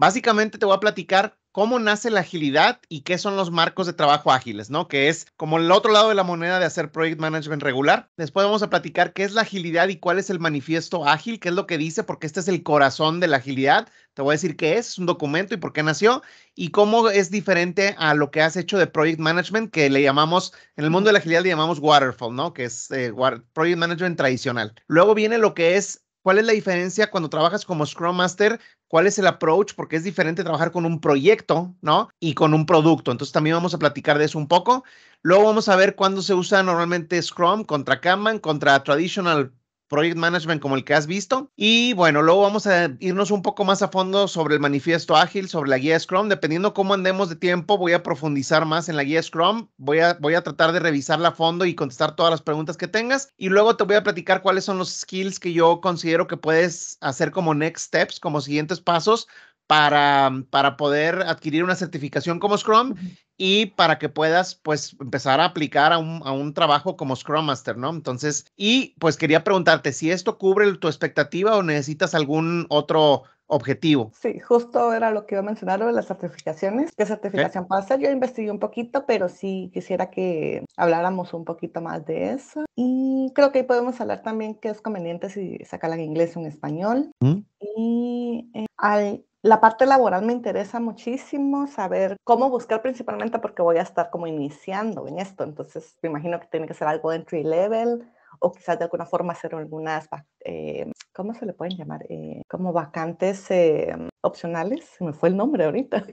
Básicamente te voy a platicar cómo nace la agilidad y qué son los marcos de trabajo ágiles, ¿no? Que es como el otro lado de la moneda de hacer project management regular. Después vamos a platicar qué es la agilidad y cuál es el manifiesto ágil, qué es lo que dice, porque este es el corazón de la agilidad. Te voy a decir qué es, es un documento y por qué nació y cómo es diferente a lo que has hecho de project management que le llamamos, en el mundo de la agilidad le llamamos waterfall, ¿no? Que es eh, project management tradicional. Luego viene lo que es ¿Cuál es la diferencia cuando trabajas como Scrum Master cuál es el approach, porque es diferente trabajar con un proyecto, ¿no? Y con un producto. Entonces también vamos a platicar de eso un poco. Luego vamos a ver cuándo se usa normalmente Scrum contra Kanban, contra Traditional project management como el que has visto. Y bueno, luego vamos a irnos un poco más a fondo sobre el manifiesto ágil, sobre la guía Scrum. Dependiendo cómo andemos de tiempo, voy a profundizar más en la guía Scrum. Voy a, voy a tratar de revisarla a fondo y contestar todas las preguntas que tengas. Y luego te voy a platicar cuáles son los skills que yo considero que puedes hacer como next steps, como siguientes pasos para, para poder adquirir una certificación como Scrum y para que puedas pues empezar a aplicar a un, a un, trabajo como Scrum Master, ¿no? Entonces, y pues quería preguntarte si esto cubre tu expectativa o necesitas algún otro objetivo. Sí, justo era lo que iba a mencionar, de las certificaciones. ¿Qué certificación ¿Eh? pasa? Yo investigué un poquito, pero sí quisiera que habláramos un poquito más de eso. Y creo que ahí podemos hablar también qué es conveniente si sacarla en inglés o en español. Mm. Y eh, al, la parte laboral me interesa muchísimo saber cómo buscar principalmente porque voy a estar como iniciando en esto. Entonces, me imagino que tiene que ser algo de entry level o quizás de alguna forma hacer algunas, eh, ¿cómo se le pueden llamar? Eh, como vacantes eh, opcionales. Se me fue el nombre ahorita.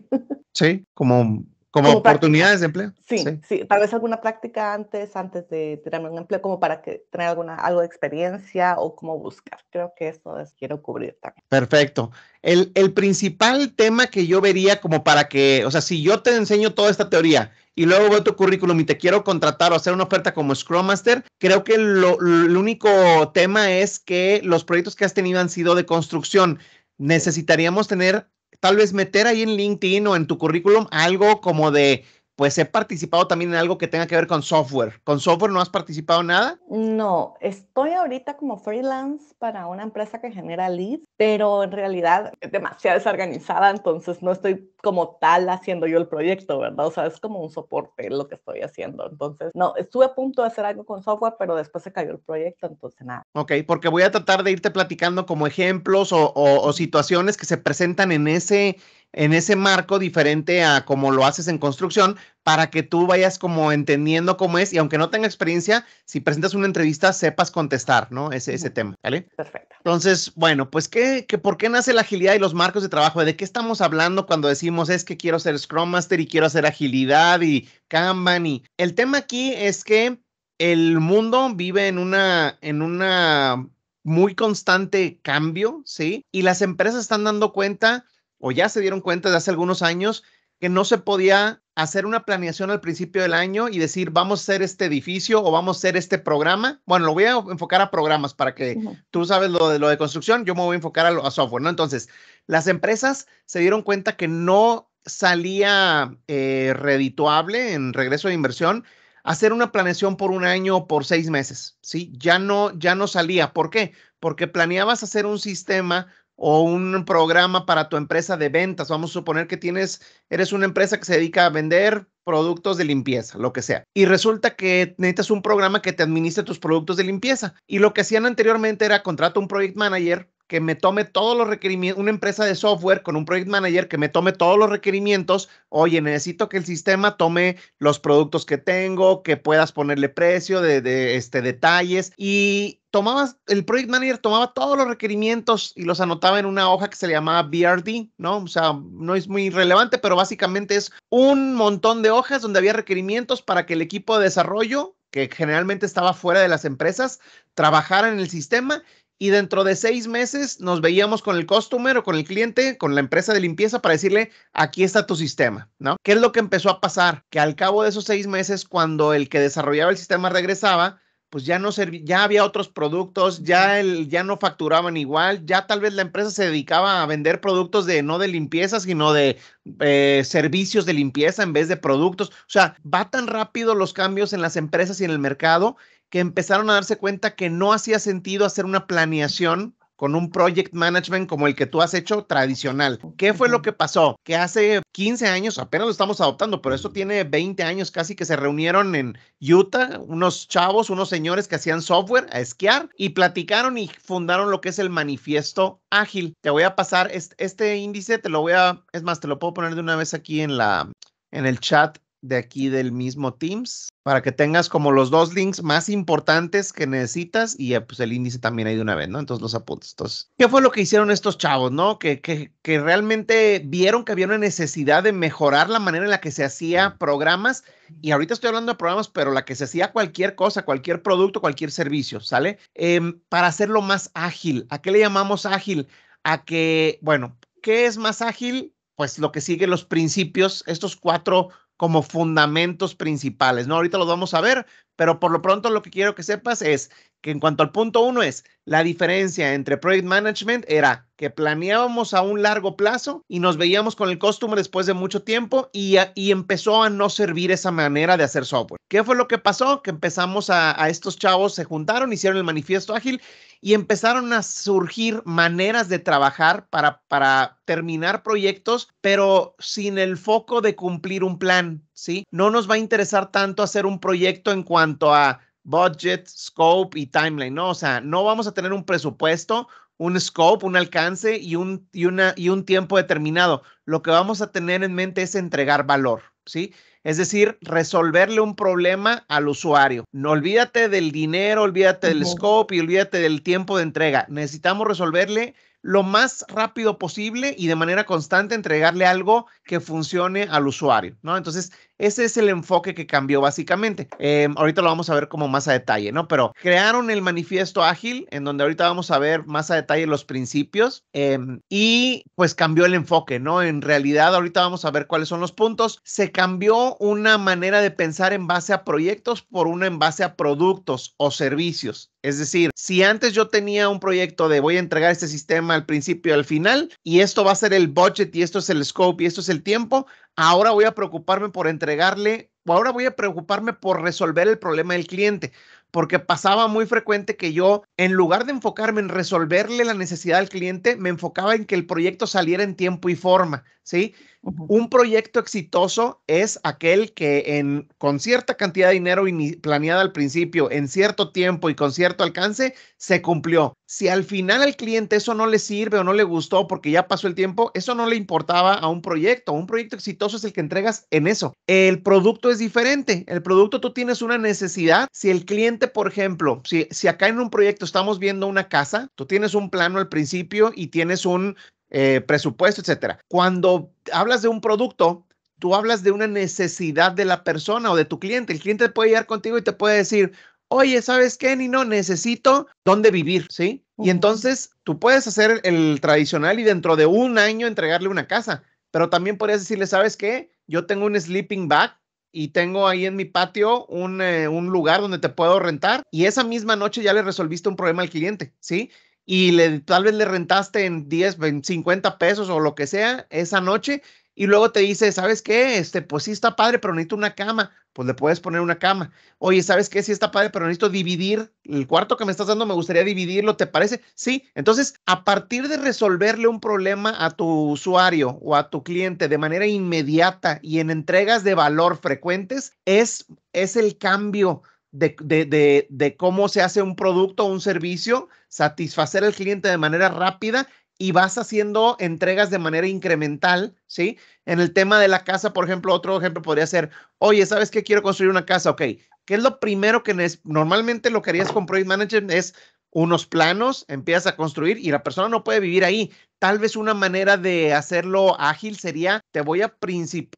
Sí, como como, oportunidades de empleo. Sí, sí, tal vez alguna práctica antes, antes de tener un empleo, como para que tener alguna, algo de experiencia o cómo buscar. Creo que eso es, quiero cubrir también. Perfecto. El, principal tema que yo vería como para que, o sea, si yo te enseño toda esta teoría y luego veo tu currículum y te quiero contratar o hacer una oferta como Scrum Master, creo que lo, único tema es que los proyectos que has tenido han sido de construcción. Necesitaríamos tener tal vez meter ahí en LinkedIn o en tu currículum algo como de pues he participado también en algo que tenga que ver con software. ¿Con software no has participado en nada? No, estoy ahorita como freelance para una empresa que genera leads, pero en realidad es demasiado desorganizada, entonces no estoy como tal haciendo yo el proyecto, ¿verdad? O sea, es como un soporte lo que estoy haciendo. Entonces, no, estuve a punto de hacer algo con software, pero después se cayó el proyecto, entonces nada. Ok, porque voy a tratar de irte platicando como ejemplos o, o situaciones que se presentan en ese en ese marco diferente a como lo haces en construcción para que tú vayas como entendiendo cómo es y aunque no tenga experiencia, si presentas una entrevista sepas contestar, ¿no? Ese, ese tema, ¿vale? Perfecto. Entonces, bueno, pues ¿qué, por qué nace la agilidad y los marcos de trabajo? ¿De qué estamos hablando cuando decimos es que quiero ser Scrum Master y quiero hacer agilidad y Kanban? Y el tema aquí es que el mundo vive en una, en una muy constante cambio, ¿sí? Y las empresas están dando cuenta o ya se dieron cuenta de hace algunos años que no se podía hacer una planeación al principio del año y decir, vamos a hacer este edificio o vamos a hacer este programa. Bueno, lo voy a enfocar a programas para que tú sabes lo de, lo de construcción, yo me voy a enfocar a, software, ¿no? Entonces, las empresas se dieron cuenta que no salía eh, redituable en regreso de inversión hacer una planeación por un año o por seis meses, ¿sí? Ya no, ya no salía. ¿Por qué? Porque planeabas hacer un sistema o un programa para tu empresa de ventas. Vamos a suponer que tienes, eres una empresa que se dedica a vender productos de limpieza, lo que sea. Y resulta que necesitas un programa que te administre tus productos de limpieza. Y lo que hacían anteriormente era contrato un project manager que me tome todos los requerimientos, una empresa de software con un project manager que me tome todos los requerimientos, oye, necesito que el sistema tome los productos que tengo, que puedas ponerle precio, de, de este, detalles y tomabas, el project manager tomaba todos los requerimientos y los anotaba en una hoja que se le llamaba BRD, ¿no? O sea, no es muy relevante, pero básicamente es un montón de hojas donde había requerimientos para que el equipo de desarrollo que generalmente estaba fuera de las empresas, trabajara en el sistema y dentro de seis meses nos veíamos con el customer o con el cliente, con la empresa de limpieza para decirle, aquí está tu sistema, ¿no? ¿Qué es lo que empezó a pasar? Que al cabo de esos seis meses, cuando el que desarrollaba el sistema regresaba, pues ya no servía, ya había otros productos, ya, el, ya no facturaban igual, ya tal vez la empresa se dedicaba a vender productos de no de limpieza, sino de eh, servicios de limpieza en vez de productos. O sea, va tan rápido los cambios en las empresas y en el mercado que empezaron a darse cuenta que no hacía sentido hacer una planeación con un project management como el que tú has hecho tradicional. ¿Qué fue lo que pasó? Que hace 15 años, apenas lo estamos adoptando, pero eso tiene 20 años casi que se reunieron en Utah unos chavos, unos señores que hacían software a esquiar y platicaron y fundaron lo que es el manifiesto ágil. Te voy a pasar este, índice, te lo voy a, es más, te lo puedo poner de una vez aquí en la, en el chat de aquí del mismo Teams para que tengas como los dos links más importantes que necesitas y eh, pues el índice también hay de una vez, ¿no? Entonces los apuntes. Entonces, ¿qué fue lo que hicieron estos chavos, no? Que, que, realmente vieron que había una necesidad de mejorar la manera en la que se hacía programas y ahorita estoy hablando de programas, pero la que se hacía cualquier cosa, cualquier producto, cualquier servicio, ¿sale? Em, para hacerlo más ágil. ¿A qué le llamamos ágil? A que, bueno, ¿qué es más ágil? Pues lo que sigue los principios, estos cuatro como fundamentos principales, ¿no? Ahorita los vamos a ver, pero por lo pronto lo que quiero que sepas es que en cuanto al punto uno es, la diferencia entre Project Management era que planeábamos a un largo plazo y nos veíamos con el costumbre después de mucho tiempo y, empezó a no servir esa manera de hacer software. ¿Qué fue lo que pasó? Que empezamos a, estos chavos, se juntaron, hicieron el manifiesto ágil y empezaron a surgir maneras de trabajar para, para terminar proyectos, pero sin el foco de cumplir un plan, ¿sí? No nos va a interesar tanto hacer un proyecto en cuanto a budget, scope y timeline, ¿no? O sea, no vamos a tener un presupuesto, un scope, un alcance y un, y una, y un tiempo determinado. Lo que vamos a tener en mente es entregar valor, ¿sí? Es decir, resolverle un problema al usuario. No olvídate del dinero, olvídate del scope y olvídate del tiempo de entrega. Necesitamos resolverle lo más rápido posible y de manera constante entregarle algo que funcione al usuario, ¿no? Entonces, ese es el enfoque que cambió básicamente. Em, ahorita lo vamos a ver como más a detalle, ¿no? Pero crearon el manifiesto ágil, en donde ahorita vamos a ver más a detalle los principios em, y pues cambió el enfoque, ¿no? En realidad ahorita vamos a ver cuáles son los puntos. Se cambió una manera de pensar en base a proyectos por una en base a productos o servicios. Es decir, si antes yo tenía un proyecto de voy a entregar este sistema al principio y al final, y esto va a ser el budget, y esto es el scope, y esto es el tiempo, ahora voy a preocuparme por entregarle, o ahora voy a preocuparme por resolver el problema del cliente, porque pasaba muy frecuente que yo, en lugar de enfocarme en resolverle la necesidad del cliente, me enfocaba en que el proyecto saliera en tiempo y forma. ¿sí? Un proyecto exitoso es aquel que en, con cierta cantidad de dinero planeada al principio, en cierto tiempo y con cierto alcance, se cumplió. Si al final al cliente eso no le sirve o no le gustó porque ya pasó el tiempo, eso no le importaba a un proyecto. Un proyecto exitoso es el que entregas en eso. El producto es diferente. El producto tú tienes una necesidad. Si el cliente, por ejemplo, si, si acá en un proyecto estamos viendo una casa, tú tienes un plano al principio y tienes un eh, presupuesto, etcétera. Cuando hablas de un producto, tú hablas de una necesidad de la persona o de tu cliente. El cliente puede llegar contigo y te puede decir, oye, ¿sabes qué, no Necesito dónde vivir, ¿sí? Y entonces tú puedes hacer el tradicional y dentro de un año entregarle una casa, pero también podrías decirle, ¿sabes qué? Yo tengo un sleeping bag y tengo ahí en mi patio un, eh, un, lugar donde te puedo rentar y esa misma noche ya le resolviste un problema al cliente, ¿sí? y le, tal vez le rentaste en 10, 50 pesos o lo que sea esa noche y luego te dice, ¿sabes qué? Este, pues sí está padre, pero necesito una cama. Pues le puedes poner una cama. Oye, ¿sabes qué? Sí está padre, pero necesito dividir el cuarto que me estás dando, me gustaría dividirlo, ¿te parece? Sí. Entonces, a partir de resolverle un problema a tu usuario o a tu cliente de manera inmediata y en entregas de valor frecuentes, es, es el cambio de, de, cómo se hace un producto o un servicio, satisfacer al cliente de manera rápida y vas haciendo entregas de manera incremental, ¿sí? En el tema de la casa, por ejemplo, otro ejemplo podría ser, oye, ¿sabes qué? Quiero construir una casa, ok. ¿Qué es lo primero que normalmente lo que harías con Project Manager es unos planos, empiezas a construir y la persona no puede vivir ahí, Tal vez una manera de hacerlo ágil sería, te voy a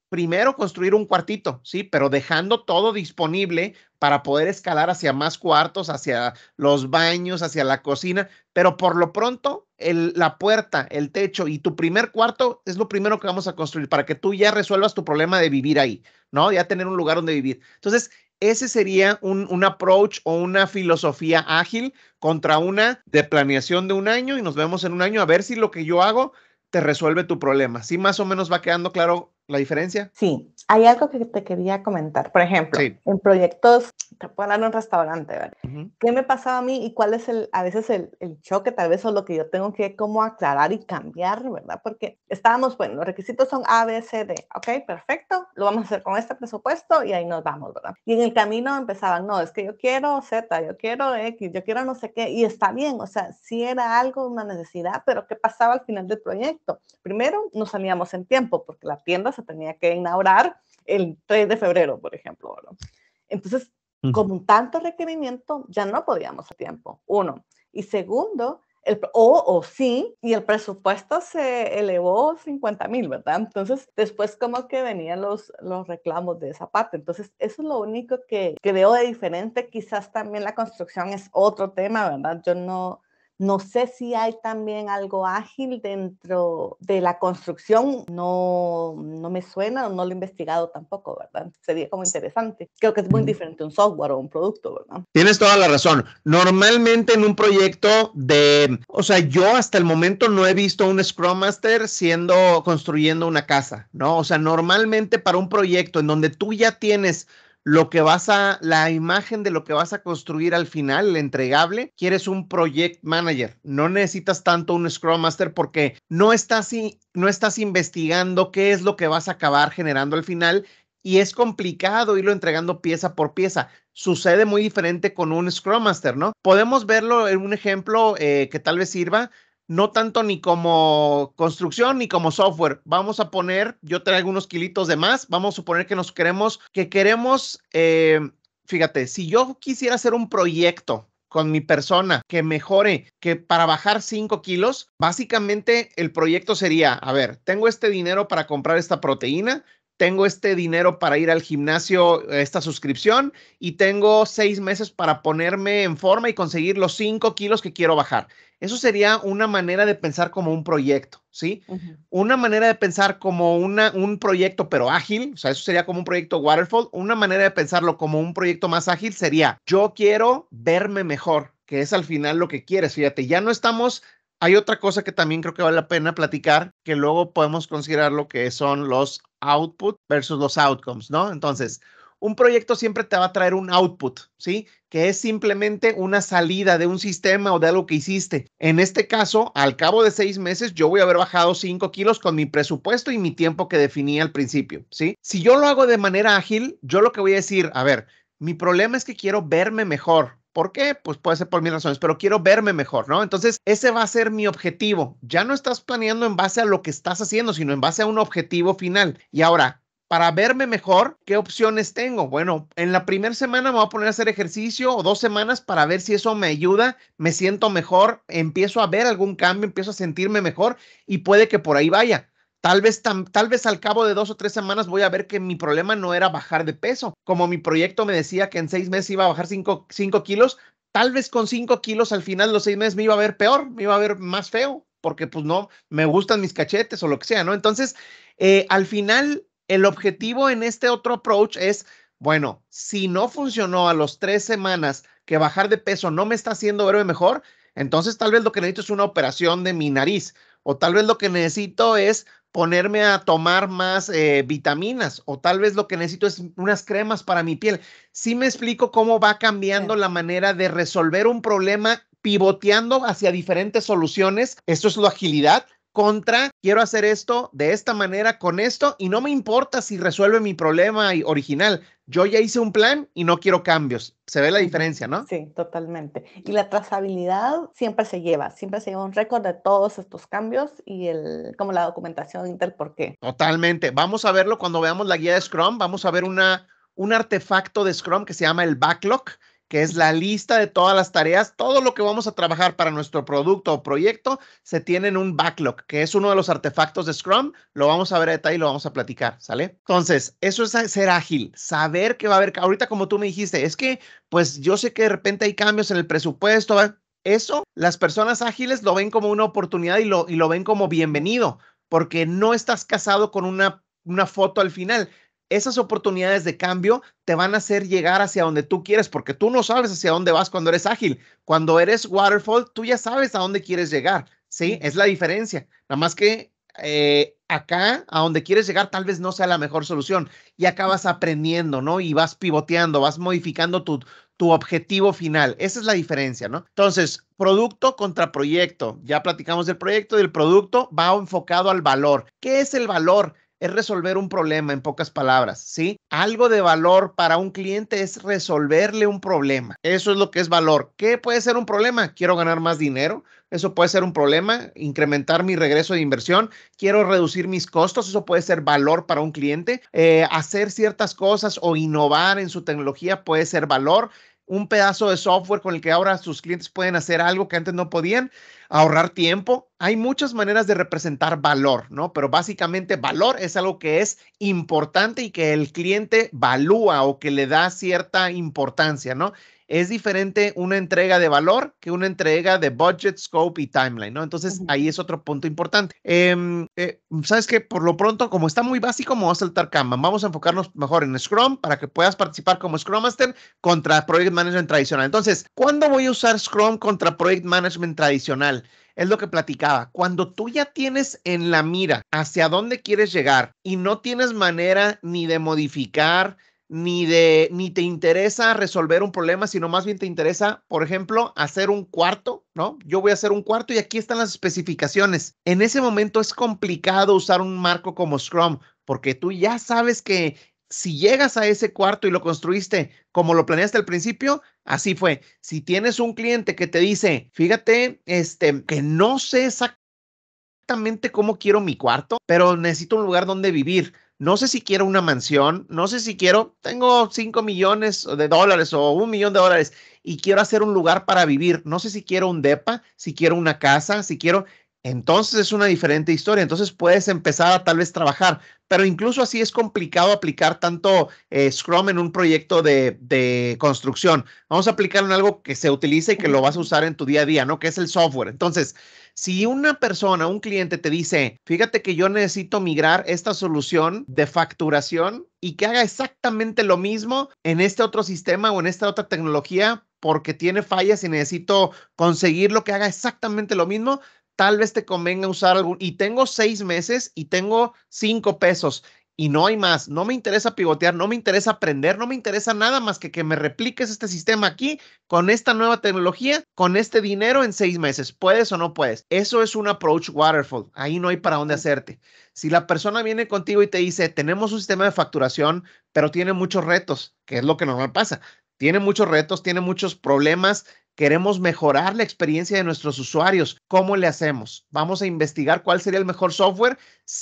primero construir un cuartito, ¿sí? Pero dejando todo disponible para poder escalar hacia más cuartos, hacia los baños, hacia la cocina, pero por lo pronto el, la puerta, el techo y tu primer cuarto es lo primero que vamos a construir para que tú ya resuelvas tu problema de vivir ahí, ¿no? Ya tener un lugar donde vivir. Entonces, ese sería un, approach o una filosofía ágil contra una de planeación de un año y nos vemos en un año a ver si lo que yo hago te resuelve tu problema. ¿Sí más o menos va quedando claro la diferencia? Sí, hay algo que te quería comentar. Por ejemplo, en proyectos, te puedo hablar un restaurante, ¿verdad? ¿Qué me pasaba a mí y cuál es el, a veces el, choque, tal vez, o lo que yo tengo que como aclarar y cambiar, ¿verdad? Porque estábamos, bueno, los requisitos son A, B, C, D. Ok, perfecto, lo vamos a hacer con este presupuesto y ahí nos vamos, ¿verdad? Y en el camino empezaban, no, es que yo quiero Z, yo quiero X, yo quiero no sé qué, y está bien, o sea, si era algo, una necesidad, pero ¿qué pasaba al final del proyecto? Primero, no salíamos en tiempo porque la tienda se tenía que inaugurar el 3 de febrero, por ejemplo. Entonces, con tanto requerimiento, ya no podíamos a tiempo, uno. Y segundo, el, o, o sí, y el presupuesto se elevó 50 mil, ¿verdad? Entonces, después como que venían los, los reclamos de esa parte. Entonces, eso es lo único que, que veo de diferente. Quizás también la construcción es otro tema, ¿verdad? Yo no, no sé si hay también algo ágil dentro de la construcción. No, no me suena, no lo he investigado tampoco, ¿verdad? Sería como interesante. Creo que es muy mm. diferente un software o un producto, ¿verdad? Tienes toda la razón. Normalmente en un proyecto de, o sea, yo hasta el momento no he visto un Scrum Master siendo, construyendo una casa, ¿no? O sea, normalmente para un proyecto en donde tú ya tienes lo que vas a, la imagen de lo que vas a construir al final, el entregable, quieres un project manager. No necesitas tanto un Scrum Master porque no estás, no estás investigando qué es lo que vas a acabar generando al final y es complicado irlo entregando pieza por pieza. Sucede muy diferente con un Scrum Master, ¿no? Podemos verlo en un ejemplo eh, que tal vez sirva no tanto ni como construcción ni como software. Vamos a poner, yo traigo unos kilitos de más, vamos a suponer que nos queremos, que queremos, eh, fíjate, si yo quisiera hacer un proyecto con mi persona que mejore, que para bajar 5 kilos, básicamente el proyecto sería, a ver, tengo este dinero para comprar esta proteína, tengo este dinero para ir al gimnasio, eh, esta suscripción, y tengo seis meses para ponerme en forma y conseguir los cinco kilos que quiero bajar. Eso sería una manera de pensar como un proyecto, ¿sí? Una manera de pensar como una, un proyecto, pero ágil, o sea, eso sería como un proyecto waterfall. Una manera de pensarlo como un proyecto más ágil sería, yo quiero verme mejor, que es al final lo que quieres. Fíjate, ya no estamos hay otra cosa que también creo que vale la pena platicar, que luego podemos considerar lo que son los output versus los outcomes, ¿no? Entonces, un proyecto siempre te va a traer un output, ¿sí? Que es simplemente una salida de un sistema o de algo que hiciste. En este caso, al cabo de seis meses, yo voy a haber bajado cinco kilos con mi presupuesto y mi tiempo que definí al principio, ¿sí? Si yo lo hago de manera ágil, yo lo que voy a decir, a ver, mi problema es que quiero verme mejor. ¿Por qué? Pues puede ser por mil razones, pero quiero verme mejor, ¿no? Entonces, ese va a ser mi objetivo. Ya no estás planeando en base a lo que estás haciendo, sino en base a un objetivo final. Y ahora, para verme mejor, ¿qué opciones tengo? Bueno, en la primera semana me voy a poner a hacer ejercicio o dos semanas para ver si eso me ayuda, me siento mejor, empiezo a ver algún cambio, empiezo a sentirme mejor y puede que por ahí vaya. Tal vez, tal vez al cabo de dos o tres semanas voy a ver que mi problema no era bajar de peso. Como mi proyecto me decía que en seis meses iba a bajar cinco, kilos, tal vez con cinco kilos al final los seis meses me iba a ver peor, me iba a ver más feo, porque pues no, me gustan mis cachetes o lo que sea, ¿no? Entonces, eh, al final, el objetivo en este otro approach es, bueno, si no funcionó a los tres semanas que bajar de peso no me está haciendo verme mejor, entonces tal vez lo que necesito es una operación de mi nariz o tal vez lo que necesito es ponerme a tomar más eh, vitaminas o tal vez lo que necesito es unas cremas para mi piel. si me explico cómo va cambiando la manera de resolver un problema pivoteando hacia diferentes soluciones. Esto es la agilidad contra quiero hacer esto de esta manera con esto y no me importa si resuelve mi problema original, yo ya hice un plan y no quiero cambios. Se ve la diferencia, ¿no? Sí, totalmente. Y la trazabilidad siempre se lleva, siempre se lleva un récord de todos estos cambios y el, como la documentación Intel, por qué. Totalmente. Vamos a verlo cuando veamos la guía de Scrum. Vamos a ver una, un artefacto de Scrum que se llama el backlog, que es la lista de todas las tareas, todo lo que vamos a trabajar para nuestro producto o proyecto, se tiene en un backlog, que es uno de los artefactos de Scrum. Lo vamos a ver a detalle y lo vamos a platicar, ¿sale? Entonces, eso es ser ágil, saber que va a haber, ahorita como tú me dijiste, es que pues yo sé que de repente hay cambios en el presupuesto, eso las personas ágiles lo ven como una oportunidad y lo, y lo ven como bienvenido, porque no estás casado con una, una foto al final esas oportunidades de cambio te van a hacer llegar hacia donde tú quieres, porque tú no sabes hacia dónde vas cuando eres ágil. Cuando eres waterfall, tú ya sabes a dónde quieres llegar, ¿sí? Es la diferencia. Nada más que eh, acá, a donde quieres llegar, tal vez no sea la mejor solución y vas aprendiendo, ¿no? Y vas pivoteando, vas modificando tu, tu objetivo final. Esa es la diferencia, ¿no? Entonces, producto contra proyecto. Ya platicamos del proyecto y el producto va enfocado al valor. ¿Qué es el valor? es resolver un problema, en pocas palabras, ¿sí? Algo de valor para un cliente es resolverle un problema. Eso es lo que es valor. ¿Qué puede ser un problema? Quiero ganar más dinero. Eso puede ser un problema. Incrementar mi regreso de inversión. Quiero reducir mis costos. Eso puede ser valor para un cliente. Eh, hacer ciertas cosas o innovar en su tecnología puede ser valor un pedazo de software con el que ahora sus clientes pueden hacer algo que antes no podían, ahorrar tiempo. Hay muchas maneras de representar valor, ¿no? Pero básicamente valor es algo que es importante y que el cliente valúa o que le da cierta importancia, ¿no? es diferente una entrega de valor que una entrega de budget, scope y timeline, ¿no? Entonces ahí es otro punto importante. Em, eh, Sabes que por lo pronto, como está muy básico, me a saltar Kanban. Vamos a enfocarnos mejor en Scrum para que puedas participar como Scrum Master contra Project Management tradicional. Entonces, ¿cuándo voy a usar Scrum contra Project Management tradicional? es lo que platicaba. Cuando tú ya tienes en la mira hacia dónde quieres llegar y no tienes manera ni de modificar ni de ni te interesa resolver un problema, sino más bien te interesa, por ejemplo, hacer un cuarto, ¿no? Yo voy a hacer un cuarto y aquí están las especificaciones. En ese momento es complicado usar un marco como Scrum porque tú ya sabes que si llegas a ese cuarto y lo construiste como lo planeaste al principio, así fue. Si tienes un cliente que te dice, fíjate, este, que no sé exactamente cómo quiero mi cuarto, pero necesito un lugar donde vivir no sé si quiero una mansión, no sé si quiero, tengo 5 millones de dólares o un millón de dólares y quiero hacer un lugar para vivir, no sé si quiero un DEPA, si quiero una casa, si quiero, entonces es una diferente historia. Entonces puedes empezar a tal vez trabajar, pero incluso así es complicado aplicar tanto eh, Scrum en un proyecto de, de, construcción. Vamos a aplicar en algo que se utilice y que lo vas a usar en tu día a día, ¿no? Que es el software. Entonces, si una persona, un cliente te dice, fíjate que yo necesito migrar esta solución de facturación y que haga exactamente lo mismo en este otro sistema o en esta otra tecnología porque tiene fallas y necesito conseguir lo que haga exactamente lo mismo, tal vez te convenga usar algún, y tengo seis meses y tengo cinco pesos y no hay más, no me interesa pivotear, no me interesa aprender, no me interesa nada más que que me repliques este sistema aquí con esta nueva tecnología, con este dinero en seis meses, puedes o no puedes. Eso es un approach waterfall, ahí no hay para dónde hacerte. Si la persona viene contigo y te dice, tenemos un sistema de facturación, pero tiene muchos retos, que es lo que normal pasa, tiene muchos retos, tiene muchos problemas, Queremos mejorar la experiencia de nuestros usuarios. ¿Cómo le hacemos? Vamos a investigar cuál sería el mejor software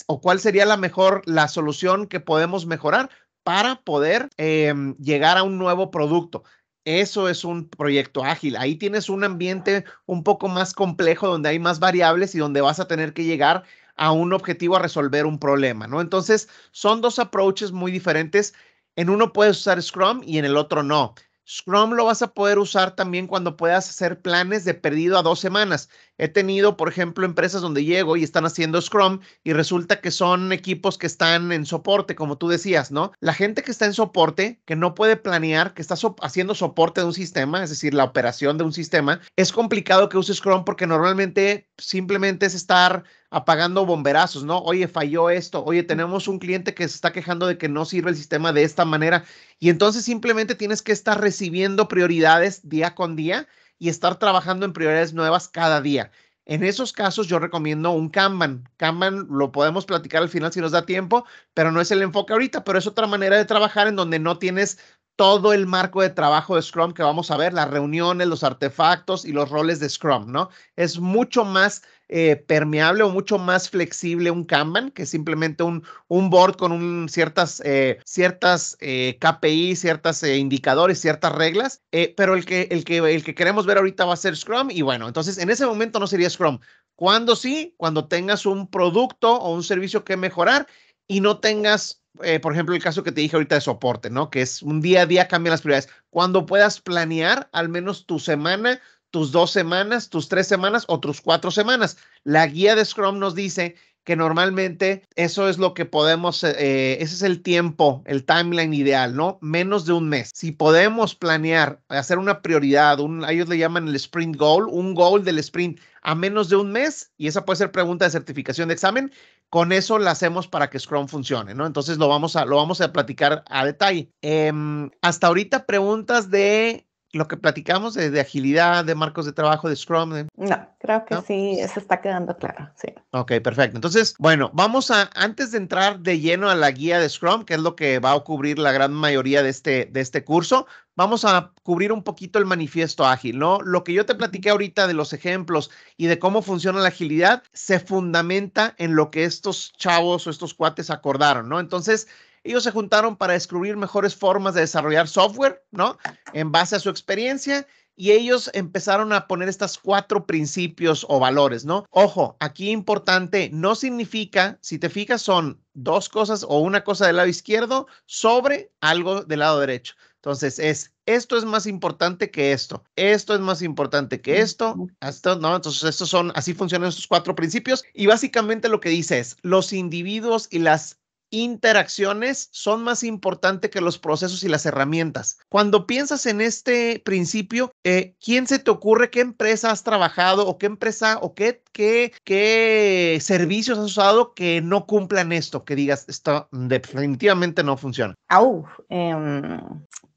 o cuál sería la mejor, la solución que podemos mejorar para poder em, llegar a un nuevo producto. Eso es un proyecto ágil. Ahí tienes un ambiente un poco más complejo donde hay más variables y donde vas a tener que llegar a un objetivo a resolver un problema, ¿no? Entonces, son dos approaches muy diferentes. En uno puedes usar Scrum y en el otro no. Scrum lo vas a poder usar también cuando puedas hacer planes de perdido a dos semanas. He tenido, por ejemplo, empresas donde llego y están haciendo Scrum y resulta que son equipos que están en soporte, como tú decías, ¿no? La gente que está en soporte, que no puede planear, que está haciendo soporte de un sistema, es decir, la operación de un sistema, es complicado que use Scrum porque normalmente simplemente es estar apagando bomberazos, ¿no? Oye, falló esto, oye, tenemos un cliente que se está quejando de que no sirve el sistema de esta manera y entonces simplemente tienes que estar recibiendo prioridades día con día y estar trabajando en prioridades nuevas cada día. En esos casos yo recomiendo un Kanban. Kanban lo podemos platicar al final si nos da tiempo, pero no es el enfoque ahorita, pero es otra manera de trabajar en donde no tienes todo el marco de trabajo de Scrum que vamos a ver, las reuniones, los artefactos y los roles de Scrum, ¿no? Es mucho más eh, permeable o mucho más flexible un Kanban que simplemente un, un board con un, ciertas, eh, ciertas eh, KPI, ciertos indicadores, ciertas reglas, pero el que, el, que, el que queremos ver ahorita va a ser Scrum y bueno, entonces en ese momento no sería Scrum. Cuando sí, cuando tengas un producto o un servicio que mejorar y no tengas, por ejemplo, el caso que te dije ahorita de soporte, ¿no? Que es un día a día cambian las prioridades. Cuando puedas planear al menos tu semana, tus dos semanas, tus tres semanas o tus cuatro semanas. La guía de Scrum nos dice que normalmente eso es lo que podemos, eh, eh ese es el tiempo, el timeline ideal, ¿no? Menos de un mes. Si podemos planear, hacer una prioridad, un, ellos le llaman el sprint goal, un goal del sprint a menos de un mes, y esa puede ser pregunta de certificación de examen, con eso la hacemos para que Scrum funcione, ¿no? Entonces lo vamos a, lo vamos a platicar a detalle. Em, hasta ahorita preguntas de lo que platicamos de, agilidad, de marcos de trabajo, de Scrum? No, creo que sí, eso está quedando claro, sí. Ok, perfecto. Entonces, bueno, vamos a, antes de entrar de lleno a la guía de Scrum, que es lo que va a cubrir la gran mayoría de este, de este curso, vamos a cubrir un poquito el manifiesto ágil, ¿no? Lo que yo te platiqué ahorita de los ejemplos y de cómo funciona la agilidad se fundamenta en lo que estos chavos o estos cuates acordaron, ¿no? Entonces, ellos se juntaron para descubrir mejores formas de desarrollar software, ¿no? En base a su experiencia y ellos empezaron a poner estas cuatro principios o valores, ¿no? Ojo, aquí importante, no significa, si te fijas, son dos cosas o una cosa del lado izquierdo sobre algo del lado derecho. Entonces es, esto es más importante que esto, esto es más importante que esto, Esto ¿no? Entonces estos son, así funcionan estos cuatro principios y básicamente lo que dice es, los individuos y las interacciones son más importantes que los procesos y las herramientas. Cuando piensas en este principio, eh, ¿quién se te ocurre qué empresa has trabajado o qué empresa o qué, qué, qué servicios has usado que no cumplan esto? Que digas, esto definitivamente no funciona. Ah, em,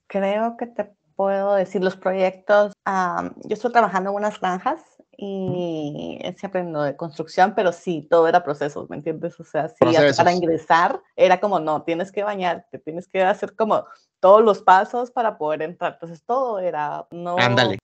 creo que te puedo decir los proyectos. Ah, yo estoy trabajando en unas granjas y siempre aprendo de construcción, pero sí, todo era proceso, ¿me entiendes? O sea, para ingresar era como, no, tienes que bañarte, tienes que hacer como todos los pasos para poder entrar. Entonces todo era, no,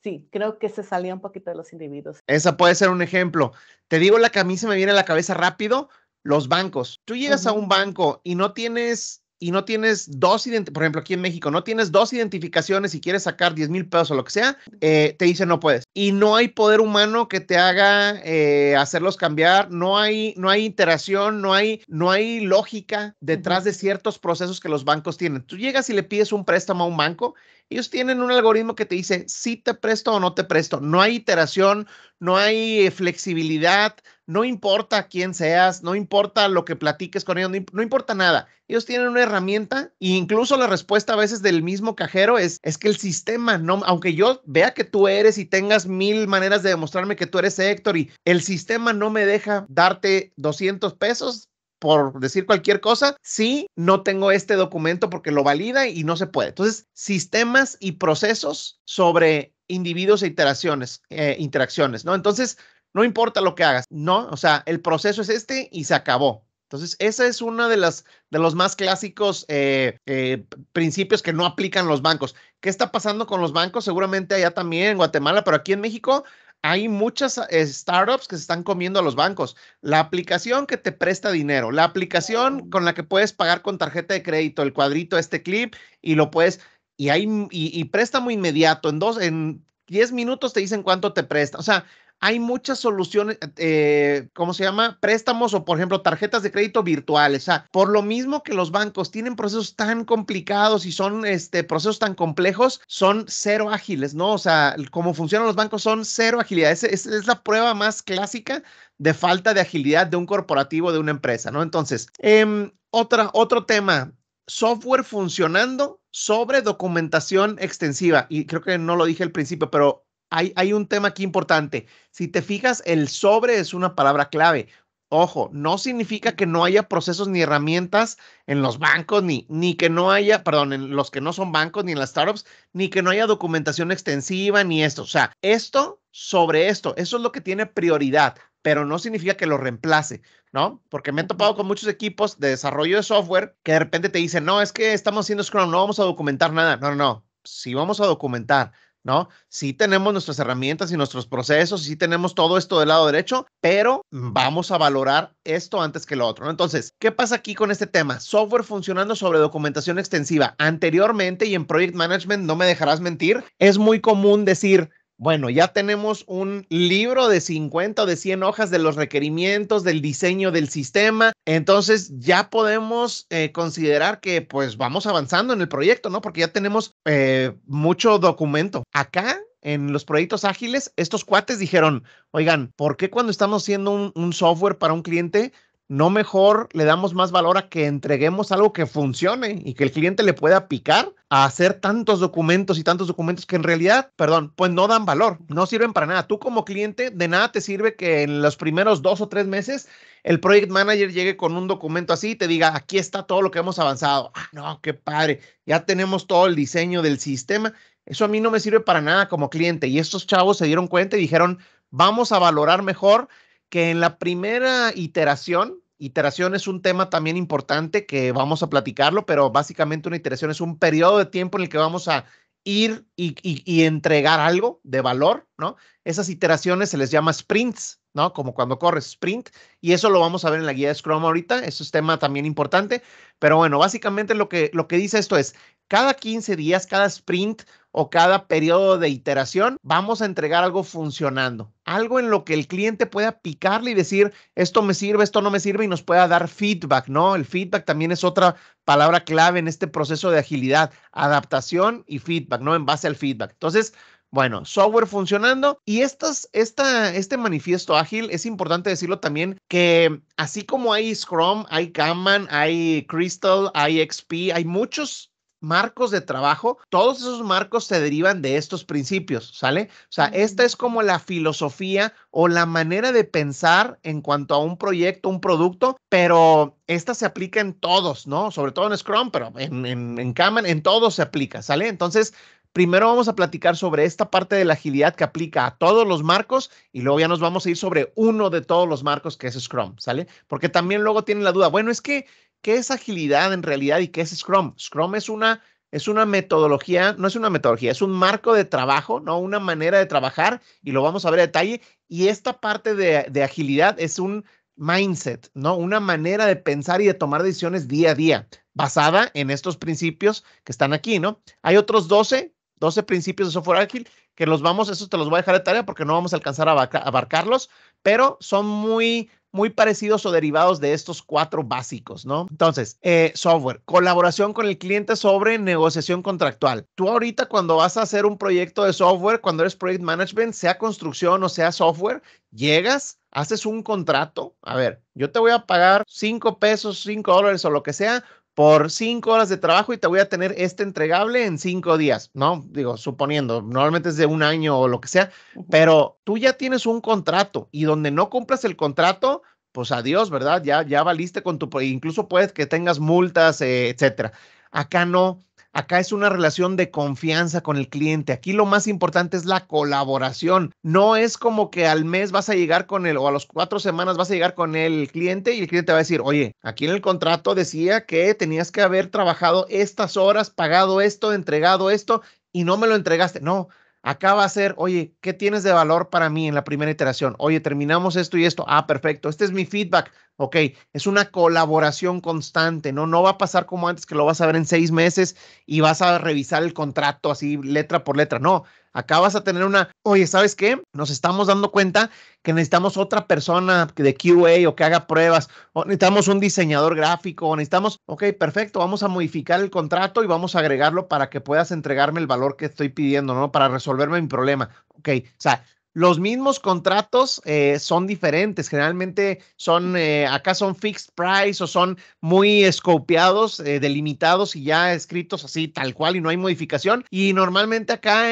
sí, creo que se salía un poquito de los individuos. Esa puede ser un ejemplo. Te digo la que a mí se me viene a la cabeza rápido, los bancos. Tú llegas a un banco y no tienes y no tienes dos, por ejemplo, aquí en México, no tienes dos identificaciones y quieres sacar 10 mil pesos o lo que sea, eh, te dice no puedes. Y no hay poder humano que te haga eh, hacerlos cambiar, no hay, no hay interacción, no hay, no hay lógica detrás de ciertos procesos que los bancos tienen. Tú llegas y le pides un préstamo a un banco, ellos tienen un algoritmo que te dice si te presto o no te presto, no hay iteración, no hay eh, flexibilidad, no importa quién seas, no importa lo que platiques con ellos, no, importa nada. Ellos tienen una herramienta y e incluso la respuesta a veces del mismo cajero es, es que el sistema, no, aunque yo vea que tú eres y tengas mil maneras de demostrarme que tú eres Héctor y el sistema no me deja darte 200 pesos, por decir cualquier cosa, Si no tengo este documento porque lo valida y no se puede. Entonces, sistemas y procesos sobre individuos e interacciones eh, interacciones, ¿no? Entonces, no importa lo que hagas, no, o sea, el proceso es este y se acabó. Entonces, ese es uno de, las, de los más clásicos eh, eh, principios que no aplican los bancos. ¿Qué está pasando con los bancos? Seguramente allá también en Guatemala, pero aquí en México hay muchas eh, startups que se están comiendo a los bancos. La aplicación que te presta dinero, la aplicación con la que puedes pagar con tarjeta de crédito, el cuadrito, este clip, y lo puedes, y hay, y, y préstamo inmediato, en dos, en 10 minutos te dicen cuánto te presta. O sea, hay muchas soluciones, eh, ¿cómo se llama? Préstamos o, por ejemplo, tarjetas de crédito virtuales. O sea, por lo mismo que los bancos tienen procesos tan complicados y son este, procesos tan complejos, son cero ágiles, ¿no? O sea, cómo funcionan los bancos, son cero agilidad. Es, es, la prueba más clásica de falta de agilidad de un corporativo, de una empresa, ¿no? Entonces, em, otra, otro tema, software funcionando sobre documentación extensiva. Y creo que no lo dije al principio, pero hay, un tema aquí importante. Si te fijas, el sobre es una palabra clave. Ojo, no significa que no haya procesos ni herramientas en los bancos, ni, ni que no haya, perdón, en los que no son bancos, ni en las startups, ni que no haya documentación extensiva, ni esto. O sea, esto sobre esto, eso es lo que tiene prioridad, pero no significa que lo reemplace, ¿no? Porque me he topado con muchos equipos de desarrollo de software que de repente te dicen, no, es que estamos haciendo Scrum, no vamos a documentar nada. No, no, no, sí vamos a documentar, ¿no? si tenemos nuestras herramientas y nuestros procesos, si tenemos todo esto del lado derecho, pero vamos a valorar esto antes que lo otro. Entonces, ¿qué pasa aquí con este tema? Software funcionando sobre documentación extensiva. Anteriormente y en Project Management, no me dejarás mentir, es muy común decir, bueno, ya tenemos un libro de 50 o de 100 hojas de los requerimientos del diseño del sistema. Entonces ya podemos eh, considerar que pues vamos avanzando en el proyecto, ¿no? Porque ya tenemos eh, mucho documento. Acá en los proyectos ágiles, estos cuates dijeron, oigan, ¿por qué cuando estamos haciendo un, software para un cliente no mejor le damos más valor a que entreguemos algo que funcione y que el cliente le pueda picar a hacer tantos documentos y tantos documentos que en realidad, perdón, pues no dan valor, no sirven para nada. Tú como cliente, de nada te sirve que en los primeros dos o tres meses el project manager llegue con un documento así y te diga, aquí está todo lo que hemos avanzado. Ah, no, qué padre, ya tenemos todo el diseño del sistema. Eso a mí no me sirve para nada como cliente. Y estos chavos se dieron cuenta y dijeron, vamos a valorar mejor que en la primera iteración, iteración es un tema también importante que vamos a platicarlo, pero básicamente una iteración es un periodo de tiempo en el que vamos a ir y, entregar algo de valor, ¿no? Esas iteraciones se les llama sprints, ¿no? Como cuando corres sprint, y eso lo vamos a ver en la guía de Scrum ahorita, eso es tema también importante, pero bueno, básicamente lo que, lo que dice esto es, cada 15 días, cada sprint o cada periodo de iteración, vamos a entregar algo funcionando, algo en lo que el cliente pueda picarle y decir, esto me sirve, esto no me sirve y nos pueda dar feedback, ¿no? El feedback también es otra palabra clave en este proceso de agilidad, adaptación y feedback, ¿no? En base al feedback. Entonces, bueno, software funcionando y estas, esta, este manifiesto ágil es importante decirlo también que así como hay Scrum, hay Kanban, hay Crystal, hay XP, hay muchos marcos de trabajo, todos esos marcos se derivan de estos principios, ¿sale? O sea, esta es como la filosofía o la manera de pensar en cuanto a un proyecto, un producto, pero esta se aplica en todos, ¿no? Sobre todo en Scrum, pero en, en, en en todos se aplica, ¿sale? Entonces, primero vamos a platicar sobre esta parte de la agilidad que aplica a todos los marcos y luego ya nos vamos a ir sobre uno de todos los marcos que es Scrum, ¿sale? Porque también luego tienen la duda, bueno, es que ¿Qué es agilidad en realidad y qué es Scrum? Scrum es una, es una metodología, no es una metodología, es un marco de trabajo, ¿no? Una manera de trabajar y lo vamos a ver a detalle. Y esta parte de, de agilidad es un mindset, ¿no? Una manera de pensar y de tomar decisiones día a día, basada en estos principios que están aquí, ¿no? Hay otros 12, 12 principios de software ágil que los vamos, esos te los voy a dejar de tarea porque no vamos a alcanzar a abarcarlos, pero son muy muy parecidos o derivados de estos cuatro básicos, ¿no? Entonces, eh, software, colaboración con el cliente sobre negociación contractual. Tú ahorita cuando vas a hacer un proyecto de software, cuando eres project management, sea construcción o sea software, llegas, haces un contrato, a ver, yo te voy a pagar cinco pesos, cinco dólares o lo que sea por cinco horas de trabajo y te voy a tener este entregable en cinco días, ¿no? Digo, suponiendo, normalmente es de un año o lo que sea, pero tú ya tienes un contrato y donde no cumplas el contrato, pues adiós, ¿verdad? Ya, ya valiste con tu, e incluso puedes que tengas multas, eh, etcétera. Acá no, Acá es una relación de confianza con el cliente. Aquí lo más importante es la colaboración. No es como que al mes vas a llegar con él o a las cuatro semanas vas a llegar con el cliente y el cliente va a decir, oye, aquí en el contrato decía que tenías que haber trabajado estas horas, pagado esto, entregado esto y no me lo entregaste. No, Acá va a ser, oye, ¿qué tienes de valor para mí en la primera iteración? Oye, terminamos esto y esto. Ah, perfecto. Este es mi feedback. Ok, es una colaboración constante, ¿no? No va a pasar como antes que lo vas a ver en seis meses y vas a revisar el contrato así letra por letra. No, Acá vas a tener una, oye, ¿sabes qué? Nos estamos dando cuenta que necesitamos otra persona de QA o que haga pruebas, o necesitamos un diseñador gráfico, o necesitamos, ok, perfecto, vamos a modificar el contrato y vamos a agregarlo para que puedas entregarme el valor que estoy pidiendo, ¿no? Para resolverme mi problema. Ok, o sea, los mismos contratos eh, son diferentes. Generalmente son, eh, acá son fixed price o son muy escopiados, eh, delimitados y ya escritos así tal cual y no hay modificación. Y normalmente acá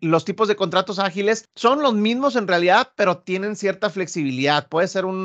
los tipos de contratos ágiles son los mismos en realidad, pero tienen cierta flexibilidad. Puede ser un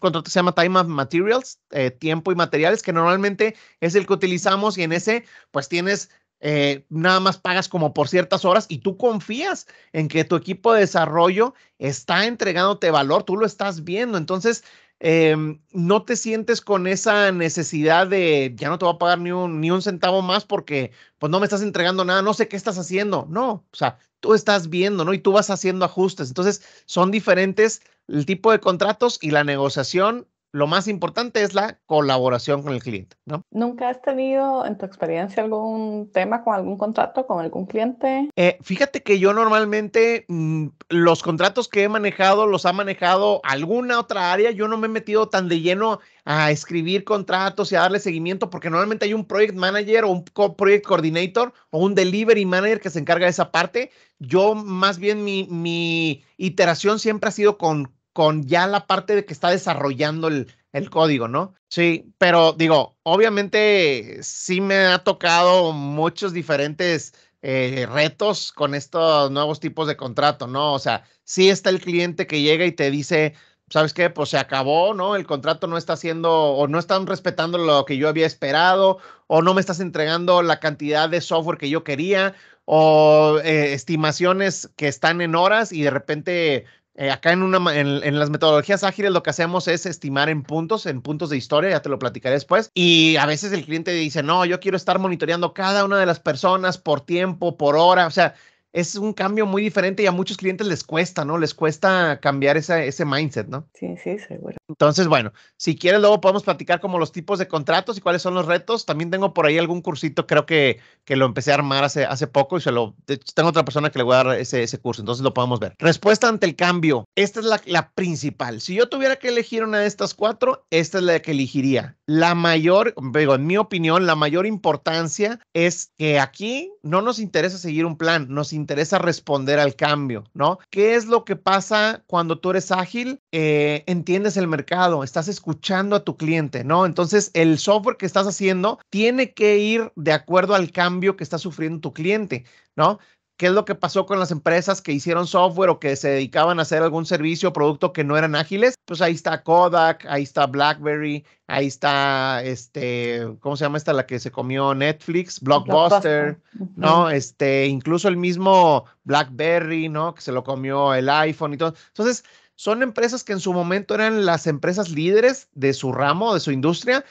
contrato que se llama Time of Materials, tiempo y materiales, que normalmente es el que utilizamos y en ese pues tienes eh, nada más pagas como por ciertas horas y tú confías en que tu equipo de desarrollo está entregándote valor, tú lo estás viendo. Entonces, em, no te sientes con esa necesidad de ya no te voy a pagar ni un, ni un centavo más porque pues no me estás entregando nada, no sé qué estás haciendo. No, o sea, tú estás viendo, ¿no? Y tú vas haciendo ajustes. Entonces, son diferentes el tipo de contratos y la negociación lo más importante es la colaboración con el cliente, ¿no? ¿Nunca has tenido en tu experiencia algún tema con algún contrato, con algún cliente? Eh, fíjate que yo normalmente mm, los contratos que he manejado los ha manejado alguna otra área. Yo no me he metido tan de lleno a escribir contratos y a darle seguimiento porque normalmente hay un project manager o un co project coordinator o un delivery manager que se encarga de esa parte. Yo más bien mi, mi iteración siempre ha sido con con ya la parte de que está desarrollando el, código, ¿no? Sí, pero digo, obviamente sí me ha tocado muchos diferentes eh, retos con estos nuevos tipos de contrato, ¿no? O sea, sí está el cliente que llega y te dice, ¿sabes qué? Pues se acabó, ¿no? El contrato no está haciendo o no están respetando lo que yo había esperado o no me estás entregando la cantidad de software que yo quería o eh, estimaciones que están en horas y de repente eh, acá en, una, en, las metodologías ágiles lo que hacemos es estimar en puntos, en puntos de historia, ya te lo platicaré después. Y a veces el cliente dice, no, yo quiero estar monitoreando cada una de las personas por tiempo, por hora. O sea, es un cambio muy diferente y a muchos clientes les cuesta, ¿no? Les cuesta cambiar esa, ese mindset, ¿no? Sí, sí, seguro. Entonces, bueno, si quieres, luego podemos platicar como los tipos de contratos y cuáles son los retos. También tengo por ahí algún cursito, creo que, que lo empecé a armar hace, hace poco y se lo, tengo otra persona que le voy a dar ese, ese curso, entonces lo podemos ver. Respuesta ante el cambio. Esta es la, la principal. Si yo tuviera que elegir una de estas cuatro, esta es la que elegiría. La mayor, digo, en mi opinión, la mayor importancia es que aquí no nos interesa seguir un plan, nos interesa interesa responder al cambio, ¿no? ¿Qué es lo que pasa cuando tú eres ágil? Eh, entiendes el mercado, estás escuchando a tu cliente, ¿no? Entonces, el software que estás haciendo tiene que ir de acuerdo al cambio que está sufriendo tu cliente, ¿no? qué es lo que pasó con las empresas que hicieron software o que se dedicaban a hacer algún servicio o producto que no eran ágiles, pues ahí está Kodak, ahí está BlackBerry, ahí está este, ¿cómo se llama esta la que se comió Netflix? Blockbuster, ¿no? Este, incluso el mismo BlackBerry, ¿no? Que se lo comió el iPhone y todo. Entonces, son empresas que en su momento eran las empresas líderes de su ramo, de su industria,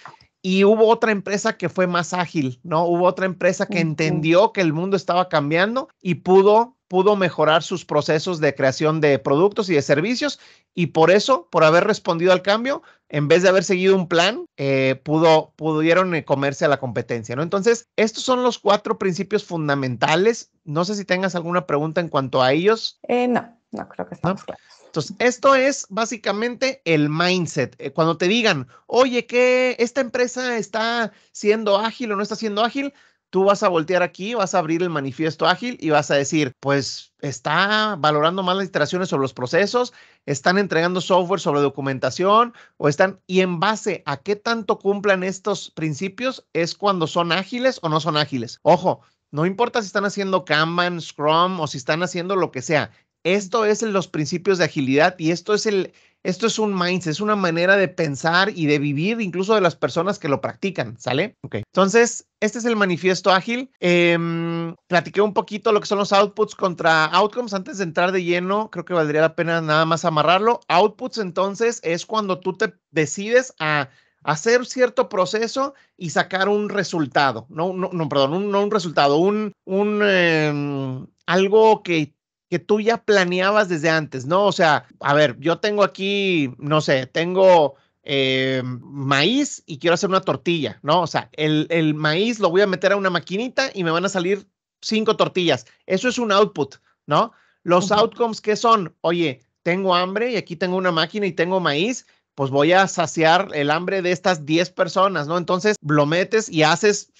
y hubo otra empresa que fue más ágil, ¿no? Hubo otra empresa que entendió que el mundo estaba cambiando y pudo pudo mejorar sus procesos de creación de productos y de servicios y por eso, por haber respondido al cambio, en vez de haber seguido un plan, eh, pudo, pudieron eh, comerse a la competencia, ¿no? Entonces, estos son los cuatro principios fundamentales. No sé si tengas alguna pregunta en cuanto a ellos. Eh, no, no creo que estamos claros. Entonces, esto es básicamente el mindset. Eh, cuando te digan, oye, que esta empresa está siendo ágil o no está siendo ágil, tú vas a voltear aquí, vas a abrir el manifiesto ágil y vas a decir, pues está valorando más las iteraciones sobre los procesos, están entregando software sobre documentación o están, y en base a qué tanto cumplan estos principios es cuando son ágiles o no son ágiles. Ojo, no importa si están haciendo Kanban, Scrum o si están haciendo lo que sea, esto es los principios de agilidad y esto es el, esto es un mindset, es una manera de pensar y de vivir incluso de las personas que lo practican, ¿sale? Ok. Entonces, este es el manifiesto ágil. Em, platiqué un poquito lo que son los outputs contra outcomes. Antes de entrar de lleno, creo que valdría la pena nada más amarrarlo. Outputs entonces es cuando tú te decides a hacer cierto proceso y sacar un resultado, no, no, perdón, no un resultado, un, un em, algo que que tú ya planeabas desde antes, ¿no? O sea, a ver, yo tengo aquí, no sé, tengo eh, maíz y quiero hacer una tortilla, ¿no? O sea, el, maíz lo voy a meter a una maquinita y me van a salir cinco tortillas. Eso es un output, ¿no? Los outcomes que son, oye, tengo hambre y aquí tengo una máquina y tengo maíz, pues voy a saciar el hambre de estas 10 personas, ¿no? Entonces lo metes y haces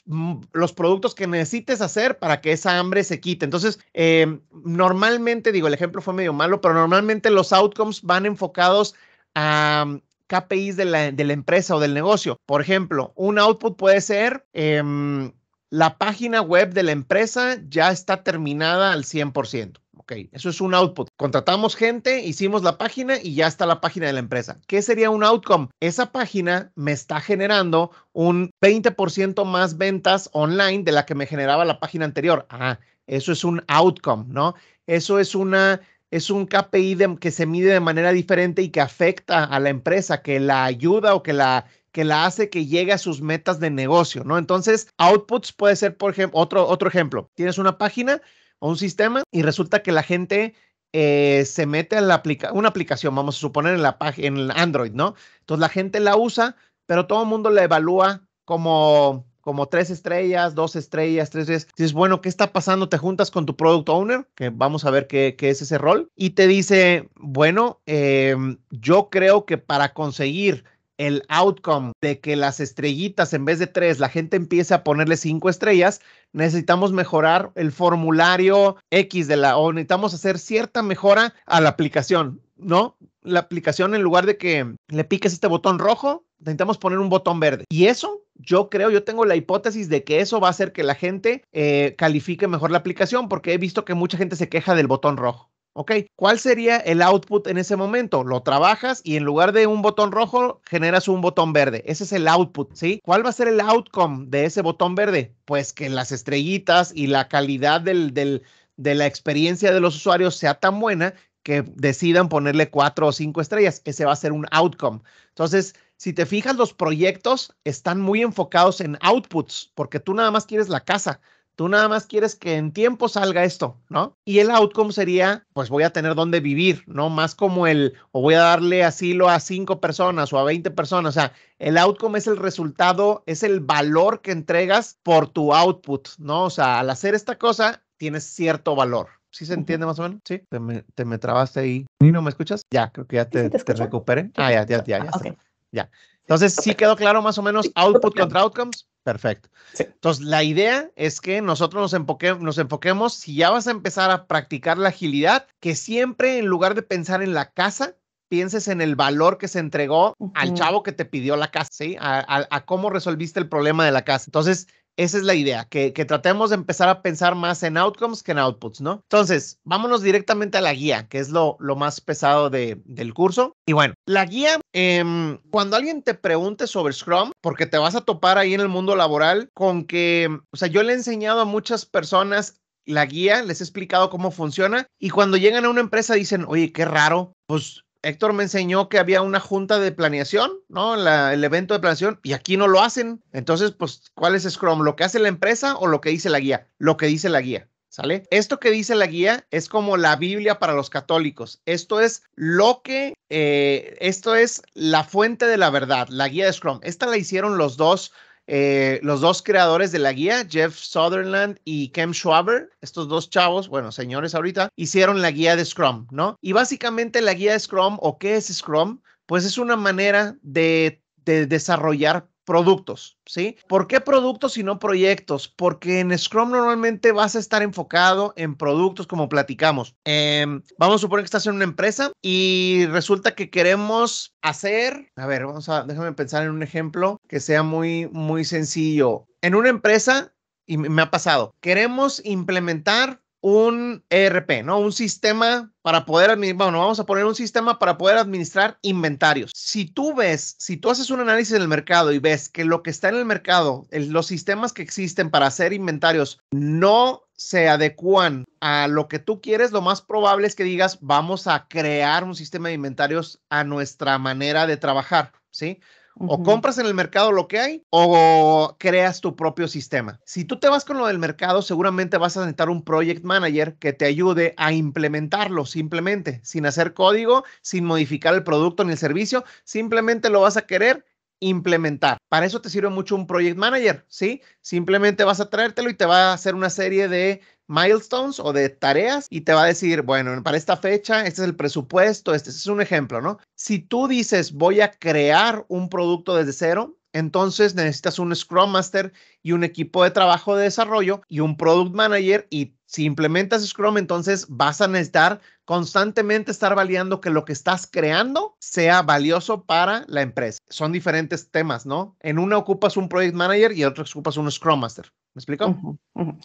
los productos que necesites hacer para que esa hambre se quite. Entonces, em, normalmente, digo, el ejemplo fue medio malo, pero normalmente los outcomes van enfocados a mm, KPIs de la, empresa o del negocio. Por ejemplo, un output puede ser... Em, la página web de la empresa ya está terminada al 100%. Ok, eso es un output. Contratamos gente, hicimos la página y ya está la página de la empresa. ¿Qué sería un outcome? Esa página me está generando un 20% más ventas online de la que me generaba la página anterior. Ah, eso es un outcome, ¿no? Eso es una es un KPI que se mide de manera diferente y que afecta a la empresa, que la ayuda o que la que la hace que llegue a sus metas de negocio, ¿no? Entonces, outputs puede ser, por ejemplo, otro, otro ejemplo. Tienes una página, un sistema y resulta que la gente eh, se mete a la aplica una aplicación, vamos a suponer en la página en Android, ¿no? Entonces la gente la usa, pero todo el mundo la evalúa como como tres estrellas, dos estrellas, tres estrellas. Dices, bueno, ¿qué está pasando? Te juntas con tu product owner, que vamos a ver qué, es ese rol, y te dice, bueno, em, yo creo que para conseguir el outcome de que las estrellitas en vez de tres, la gente empiece a ponerle cinco estrellas, necesitamos mejorar el formulario X de la, o necesitamos hacer cierta mejora a la aplicación, ¿no? La aplicación en lugar de que le piques este botón rojo, necesitamos poner un botón verde. Y eso, yo creo, yo tengo la hipótesis de que eso va a hacer que la gente eh, califique mejor la aplicación, porque he visto que mucha gente se queja del botón rojo. Ok, ¿cuál sería el output en ese momento? Lo trabajas y en lugar de un botón rojo, generas un botón verde. Ese es el output, ¿sí? ¿Cuál va a ser el outcome de ese botón verde? Pues que las estrellitas y la calidad de la experiencia de los usuarios sea tan buena que decidan ponerle cuatro o cinco estrellas. Ese va a ser un outcome. Entonces, si te fijas, los proyectos están muy enfocados en outputs, porque tú nada más quieres la casa. Tú nada más quieres que en tiempo salga esto, ¿no? Y el outcome sería, pues voy a tener dónde vivir, ¿no? Más como el, o voy a darle asilo a cinco personas o a 20 personas. O sea, el outcome es el resultado, es el valor que entregas por tu output, ¿no? O sea, al hacer esta cosa, tienes cierto valor. ¿Sí se entiende más o menos? Sí, te me, te me trabaste ahí. no me escuchas? Ya, creo que ya te, recuperen. recuperé. Ah, ya, ya, ya. Ya, ah, okay. ya. Entonces, ¿sí quedó claro más o menos output contra outcomes? Perfecto. Entonces, la idea es que nosotros nos, enfoque, nos enfoquemos, si ya vas a empezar a practicar la agilidad, que siempre en lugar de pensar en la casa, pienses en el valor que se entregó al chavo que te pidió la casa, ¿sí? a, cómo resolviste el problema de la casa. Entonces, esa es la idea, que, tratemos de empezar a pensar más en outcomes que en outputs, ¿no? Entonces, vámonos directamente a la guía, que es lo, lo más pesado del curso. Y bueno, la guía, em, cuando alguien te pregunte sobre Scrum, porque te vas a topar ahí en el mundo laboral con que, o sea, yo le he enseñado a muchas personas la guía, les he explicado cómo funciona y cuando llegan a una empresa dicen, oye, qué raro, pues Héctor me enseñó que había una junta de planeación, ¿no? el evento de planeación, y aquí no lo hacen. Entonces, pues, ¿cuál es Scrum? ¿Lo que hace la empresa o lo que dice la guía? Lo que dice la guía. ¿Sale? Esto que dice la guía es como la Biblia para los católicos. Esto es lo que, eh, esto es la fuente de la verdad, la guía de Scrum. Esta la hicieron los dos eh, los dos creadores de la guía, Jeff Sutherland y Kem Schwaber, estos dos chavos, bueno, señores ahorita, hicieron la guía de Scrum, ¿no? Y básicamente la guía de Scrum o qué es Scrum, pues es una manera de, de desarrollar productos, ¿sí? ¿Por qué productos y no proyectos? Porque en Scrum normalmente vas a estar enfocado en productos como platicamos. Em, vamos a suponer que estás en una empresa y resulta que queremos hacer, a ver, vamos a, déjame pensar en un ejemplo que sea muy, muy sencillo. En una empresa, y me ha pasado, queremos implementar un ERP, ¿no? Un sistema para poder administrar, bueno, vamos a poner un sistema para poder administrar inventarios. Si tú ves, si tú haces un análisis del mercado y ves que lo que está en el mercado, los sistemas que existen para hacer inventarios no se adecúan a lo que tú quieres, lo más probable es que digas, vamos a crear un sistema de inventarios a nuestra manera de trabajar, ¿sí? O compras en el mercado lo que hay o creas tu propio sistema. Si tú te vas con lo del mercado, seguramente vas a necesitar un project manager que te ayude a implementarlo simplemente, sin hacer código, sin modificar el producto ni el servicio, simplemente lo vas a querer implementar. Para eso te sirve mucho un project manager, ¿sí? Simplemente vas a traértelo y te va a hacer una serie de milestones o de tareas y te va a decir, bueno, para esta fecha, este es el presupuesto, este, es un ejemplo, ¿no? Si tú dices, voy a crear un producto desde cero, entonces necesitas un Scrum Master y un equipo de trabajo de desarrollo y un Product Manager y si implementas Scrum, entonces vas a necesitar constantemente estar valiando que lo que estás creando sea valioso para la empresa. Son diferentes temas, ¿no? En una ocupas un Project Manager y en otra ocupas un Scrum Master. ¿Me explico?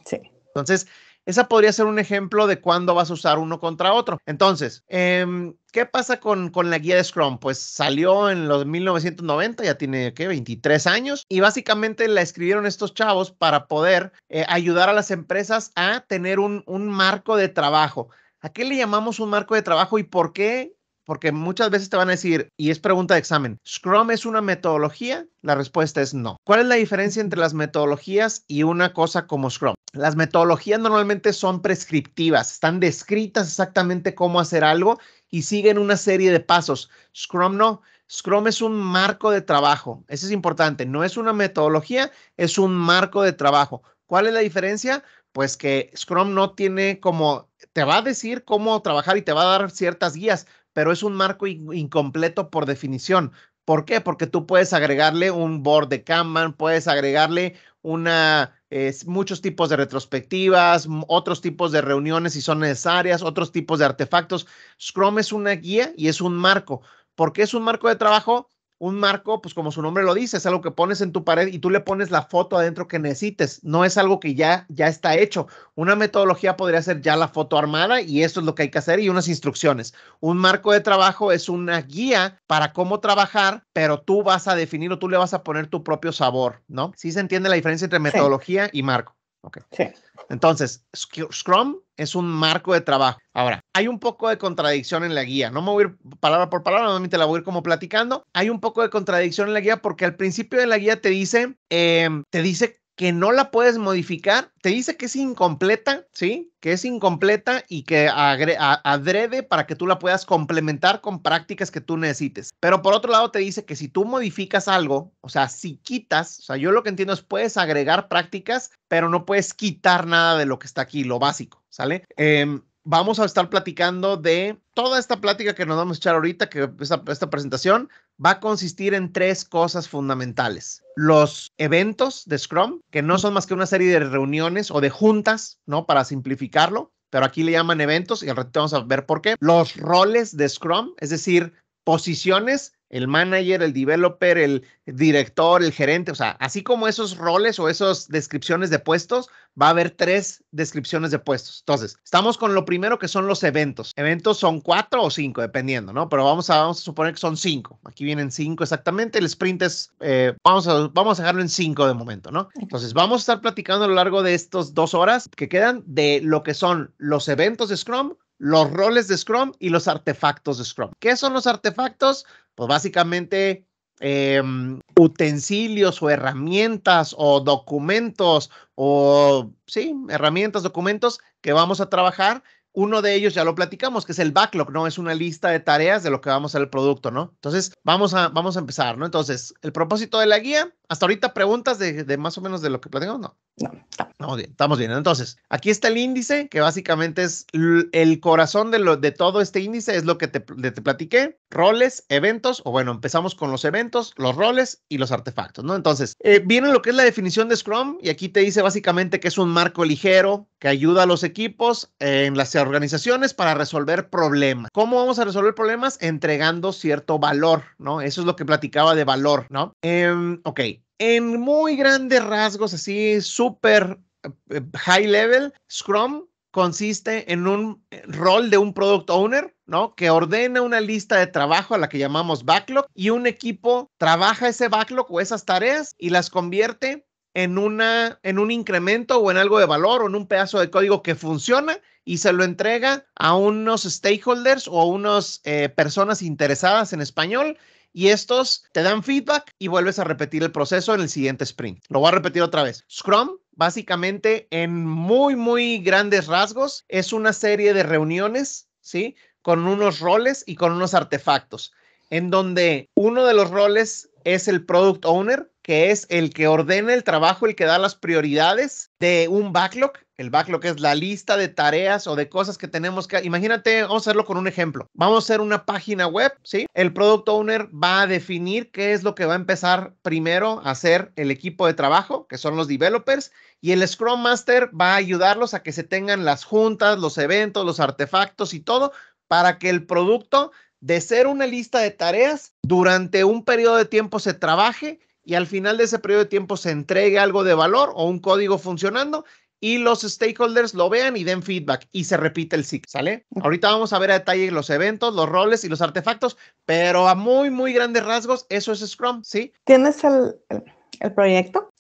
sí. Entonces, esa podría ser un ejemplo de cuándo vas a usar uno contra otro. Entonces, em, ¿qué pasa con, con la guía de Scrum? Pues salió en los 1990, ya tiene, ¿qué? 23 años. Y básicamente la escribieron estos chavos para poder eh, ayudar a las empresas a tener un, un marco de trabajo. ¿A qué le llamamos un marco de trabajo y por qué porque muchas veces te van a decir, y es pregunta de examen, ¿Scrum es una metodología? La respuesta es no. ¿Cuál es la diferencia entre las metodologías y una cosa como Scrum? las metodologías normalmente son prescriptivas, están descritas exactamente cómo hacer algo y siguen una serie de pasos. Scrum no. Scrum es un marco de trabajo. Eso es importante. No es una metodología, es un marco de trabajo. ¿Cuál es la diferencia? Pues que Scrum no tiene como, te va a decir cómo trabajar y te va a dar ciertas guías, pero es un marco incompleto por definición. ¿Por qué? Porque tú puedes agregarle un board de Kanban, puedes agregarle una es, muchos tipos de retrospectivas, otros tipos de reuniones si son necesarias, otros tipos de artefactos. Scrum es una guía y es un marco. ¿Por qué es un marco de trabajo? un marco, pues como su nombre lo dice, es algo que pones en tu pared y tú le pones la foto adentro que necesites. No es algo que ya, ya está hecho. Una metodología podría ser ya la foto armada y eso es lo que hay que hacer y unas instrucciones. Un marco de trabajo es una guía para cómo trabajar, pero tú vas a definir o tú le vas a poner tu propio sabor, ¿no? Sí se entiende la diferencia entre metodología y marco. Okay. Sí. Entonces, Scrum es un marco de trabajo. Ahora, hay un poco de contradicción en la guía. No me voy a ir palabra por palabra, normalmente la voy a ir como platicando. Hay un poco de contradicción en la guía porque al principio de la guía te dice, em, te dice que no la puedes modificar, te dice que es incompleta, ¿sí? Que es incompleta y que adrede para que tú la puedas complementar con prácticas que tú necesites. Pero por otro lado te dice que si tú modificas algo, o sea, si quitas, o sea, yo lo que entiendo es puedes agregar prácticas, pero no puedes quitar nada de lo que está aquí, lo básico, ¿sale? Eh, vamos a estar platicando de toda esta plática que nos vamos a echar ahorita, que esta, presentación va a consistir en tres cosas fundamentales. Los eventos de Scrum, que no son más que una serie de reuniones o de juntas, ¿no? Para simplificarlo, pero aquí le llaman eventos y al vamos a ver por qué. Los roles de Scrum, es decir, posiciones el manager, el developer, el director, el gerente, o sea, así como esos roles o esas descripciones de puestos, va a haber tres descripciones de puestos. Entonces, estamos con lo primero que son los eventos. Eventos son cuatro o cinco, dependiendo, ¿no? Pero vamos a, vamos a suponer que son cinco. Aquí vienen cinco exactamente. El sprint es, eh, vamos, a, vamos a dejarlo en cinco de momento, ¿no? Entonces, vamos a estar platicando a lo largo de estas dos horas que quedan de lo que son los eventos de Scrum los roles de Scrum y los artefactos de Scrum. ¿Qué son los artefactos? Pues básicamente em, utensilios o herramientas o documentos o, sí, herramientas, documentos que vamos a trabajar. Uno de ellos ya lo platicamos, que es el backlog, ¿no? Es una lista de tareas de lo que vamos a hacer el producto, ¿no? Entonces, vamos a, vamos a empezar, ¿no? Entonces, el propósito de la guía, hasta ahorita preguntas de, de más o menos de lo que platicamos, no. No, Estamos bien, estamos bien. Entonces, aquí está el índice, que básicamente es el corazón de, de todo este índice, es lo que te, platiqué. Roles, eventos, o bueno, empezamos con los eventos, los roles y los artefactos, ¿no? Entonces, eh, viene lo que es la definición de Scrum, y aquí te dice básicamente que es un marco ligero que ayuda a los equipos en las organizaciones para resolver problemas. ¿Cómo vamos a resolver problemas? Entregando cierto valor, ¿no? Eso es lo que platicaba de valor, ¿no? Em, ok, en muy grandes rasgos, así súper eh, high level, Scrum consiste en un eh, rol de un product owner, ¿no? Que ordena una lista de trabajo a la que llamamos backlog y un equipo trabaja ese backlog o esas tareas y las convierte en, una, en un incremento o en algo de valor o en un pedazo de código que funciona y se lo entrega a unos stakeholders o a unas eh, personas interesadas en español y estos te dan feedback y vuelves a repetir el proceso en el siguiente sprint. Lo voy a repetir otra vez. Scrum básicamente en muy, muy grandes rasgos es una serie de reuniones, ¿sí? Con unos roles y con unos artefactos, en donde uno de los roles es el product owner, que es el que ordena el trabajo, el que da las prioridades de un backlog el backlog es la lista de tareas o de cosas que tenemos que... Imagínate, vamos a hacerlo con un ejemplo. Vamos a hacer una página web, ¿sí? El product owner va a definir qué es lo que va a empezar primero a hacer el equipo de trabajo, que son los developers, y el Scrum Master va a ayudarlos a que se tengan las juntas, los eventos, los artefactos y todo para que el producto de ser una lista de tareas durante un periodo de tiempo se trabaje y al final de ese periodo de tiempo se entregue algo de valor o un código funcionando y los stakeholders lo vean y den feedback y se repite el ciclo, ¿sale? Ahorita vamos a ver a detalle los eventos, los roles y los artefactos, pero a muy, muy grandes rasgos, eso es Scrum, ¿sí? ¿Tienes el, el proyecto?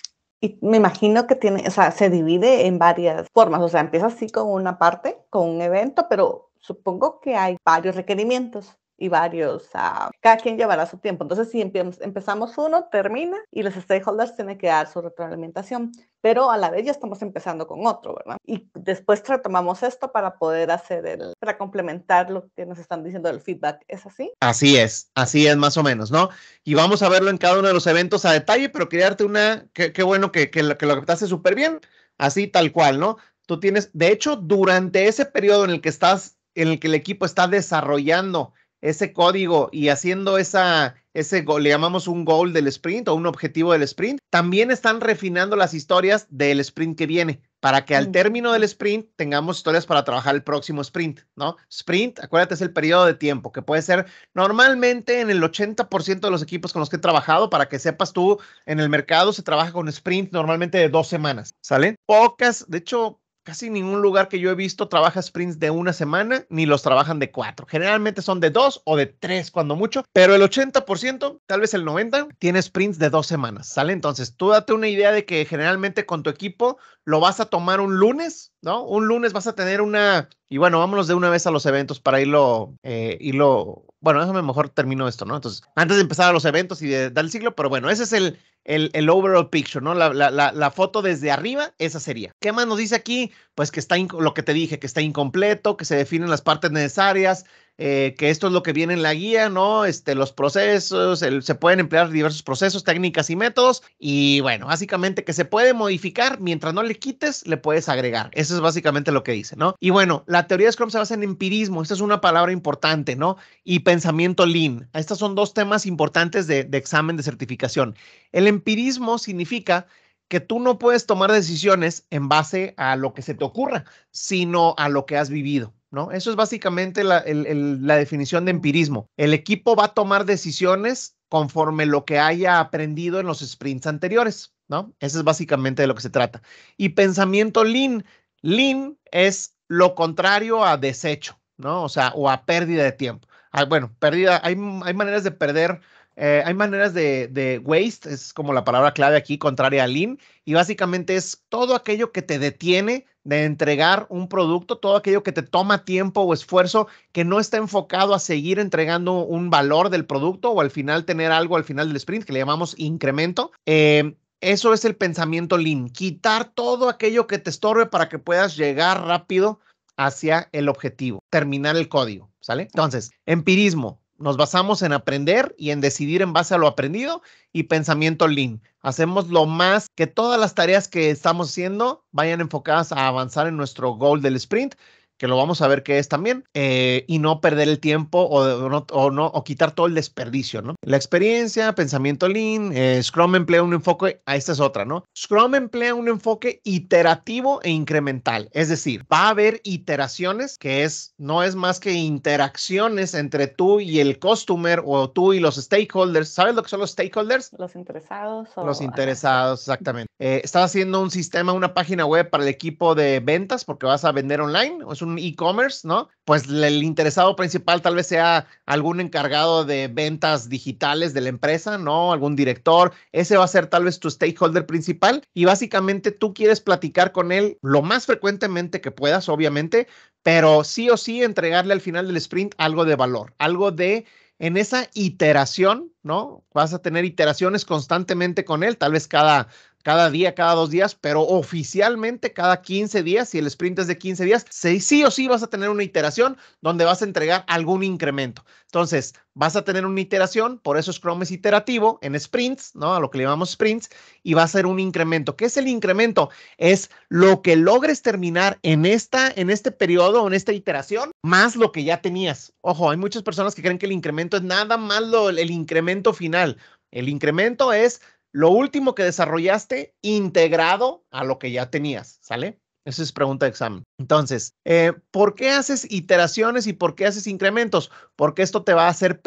Y me imagino que tiene, o sea, se divide en varias formas, o sea, empieza así con una parte, con un evento, pero supongo que hay varios requerimientos y varios, a ah, cada quien llevará su tiempo. Entonces, si empezamos uno, termina y los stakeholders tienen que dar su retroalimentación, pero a la vez ya estamos empezando con otro, ¿verdad? Y después retomamos esto para poder hacer el, para complementar lo que nos están diciendo del feedback, ¿es así? Así es, así es más o menos, ¿no? Y vamos a verlo en cada uno de los eventos a detalle, pero quería darte una, qué bueno que, que, lo, que lo captaste súper bien, así tal cual, ¿no? Tú tienes, de hecho, durante ese periodo en el que estás, en el que el equipo está desarrollando ese código y haciendo esa, ese le llamamos un goal del sprint o un objetivo del sprint, también están refinando las historias del sprint que viene para que al mm. término del sprint tengamos historias para trabajar el próximo sprint, ¿no? Sprint, acuérdate, es el periodo de tiempo que puede ser normalmente en el 80% de los equipos con los que he trabajado, para que sepas tú, en el mercado se trabaja con sprint normalmente de dos semanas, ¿sale? Pocas, de hecho, casi ningún lugar que yo he visto trabaja sprints de una semana, ni los trabajan de cuatro. Generalmente son de dos o de tres, cuando mucho, pero el 80%, tal vez el 90%, tiene sprints de dos semanas, ¿sale? Entonces, tú date una idea de que generalmente con tu equipo lo vas a tomar un lunes, ¿no? Un lunes vas a tener una... Y bueno, vámonos de una vez a los eventos para irlo, eh, irlo bueno, déjame mejor termino esto, ¿no? Entonces, antes de empezar a los eventos y de, dar el ciclo, pero bueno, ese es el, el, overall picture, ¿no? La, la, foto desde arriba, esa sería. ¿Qué más nos dice aquí? Pues que está, lo que te dije, que está incompleto, que se definen las partes necesarias, eh, que esto es lo que viene en la guía, ¿no? Este, los procesos, se pueden emplear diversos procesos, técnicas y métodos. Y bueno, básicamente que se puede modificar mientras no le quites, le puedes agregar. Eso es básicamente lo que dice, ¿no? Y bueno, la teoría de Scrum se basa en empirismo. Esta es una palabra importante, ¿no? Y pensamiento lean. Estos son dos temas importantes de examen de certificación. El empirismo significa que tú no puedes tomar decisiones en base a lo que se te ocurra, sino a lo que has vivido. Eso es básicamente la, definición de empirismo. El equipo va a tomar decisiones conforme lo que haya aprendido en los sprints anteriores, ¿no? Eso es básicamente de lo que se trata. Y pensamiento lean. Lean es lo contrario a desecho, ¿no? O sea, o a pérdida de tiempo. Ah, bueno, pérdida, hay, hay, maneras de perder, eh, hay maneras de, de, waste, es como la palabra clave aquí, contraria a lean, y básicamente es todo aquello que te detiene de entregar un producto, todo aquello que te toma tiempo o esfuerzo, que no está enfocado a seguir entregando un valor del producto o al final tener algo al final del sprint, que le llamamos incremento. Eh, eso es el pensamiento lean, quitar todo aquello que te estorbe para que puedas llegar rápido hacia el objetivo, terminar el código, ¿sale? Entonces, empirismo, nos basamos en aprender y en decidir en base a lo aprendido y pensamiento lean. Hacemos lo más que todas las tareas que estamos haciendo vayan enfocadas a avanzar en nuestro goal del sprint que lo vamos a ver qué es también, eh, y no perder el tiempo o, o, quitar todo el desperdicio, ¿no? La experiencia, pensamiento lean, eh, Scrum emplea un enfoque, a ah, esta es otra, ¿no? Scrum emplea un enfoque iterativo e incremental, es decir, va a haber iteraciones, que es, no es más que interacciones entre tú y el customer o tú y los stakeholders. ¿Sabes lo que son los stakeholders? Los interesados. O... Los interesados, exactamente. Eh, estás haciendo un sistema, una página web para el equipo de ventas porque vas a vender online, o es un un e-commerce, ¿no? Pues el interesado principal tal vez sea algún encargado de ventas digitales de la empresa, ¿no? Algún director. Ese va a ser tal vez tu stakeholder principal y básicamente tú quieres platicar con él lo más frecuentemente que puedas, obviamente, pero sí o sí entregarle al final del sprint algo de valor, algo de en esa iteración, ¿no? Vas a tener iteraciones constantemente con él, tal vez cada cada día, cada dos días, pero oficialmente cada 15 días, si el sprint es de 15 días, sí o sí vas a tener una iteración donde vas a entregar algún incremento. Entonces, vas a tener una iteración, por eso Scrum es iterativo en sprints, ¿no? A lo que le llamamos sprints, y va a ser un incremento. ¿Qué es el incremento? Es lo que logres terminar en, esta, en este periodo, en esta iteración, más lo que ya tenías. Ojo, hay muchas personas que creen que el incremento es nada más el incremento final. El incremento es lo último que desarrollaste integrado a lo que ya tenías, ¿sale? Esa es pregunta de examen. Entonces, eh, ¿por qué haces iteraciones y por qué haces incrementos? Porque esto te va a hacer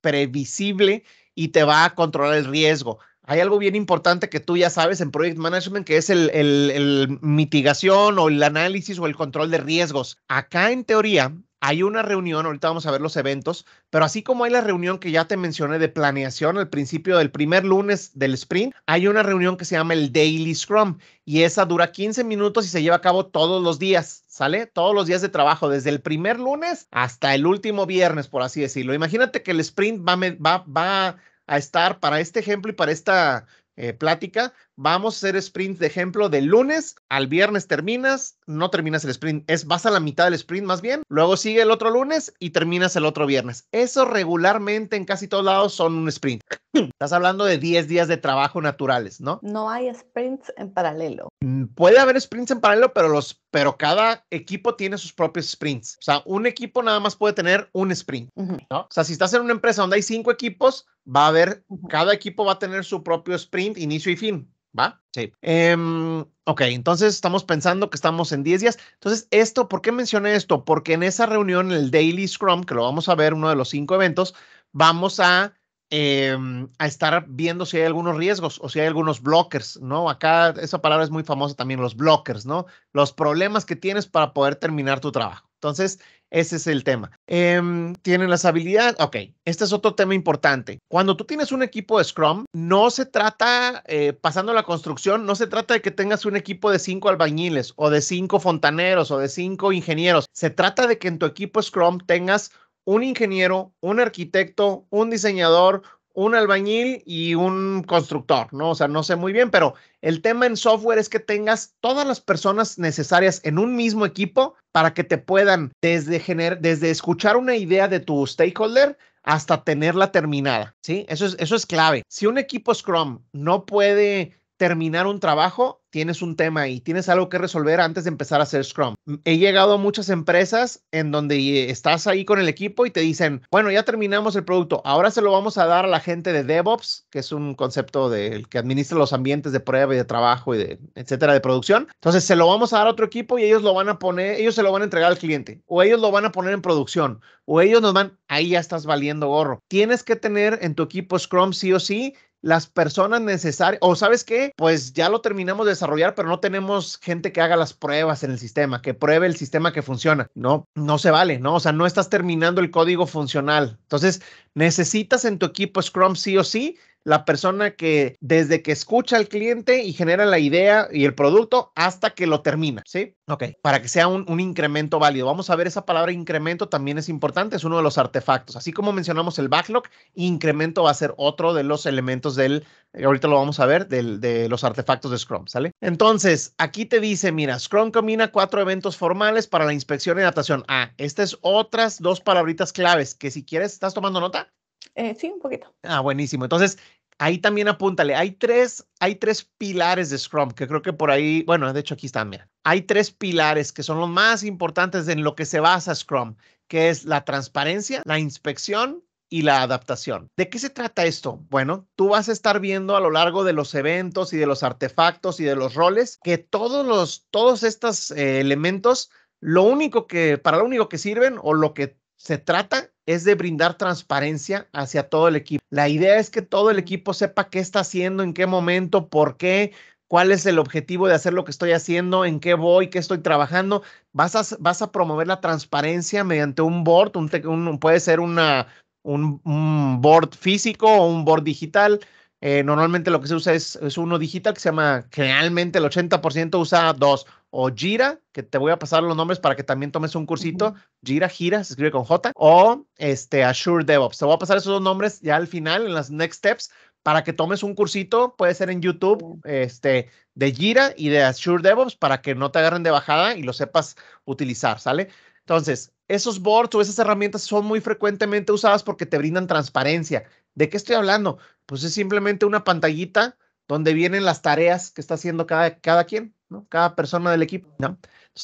previsible y te va a controlar el riesgo. Hay algo bien importante que tú ya sabes en Project Management, que es el, el, el mitigación o el análisis o el control de riesgos. Acá en teoría, hay una reunión, ahorita vamos a ver los eventos, pero así como hay la reunión que ya te mencioné de planeación al principio del primer lunes del sprint, hay una reunión que se llama el Daily Scrum y esa dura 15 minutos y se lleva a cabo todos los días, ¿sale? Todos los días de trabajo, desde el primer lunes hasta el último viernes, por así decirlo. Imagínate que el sprint va, va, va a estar para este ejemplo y para esta eh, plática, Vamos a hacer sprints de ejemplo de lunes al viernes terminas, no terminas el sprint, es vas a la mitad del sprint más bien, luego sigue el otro lunes y terminas el otro viernes. Eso regularmente en casi todos lados son un sprint. Estás hablando de 10 días de trabajo naturales, ¿no? No hay sprints en paralelo. Mm, puede haber sprints en paralelo, pero los pero cada equipo tiene sus propios sprints. O sea, un equipo nada más puede tener un sprint, ¿no? O sea, si estás en una empresa donde hay cinco equipos, va a haber, cada equipo va a tener su propio sprint, inicio y fin. ¿Va? Sí. Em, ok, entonces estamos pensando que estamos en 10 días. Entonces, esto, ¿por qué mencioné esto? Porque en esa reunión, el Daily Scrum, que lo vamos a ver, uno de los cinco eventos, vamos a, em, a estar viendo si hay algunos riesgos o si hay algunos blockers, ¿no? Acá esa palabra es muy famosa también, los blockers, ¿no? Los problemas que tienes para poder terminar tu trabajo. Entonces, ese es el tema. Em, ¿Tienen las habilidades? Ok, este es otro tema importante. Cuando tú tienes un equipo de Scrum, no se trata, eh, pasando la construcción, no se trata de que tengas un equipo de cinco albañiles o de cinco fontaneros o de cinco ingenieros. Se trata de que en tu equipo Scrum tengas un ingeniero, un arquitecto, un diseñador, un albañil y un constructor, ¿no? O sea, no sé muy bien, pero el tema en software es que tengas todas las personas necesarias en un mismo equipo para que te puedan desde, escuchar una idea de tu stakeholder hasta tenerla terminada, ¿sí? Eso es, eso es clave. Si un equipo Scrum no puede terminar un trabajo, tienes un tema y tienes algo que resolver antes de empezar a hacer Scrum. He llegado a muchas empresas en donde eh, estás ahí con el equipo y te dicen, bueno, ya terminamos el producto, ahora se lo vamos a dar a la gente de DevOps, que es un concepto del que administra los ambientes de prueba y de trabajo y de, etcétera, de producción. Entonces se lo vamos a dar a otro equipo y ellos lo van a poner, ellos se lo van a entregar al cliente o ellos lo van a poner en producción o ellos nos van, ahí ya estás valiendo gorro. Tienes que tener en tu equipo Scrum sí o sí las personas necesarias, o sabes qué, pues ya lo terminamos de desarrollar, pero no tenemos gente que haga las pruebas en el sistema, que pruebe el sistema que funciona. No, no se vale, ¿no? O sea, no estás terminando el código funcional. Entonces, necesitas en tu equipo Scrum sí o sí la persona que desde que escucha al cliente y genera la idea y el producto hasta que lo termina, ¿sí? Ok, para que sea un, incremento válido. Vamos a ver esa palabra incremento también es importante, es uno de los artefactos. Así como mencionamos el backlog, incremento va a ser otro de los elementos del, eh, ahorita lo vamos a ver, del, de los artefactos de Scrum, ¿sale? Entonces, aquí te dice, mira, Scrum combina cuatro eventos formales para la inspección y adaptación. Ah, estas es otras dos palabritas claves que si quieres, estás tomando nota, eh, sí, un poquito. Ah, buenísimo. Entonces, ahí también apúntale. Hay tres, hay tres pilares de Scrum que creo que por ahí, bueno, de hecho aquí están, mira. Hay tres pilares que son los más importantes en lo que se basa Scrum, que es la transparencia, la inspección y la adaptación. ¿De qué se trata esto? Bueno, tú vas a estar viendo a lo largo de los eventos y de los artefactos y de los roles que todos los, todos estos eh, elementos, lo único que, para lo único que sirven o lo que se trata es de brindar transparencia hacia todo el equipo. La idea es que todo el equipo sepa qué está haciendo, en qué momento, por qué, cuál es el objetivo de hacer lo que estoy haciendo, en qué voy, qué estoy trabajando. Vas a, vas a promover la transparencia mediante un board, un, puede ser una, un, board físico o un board digital. Eh, normalmente lo que se usa es, es, uno digital que se llama, generalmente el 80% usa dos, o Jira, que te voy a pasar los nombres para que también tomes un cursito. Jira, Gira, se escribe con J, o este, Azure DevOps. Te voy a pasar esos dos nombres ya al final, en las next steps, para que tomes un cursito, puede ser en YouTube, este, de Jira y de Azure DevOps, para que no te agarren de bajada y lo sepas utilizar, ¿sale? Entonces, esos boards o esas herramientas son muy frecuentemente usadas porque te brindan transparencia. ¿De qué estoy hablando? Pues es simplemente una pantallita donde vienen las tareas que está haciendo cada, cada quien. Cada persona del equipo,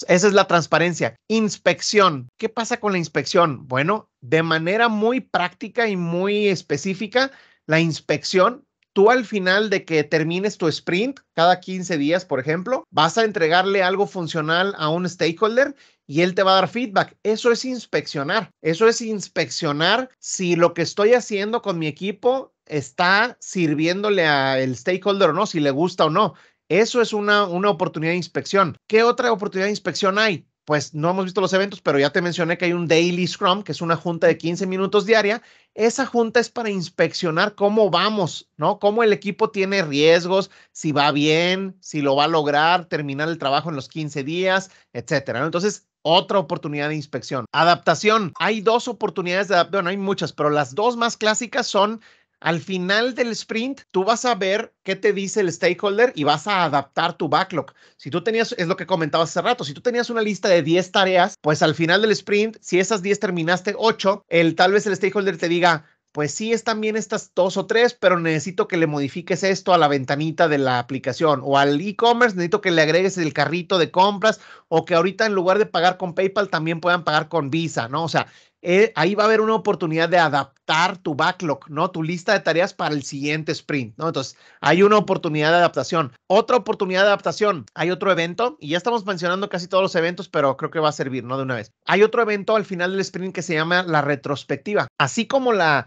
esa es la transparencia. Inspección. ¿Qué pasa con la inspección? Bueno, de manera muy práctica y muy específica, la inspección tú al final de que termines tu sprint, cada 15 días, por ejemplo, vas a entregarle algo funcional a un stakeholder y él te va a dar feedback. Eso es inspeccionar. Eso es inspeccionar si lo que estoy haciendo con mi equipo está sirviéndole al stakeholder o no, si le gusta o no. Eso es una, una oportunidad de inspección. ¿Qué otra oportunidad de inspección hay? Pues no hemos visto los eventos, pero ya te mencioné que hay un Daily Scrum, que es una junta de 15 minutos diaria. Esa junta es para inspeccionar cómo vamos, ¿no? Cómo el equipo tiene riesgos, si va bien, si lo va a lograr, terminar el trabajo en los 15 días, etcétera. Entonces, otra oportunidad de inspección. Adaptación. Hay dos oportunidades de adaptación, hay muchas, pero las dos más clásicas son al final del sprint, tú vas a ver qué te dice el stakeholder y vas a adaptar tu backlog. Si tú tenías, es lo que comentaba hace rato, si tú tenías una lista de 10 tareas, pues al final del sprint, si esas 10 terminaste 8, el, tal vez el stakeholder te diga, pues sí están bien estas dos o tres, pero necesito que le modifiques esto a la ventanita de la aplicación o al e-commerce, necesito que le agregues el carrito de compras o que ahorita en lugar de pagar con PayPal también puedan pagar con Visa, ¿no? O sea, eh, ahí va a haber una oportunidad de adaptar tu backlog, ¿no? Tu lista de tareas para el siguiente sprint, ¿no? Entonces, hay una oportunidad de adaptación. Otra oportunidad de adaptación, hay otro evento, y ya estamos mencionando casi todos los eventos, pero creo que va a servir, ¿no? De una vez. Hay otro evento al final del sprint que se llama la retrospectiva, así como la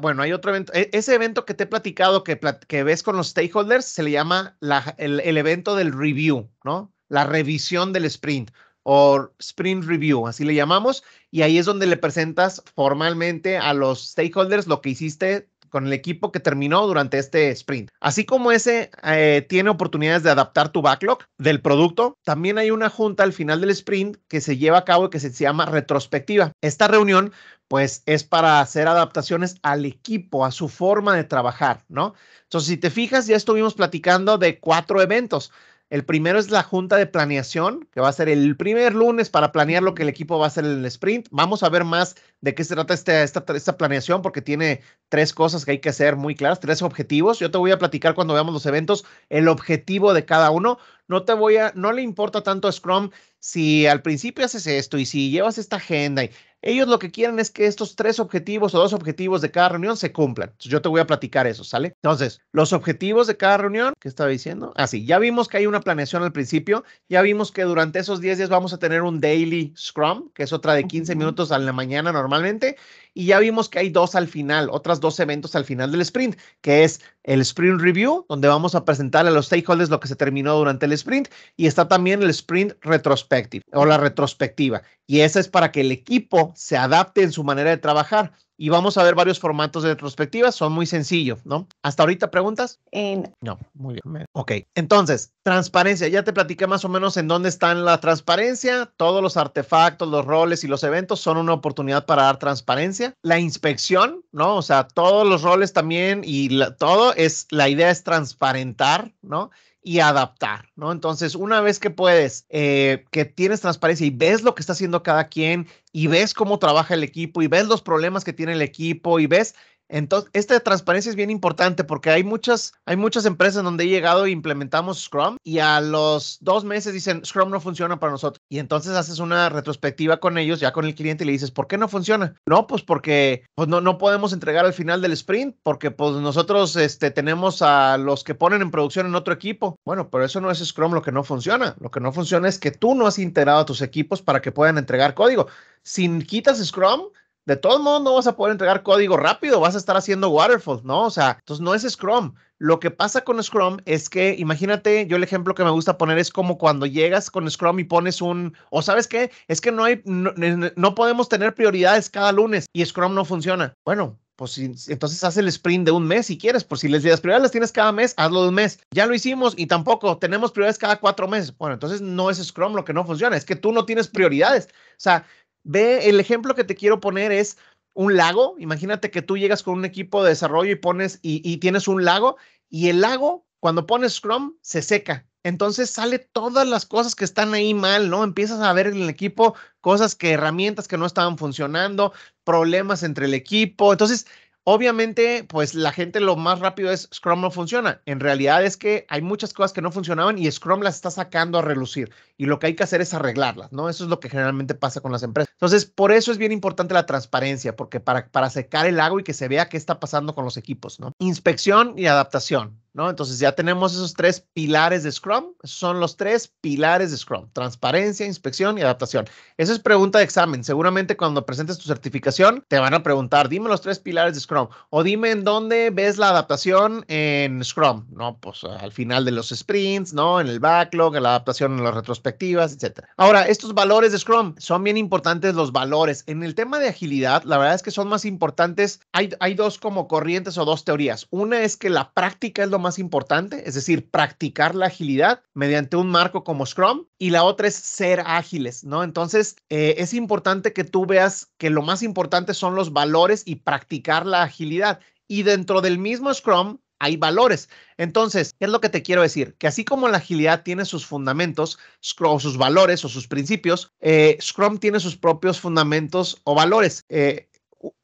bueno, hay otro evento, e, ese evento que te he platicado, que, ves con los stakeholders, se le llama el, el, evento del review, ¿no? La revisión del sprint o sprint review, así le llamamos, y ahí es donde le presentas formalmente a los stakeholders lo que hiciste con el equipo que terminó durante este sprint. Así como ese eh, tiene oportunidades de adaptar tu backlog del producto, también hay una junta al final del sprint que se lleva a cabo y que se llama retrospectiva. Esta reunión pues es para hacer adaptaciones al equipo, a su forma de trabajar, ¿no? Entonces, si te fijas, ya estuvimos platicando de cuatro eventos. El primero es la junta de planeación, que va a ser el primer lunes para planear lo que el equipo va a hacer en el sprint. Vamos a ver más de qué se trata este, esta, esta, planeación, porque tiene tres cosas que hay que hacer muy claras, tres objetivos. Yo te voy a platicar cuando veamos los eventos el objetivo de cada uno. No te voy a, no le importa tanto a Scrum si al principio haces esto y si llevas esta agenda y ellos lo que quieren es que estos tres objetivos o dos objetivos de cada reunión se cumplan. yo te voy a platicar eso, ¿sale? Entonces, los objetivos de cada reunión, ¿qué estaba diciendo? Así, ah, ya vimos que hay una planeación al principio, ya vimos que durante esos 10 días vamos a tener un daily scrum, que es otra de 15 minutos a la mañana normalmente, y ya vimos que hay dos al final, otras dos eventos al final del sprint, que es el sprint review, donde vamos a presentar a los stakeholders lo que se terminó durante el sprint, y está también el sprint retrospective o la retrospectiva, y esa es para que el equipo se adapte en su manera de trabajar. Y vamos a ver varios formatos de retrospectivas, son muy sencillos, ¿no? ¿Hasta ahorita preguntas? En... No, muy bien. Ok, entonces, transparencia. Ya te platicé más o menos en dónde está la transparencia. Todos los artefactos, los roles y los eventos son una oportunidad para dar transparencia. La inspección, ¿no? O sea, todos los roles también y todo es, la idea es transparentar, ¿no? y adaptar, ¿no? Entonces, una vez que puedes, eh, que tienes transparencia y ves lo que está haciendo cada quien y ves cómo trabaja el equipo y ves los problemas que tiene el equipo y ves entonces, esta transparencia es bien importante porque hay muchas, hay muchas empresas donde he llegado e implementamos Scrum y a los dos meses dicen Scrum no funciona para nosotros. Y entonces haces una retrospectiva con ellos, ya con el cliente, y le dices, ¿por qué no funciona? No, pues porque pues no, no podemos entregar al final del sprint porque pues nosotros este, tenemos a los que ponen en producción en otro equipo. Bueno, pero eso no es Scrum lo que no funciona. Lo que no funciona es que tú no has integrado a tus equipos para que puedan entregar código. sin quitas Scrum, de todos modos no vas a poder entregar código rápido, vas a estar haciendo waterfall, ¿no? O sea, entonces no es Scrum. Lo que pasa con Scrum es que, imagínate, yo el ejemplo que me gusta poner es como cuando llegas con Scrum y pones un, o sabes qué, es que no hay, no, podemos tener prioridades cada lunes y Scrum no funciona. Bueno, pues entonces haz el sprint de un mes si quieres, por pues si les, las prioridades las tienes cada mes, hazlo de un mes. Ya lo hicimos y tampoco tenemos prioridades cada cuatro meses. Bueno, entonces no es Scrum lo que no funciona, es que tú no tienes prioridades. O sea, Ve, el ejemplo que te quiero poner es un lago. Imagínate que tú llegas con un equipo de desarrollo y pones y, tienes un lago y el lago, cuando pones Scrum, se seca. Entonces sale todas las cosas que están ahí mal, ¿no? Empiezas a ver en el equipo cosas que herramientas que no estaban funcionando, problemas entre el equipo. Entonces, Obviamente, pues la gente lo más rápido es Scrum no funciona. En realidad es que hay muchas cosas que no funcionaban y Scrum las está sacando a relucir y lo que hay que hacer es arreglarlas, ¿no? Eso es lo que generalmente pasa con las empresas. Entonces, por eso es bien importante la transparencia, porque para, para secar el agua y que se vea qué está pasando con los equipos, ¿no? Inspección y adaptación. Entonces ya tenemos esos tres pilares de Scrum. son los tres pilares de Scrum. Transparencia, inspección y adaptación. Esa es pregunta de examen. Seguramente cuando presentes tu certificación te van a preguntar, dime los tres pilares de Scrum o dime en dónde ves la adaptación en Scrum, ¿no? Pues ah, al final de los sprints, ¿no? En el backlog, en la adaptación en las retrospectivas, etc. Ahora, estos valores de Scrum son bien importantes los valores. En el tema de agilidad, la verdad es que son más importantes. Hay, hay dos como corrientes o dos teorías. Una es que la práctica es lo más importante, es decir, practicar la agilidad mediante un marco como Scrum y la otra es ser ágiles, ¿no? Entonces, eh, es importante que tú veas que lo más importante son los valores y practicar la agilidad. Y dentro del mismo Scrum hay valores. Entonces, ¿qué es lo que te quiero decir? Que así como la agilidad tiene sus fundamentos, Scrum, sus valores o sus principios, eh, Scrum tiene sus propios fundamentos o valores. Eh,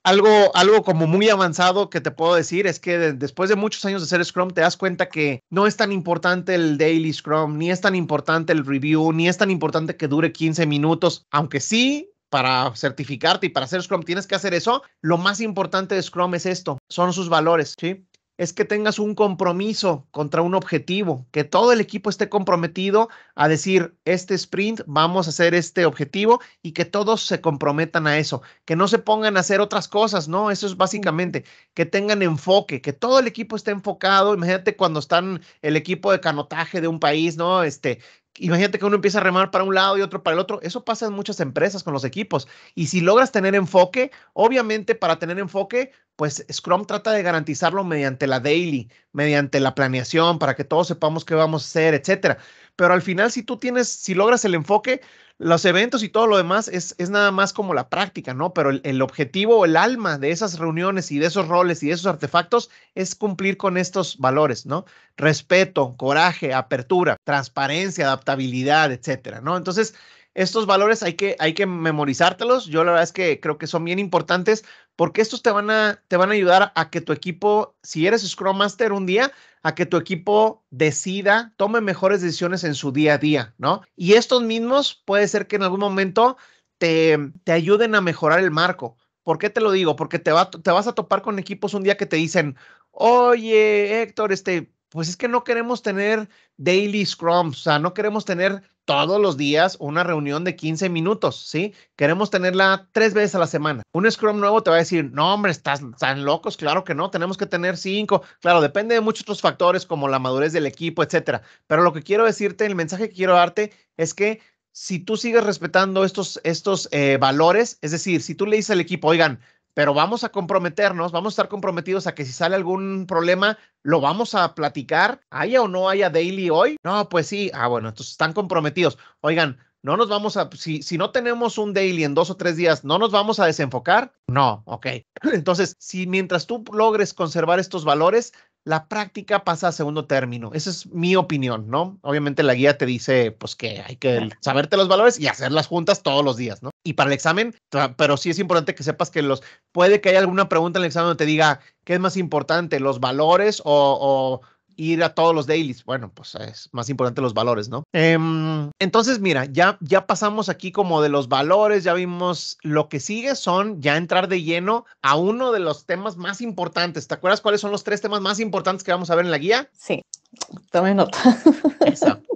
algo, algo como muy avanzado que te puedo decir es que después de muchos años de hacer Scrum te das cuenta que no es tan importante el daily Scrum, ni es tan importante el review, ni es tan importante que dure 15 minutos, aunque sí para certificarte y para hacer Scrum tienes que hacer eso. Lo más importante de Scrum es esto, son sus valores, ¿sí? es que tengas un compromiso contra un objetivo, que todo el equipo esté comprometido a decir, este sprint, vamos a hacer este objetivo y que todos se comprometan a eso, que no se pongan a hacer otras cosas, ¿no? Eso es básicamente, que tengan enfoque, que todo el equipo esté enfocado, imagínate cuando están el equipo de canotaje de un país, ¿no? Este, imagínate que uno empieza a remar para un lado y otro para el otro. Eso pasa en muchas empresas con los equipos. Y si logras tener enfoque, obviamente para tener enfoque, pues Scrum trata de garantizarlo mediante la daily, mediante la planeación, para que todos sepamos qué vamos a hacer, etcétera pero al final si tú tienes, si logras el enfoque, los eventos y todo lo demás es, nada más como la práctica, ¿no? Pero el, objetivo, el alma de esas reuniones y de esos roles y de esos artefactos es cumplir con estos valores, ¿no? Respeto, coraje, apertura, transparencia, adaptabilidad, etcétera, ¿no? Entonces, estos valores hay que, hay que memorizártelos. Yo la verdad es que creo que son bien importantes porque estos te van a, te van a ayudar a que tu equipo, si eres Scrum Master un día, a que tu equipo decida, tome mejores decisiones en su día a día, ¿no? Y estos mismos puede ser que en algún momento te, ayuden a mejorar el marco. ¿Por qué te lo digo? Porque te, te vas a topar con equipos un día que te dicen, oye, Héctor, este, pues es que no queremos tener daily scrums, o sea, no queremos tener todos los días una reunión de 15 minutos, ¿sí? Queremos tenerla tres veces a la semana. Un Scrum nuevo te va a decir, no, hombre, estás tan locos, claro que no, tenemos que tener cinco. Claro, depende de muchos otros factores como la madurez del equipo, etcétera. Pero lo que quiero decirte, el mensaje que quiero darte es que si tú sigues respetando estos, estos eh, valores, es decir, si tú le dices al equipo, oigan, pero vamos a comprometernos, vamos a estar comprometidos a que si sale algún problema, lo vamos a platicar, haya o no haya daily hoy. No, pues sí, ah, bueno, entonces están comprometidos. Oigan, no nos vamos a, si, si no tenemos un daily en dos o tres días, no nos vamos a desenfocar. No, ok. Entonces, si mientras tú logres conservar estos valores, la práctica pasa a segundo término. Esa es mi opinión, ¿no? Obviamente la guía te dice, pues que hay que saberte los valores y hacerlas juntas todos los días, ¿no? Y para el examen, pero sí es importante que sepas que los, puede que haya alguna pregunta en el examen donde te diga, ¿qué es más importante, los valores o, o ir a todos los dailies. Bueno, pues es más importante los valores, ¿no? Em, entonces, mira, ya, ya pasamos aquí como de los valores, ya vimos lo que sigue son ya entrar de lleno a uno de los temas más importantes. ¿Te acuerdas cuáles son los tres temas más importantes que vamos a ver en la guía? Sí, tomen nota. Exacto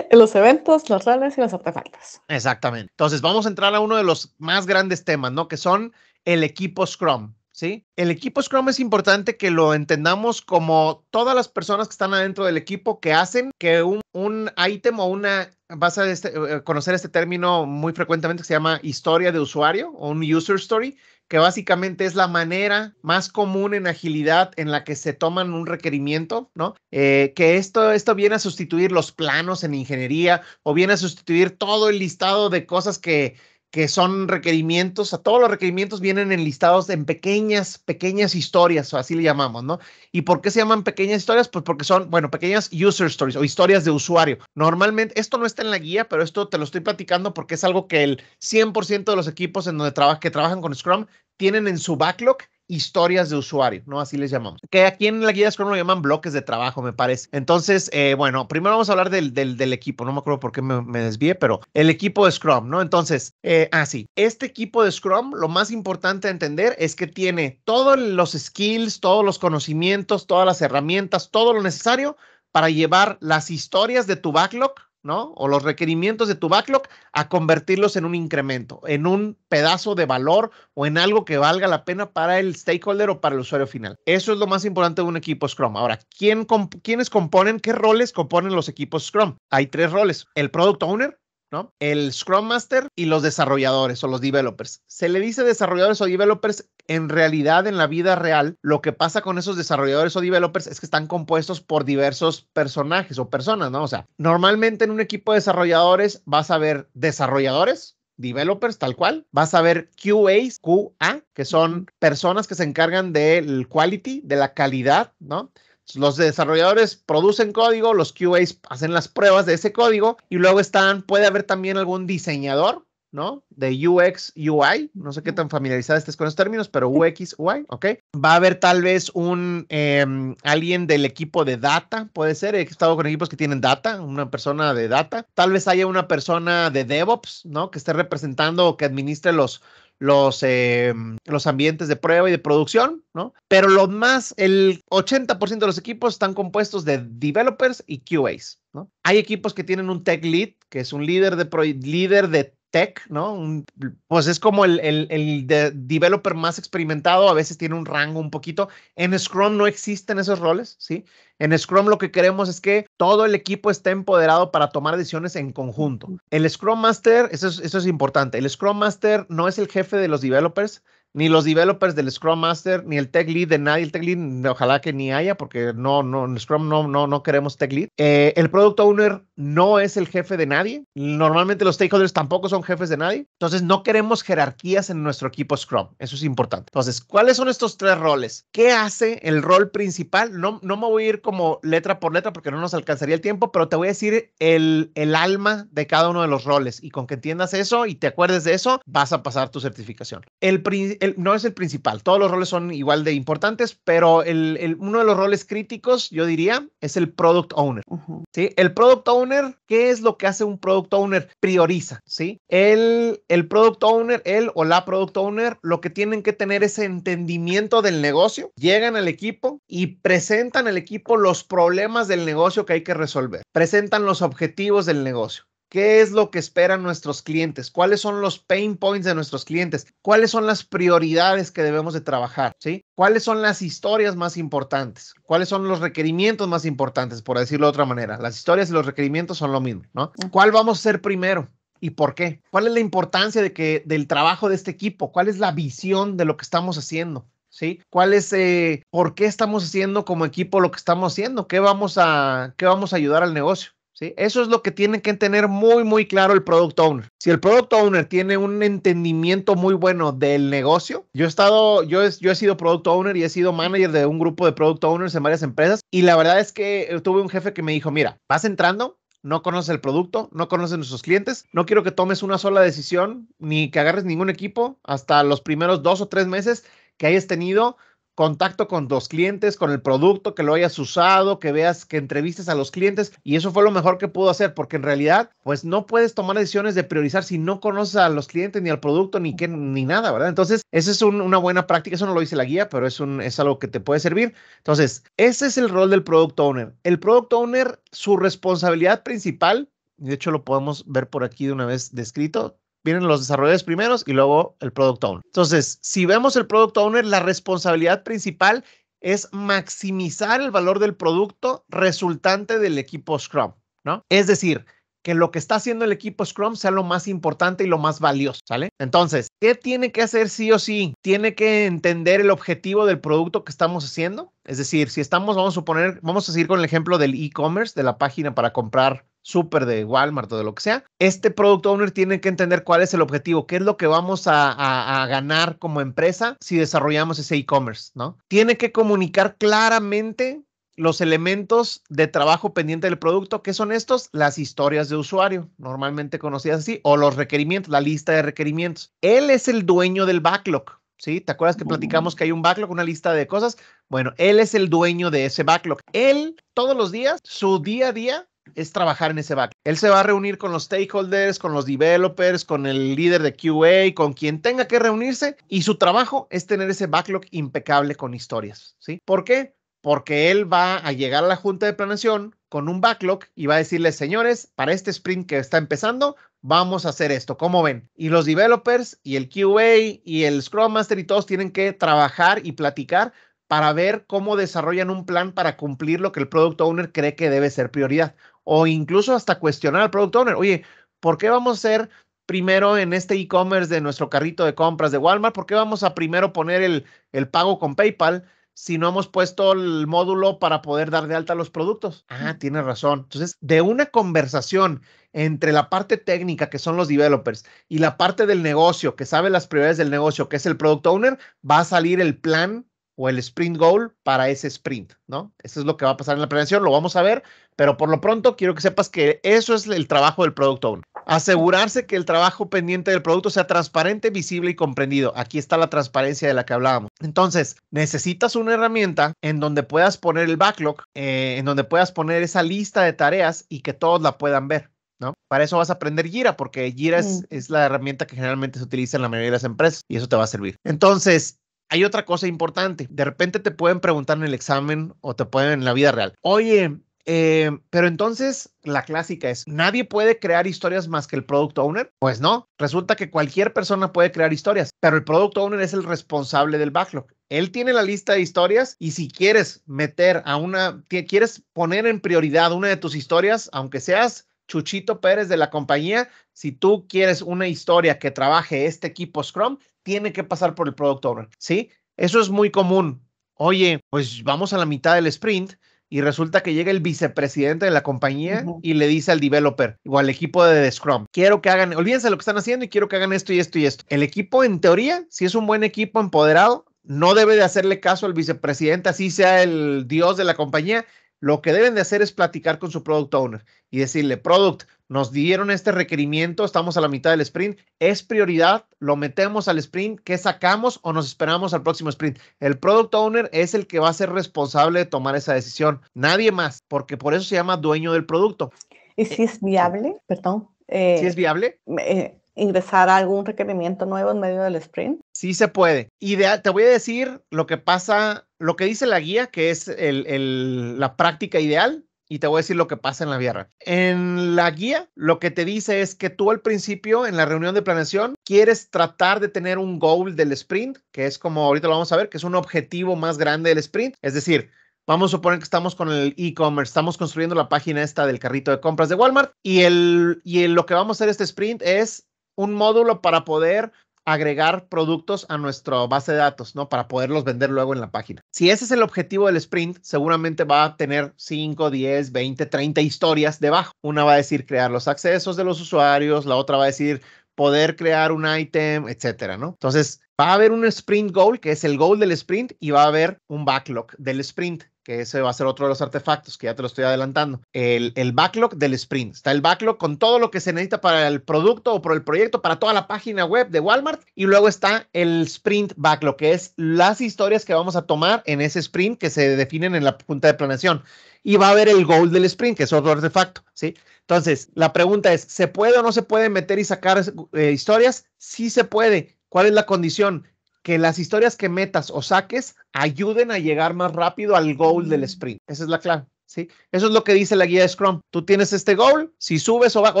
los eventos, los roles y los artefactos. Exactamente. Entonces vamos a entrar a uno de los más grandes temas, ¿no? Que son el equipo Scrum. El equipo Scrum es importante que lo entendamos como todas las personas que están adentro del equipo que hacen que un, un ítem o una, vas a este, eh, eh, conocer este término muy frecuentemente que se llama historia de usuario o un user story, que básicamente es la manera más común en agilidad en la que se toman un requerimiento, ¿no? Eh, que esto, esto viene a sustituir los planos en ingeniería o viene a sustituir todo el listado de cosas que que son requerimientos, a todos los requerimientos vienen enlistados en pequeñas, pequeñas historias, o así le llamamos, ¿no? ¿Y por qué se llaman pequeñas historias? Pues porque son, bueno, pequeñas user stories o historias de usuario. Normalmente, esto no está en la guía, pero esto te lo estoy platicando porque es algo que el 100% de los equipos en donde que trabajan con Scrum tienen en su backlog historias de usuario, ¿no? Así les llamamos. Que aquí en la guía de Scrum lo llaman bloques de trabajo, me parece. Entonces, eh, bueno, primero vamos a hablar del, del, equipo. No me acuerdo por qué me, desvié, pero el equipo de Scrum, ¿no? Entonces, eh, así, ah, este equipo de Scrum, lo más importante a entender es que tiene todos los skills, todos los conocimientos, todas las herramientas, todo lo necesario para llevar las historias de tu backlog ¿no? O los requerimientos de tu backlog a convertirlos en un incremento, en un pedazo de valor o en algo que valga la pena para el stakeholder o para el usuario final. Eso es lo más importante de un equipo Scrum. Ahora, ¿quién ¿quiénes componen, qué roles componen los equipos Scrum? Hay tres roles, el Product Owner, ¿no? El Scrum Master y los desarrolladores o los developers. Se le dice desarrolladores o developers. En realidad, en la vida real, lo que pasa con esos desarrolladores o developers es que están compuestos por diversos personajes o personas, ¿no? O sea, normalmente en un equipo de desarrolladores vas a ver desarrolladores, developers, tal cual. Vas a ver QAs, QA, que son personas que se encargan del quality, de la calidad, ¿no? Los desarrolladores producen código, los QAs hacen las pruebas de ese código y luego están, puede haber también algún diseñador, ¿no? De UX, UI, no sé qué tan familiarizada estés con los términos, pero UX, UI, ¿ok? Va a haber tal vez un, em, alguien del equipo de data, puede ser, he estado con equipos que tienen data, una persona de data, tal vez haya una persona de DevOps, ¿no? Que esté representando o que administre los, los, eh, los ambientes de prueba y de producción, ¿no? Pero lo más, el 80% de los equipos están compuestos de developers y QAs, ¿no? Hay equipos que tienen un tech lead, que es un líder de, líder de tech, ¿no? pues es como el, el, de developer más experimentado, a veces tiene un rango un poquito. En Scrum no existen esos roles, ¿sí? En Scrum lo que queremos es que todo el equipo esté empoderado para tomar decisiones en conjunto. El Scrum Master, eso eso es importante, el Scrum Master no es el jefe de los developers, ni los developers del Scrum Master, ni el Tech Lead de nadie, el Tech Lead ojalá que ni haya, porque no, no, Scrum no, no, queremos Tech Lead. Eh, el Product Owner no es el jefe de nadie, normalmente los stakeholders tampoco son jefes de nadie, entonces no queremos jerarquías en nuestro equipo Scrum, eso es importante. Entonces, ¿cuáles son estos tres roles? ¿Qué hace el rol principal? No, no me voy a ir como letra por letra porque no nos alcanzaría el tiempo, pero te voy a decir el, el alma de cada uno de los roles y con que entiendas eso y te acuerdes de eso, vas a pasar tu certificación. El principal no es el principal, todos los roles son igual de importantes, pero uno de los roles críticos, yo diría, es el product owner. ¿sí? El product owner, ¿qué es lo que hace un product owner? Prioriza, ¿sí? El, el product owner, él o la product owner, lo que tienen que tener es entendimiento del negocio, llegan al equipo y presentan al equipo los problemas del negocio que hay que resolver, presentan los objetivos del negocio. ¿Qué es lo que esperan nuestros clientes? ¿Cuáles son los pain points de nuestros clientes? ¿Cuáles son las prioridades que debemos de trabajar? ¿Sí? ¿Cuáles son las historias más importantes? ¿Cuáles son los requerimientos más importantes, por decirlo de otra manera? Las historias y los requerimientos son lo mismo, ¿no? ¿Cuál vamos a ser primero? ¿Y por qué? ¿Cuál es la importancia de que, del trabajo de este equipo? ¿Cuál es la visión de lo que estamos haciendo? ¿sí? ¿Cuál es, eh, por qué estamos haciendo como equipo lo que estamos haciendo? ¿Qué vamos a, qué vamos a ayudar al negocio? Eso es lo que tiene que tener muy, muy claro el product owner. Si el product owner tiene un entendimiento muy bueno del negocio, yo he estado, yo he, sido product owner y he sido manager de un grupo de product owners en varias empresas y la verdad es que eh, tuve un jefe que me dijo, mira, vas entrando, no conoces el producto, no conoces nuestros clientes, no quiero que tomes una sola decisión ni que agarres ningún equipo hasta los primeros dos o tres meses que hayas tenido contacto con dos clientes, con el producto, que lo hayas usado, que veas, que entrevistes a los clientes. Y eso fue lo mejor que pudo hacer, porque en realidad, pues no puedes tomar decisiones de priorizar si no conoces a los clientes, ni al producto, ni, que, ni nada, ¿verdad? Entonces, esa es una buena práctica. Eso no lo dice la guía, pero es, un, es algo que te puede servir. Entonces, ese es el rol del product owner. El product owner, su responsabilidad principal, de hecho lo podemos ver por aquí de una vez descrito, vienen los desarrolladores primeros y luego el product owner. Entonces, si vemos el product owner, la responsabilidad principal es maximizar el valor del producto resultante del equipo Scrum, ¿no? Es decir, que lo que está haciendo el equipo Scrum sea lo más importante y lo más valioso, ¿sale? Entonces, ¿qué tiene que hacer sí o sí? Tiene que entender el objetivo del producto que estamos haciendo. Es decir, si estamos, vamos a suponer, vamos a seguir con el ejemplo del e-commerce, de la página para comprar súper de Walmart o de lo que sea, este product owner tiene que entender cuál es el objetivo, qué es lo que vamos a, ganar como empresa si desarrollamos ese e-commerce, ¿no? Tiene que comunicar claramente los elementos de trabajo pendiente del producto, que son estos, las historias de usuario, normalmente conocidas así, o los requerimientos, la lista de requerimientos. Él es el dueño del backlog, ¿sí? ¿Te acuerdas que platicamos que hay un backlog, una lista de cosas? Bueno, él es el dueño de ese backlog. Él, todos los días, su día a día, es trabajar en ese backlog. Él se va a reunir con los stakeholders, con los developers, con el líder de QA, con quien tenga que reunirse y su trabajo es tener ese backlog impecable con historias, ¿sí? ¿Por qué? Porque él va a llegar a la junta de planeación con un backlog y va a decirles, señores, para este sprint que está empezando, vamos a hacer esto, ¿cómo ven? Y los developers y el QA y el Scrum Master y todos tienen que trabajar y platicar para ver cómo desarrollan un plan para cumplir lo que el product owner cree que debe ser prioridad o incluso hasta cuestionar al product owner, oye, ¿por qué vamos a ser primero en este e-commerce de nuestro carrito de compras de Walmart? ¿Por qué vamos a primero poner el, el pago con PayPal? si no hemos puesto el módulo para poder dar de alta los productos. Ah, tiene razón. Entonces, de una conversación entre la parte técnica, que son los developers, y la parte del negocio, que sabe las prioridades del negocio, que es el product owner, va a salir el plan o el sprint goal para ese sprint, ¿no? Eso es lo que va a pasar en la prevención, lo vamos a ver, pero por lo pronto quiero que sepas que eso es el trabajo del producto Owner. Asegurarse que el trabajo pendiente del producto sea transparente, visible y comprendido. Aquí está la transparencia de la que hablábamos. Entonces, necesitas una herramienta en donde puedas poner el backlog, eh, en donde puedas poner esa lista de tareas y que todos la puedan ver. ¿No? Para eso vas a aprender Jira, porque Jira es, es, la herramienta que generalmente se utiliza en la mayoría de las empresas y eso te va a servir. Entonces, hay otra cosa importante. De repente te pueden preguntar en el examen o te pueden en la vida real. Oye, eh, pero entonces la clásica es, ¿nadie puede crear historias más que el product owner? Pues no, resulta que cualquier persona puede crear historias, pero el product owner es el responsable del backlog. Él tiene la lista de historias y si quieres meter a una, quieres poner en prioridad una de tus historias, aunque seas Chuchito Pérez de la compañía, si tú quieres una historia que trabaje este equipo Scrum, tiene que pasar por el product owner, ¿sí? Eso es muy común. Oye, pues vamos a la mitad del sprint y resulta que llega el vicepresidente de la compañía y le dice al developer o al equipo de Scrum, quiero que hagan, olvídense lo que están haciendo y quiero que hagan esto y esto y esto. El equipo, en teoría, si es un buen equipo empoderado, no debe de hacerle caso al vicepresidente, así sea el dios de la compañía. Lo que deben de hacer es platicar con su product owner y decirle, product, nos dieron este requerimiento, estamos a la mitad del sprint, es prioridad, lo metemos al sprint, ¿qué sacamos o nos esperamos al próximo sprint? El product owner es el que va a ser responsable de tomar esa decisión, nadie más, porque por eso se llama dueño del producto. ¿Y si es viable? Perdón. Eh, ¿Si es viable? Eh, ingresar a algún requerimiento nuevo en medio del sprint? Sí se puede. te voy a decir lo que pasa, lo que dice la guía, que es la práctica ideal, y te voy a decir lo que pasa en la guerra. En la guía, lo que te dice es que tú al principio, en la reunión de planeación, quieres tratar de tener un goal del sprint, que es como ahorita lo vamos a ver, que es un objetivo más grande del sprint. Es decir, Vamos a suponer que estamos con el e-commerce, estamos construyendo la página esta del carrito de compras de Walmart y, el, y lo que vamos a hacer este sprint es un módulo para poder agregar productos a nuestra base de datos, ¿no? Para poderlos vender luego en la página. Si ese es el objetivo del sprint, seguramente va a tener 5, 10, 20, 30 historias debajo. Una va a decir crear los accesos de los usuarios, la otra va a decir poder crear un item, etcétera, ¿no? Entonces, va a haber un sprint goal, que es el goal del sprint, y va a haber un backlog del sprint que ese va a ser otro de los artefactos que ya te lo estoy adelantando. El, backlog del sprint. Está el backlog con todo lo que se necesita para el producto o para el proyecto, para toda la página web de Walmart. Y luego está el sprint backlog, que es las historias que vamos a tomar en ese sprint que se definen en la junta de planeación. Y va a haber el goal del sprint, que es otro artefacto, ¿sí? Entonces, la pregunta es, ¿se puede o no se puede meter y sacar eh, historias? Sí se puede. ¿Cuál es la condición? Que las historias que metas o saques ayuden a llegar más rápido al goal del mm. sprint. Esa es la clave. ¿sí? Eso es lo que dice la guía de Scrum. Tú tienes este goal, si subes o bajas,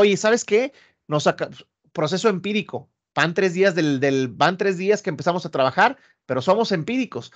oye, ¿sabes qué? No saca, proceso empírico. Van tres días del, del, van tres días que empezamos a trabajar, pero somos empíricos.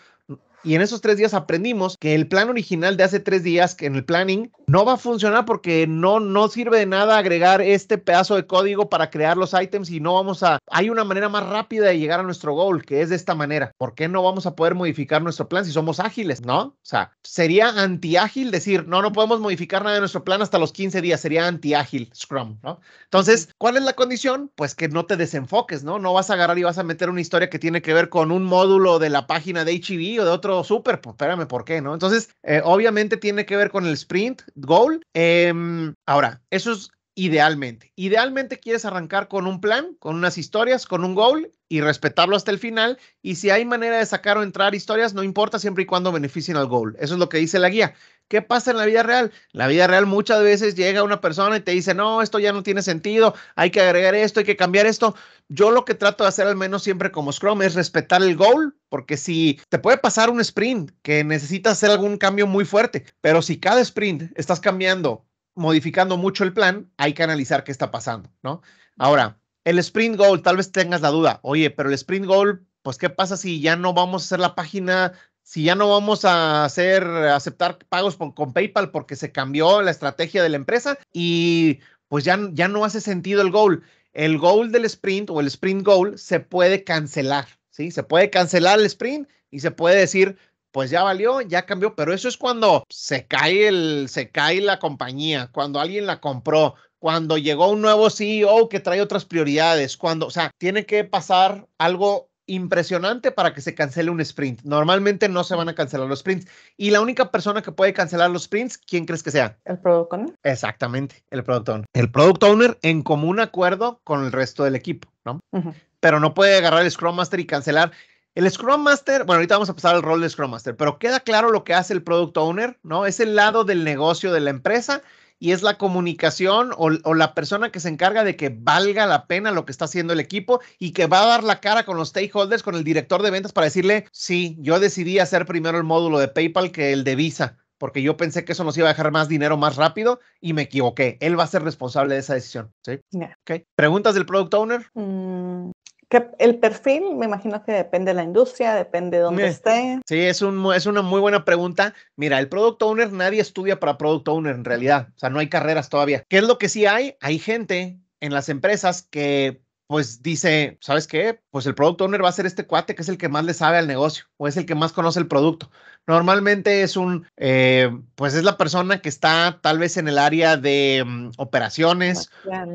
Y en esos tres días aprendimos que el plan original de hace tres días, que en el planning, no va a funcionar porque no, no sirve de nada agregar este pedazo de código para crear los items y no vamos a... Hay una manera más rápida de llegar a nuestro goal, que es de esta manera. ¿Por qué no vamos a poder modificar nuestro plan si somos ágiles? ¿No? O sea, sería antiágil decir, no, no podemos modificar nada de nuestro plan hasta los 15 días. Sería antiágil Scrum, ¿no? Entonces, ¿cuál es la condición? Pues que no te desenfoques, ¿no? No vas a agarrar y vas a meter una historia que tiene que ver con un módulo de la página de HIV o de otro súper pues espérame, ¿por qué no? Entonces, eh, obviamente tiene que ver con el sprint goal. Em, ahora, eso es idealmente. Idealmente quieres arrancar con un plan, con unas historias, con un goal y respetarlo hasta el final. Y si hay manera de sacar o entrar historias, no importa siempre y cuando beneficien al goal. Eso es lo que dice la guía. ¿Qué pasa en la vida real? La vida real muchas veces llega una persona y te dice, no, esto ya no tiene sentido, hay que agregar esto, hay que cambiar esto. Yo lo que trato de hacer al menos siempre como Scrum es respetar el goal, porque si te puede pasar un sprint que necesitas hacer algún cambio muy fuerte, pero si cada sprint estás cambiando modificando mucho el plan, hay que analizar qué está pasando, ¿no? Ahora, el sprint goal, tal vez tengas la duda, oye, pero el sprint goal, pues, ¿qué pasa si ya no vamos a hacer la página si ya no vamos a hacer aceptar pagos con, PayPal porque se cambió la estrategia de la empresa y pues ya, ya no hace sentido el goal. El goal del sprint o el sprint goal se puede cancelar, ¿sí? Se puede cancelar el sprint y se puede decir, pues ya valió, ya cambió, pero eso es cuando se cae el, se cae la compañía, cuando alguien la compró, cuando llegó un nuevo CEO que trae otras prioridades, cuando, o sea, tiene que pasar algo impresionante para que se cancele un sprint. Normalmente no se van a cancelar los sprints. Y la única persona que puede cancelar los sprints, ¿quién crees que sea? El product owner. Exactamente, el product owner. El product owner en común acuerdo con el resto del equipo, ¿no? Pero no puede agarrar el Scrum Master y cancelar. El Scrum Master, bueno, ahorita vamos a pasar al rol de Scrum Master, pero queda claro lo que hace el Product Owner, ¿no? Es el lado del negocio de la empresa y es la comunicación o, la persona que se encarga de que valga la pena lo que está haciendo el equipo y que va a dar la cara con los stakeholders, con el director de ventas para decirle, sí, yo decidí hacer primero el módulo de PayPal que el de Visa, porque yo pensé que eso nos iba a dejar más dinero más rápido y me equivoqué. Él va a ser responsable de esa decisión. ¿sí? ¿Preguntas del product owner? Mm. Que el perfil, me imagino que depende de la industria, depende de dónde eh, esté. Sí, es, un, es una muy buena pregunta. Mira, el product owner, nadie estudia para product owner en realidad. O sea, no hay carreras todavía. ¿Qué es lo que sí hay? Hay gente en las empresas que pues dice, ¿sabes qué? Pues el product owner va a ser este cuate que es el que más le sabe al negocio o es el que más conoce el producto. Normalmente es un, eh, pues es la persona que está tal vez en el área de mm, operaciones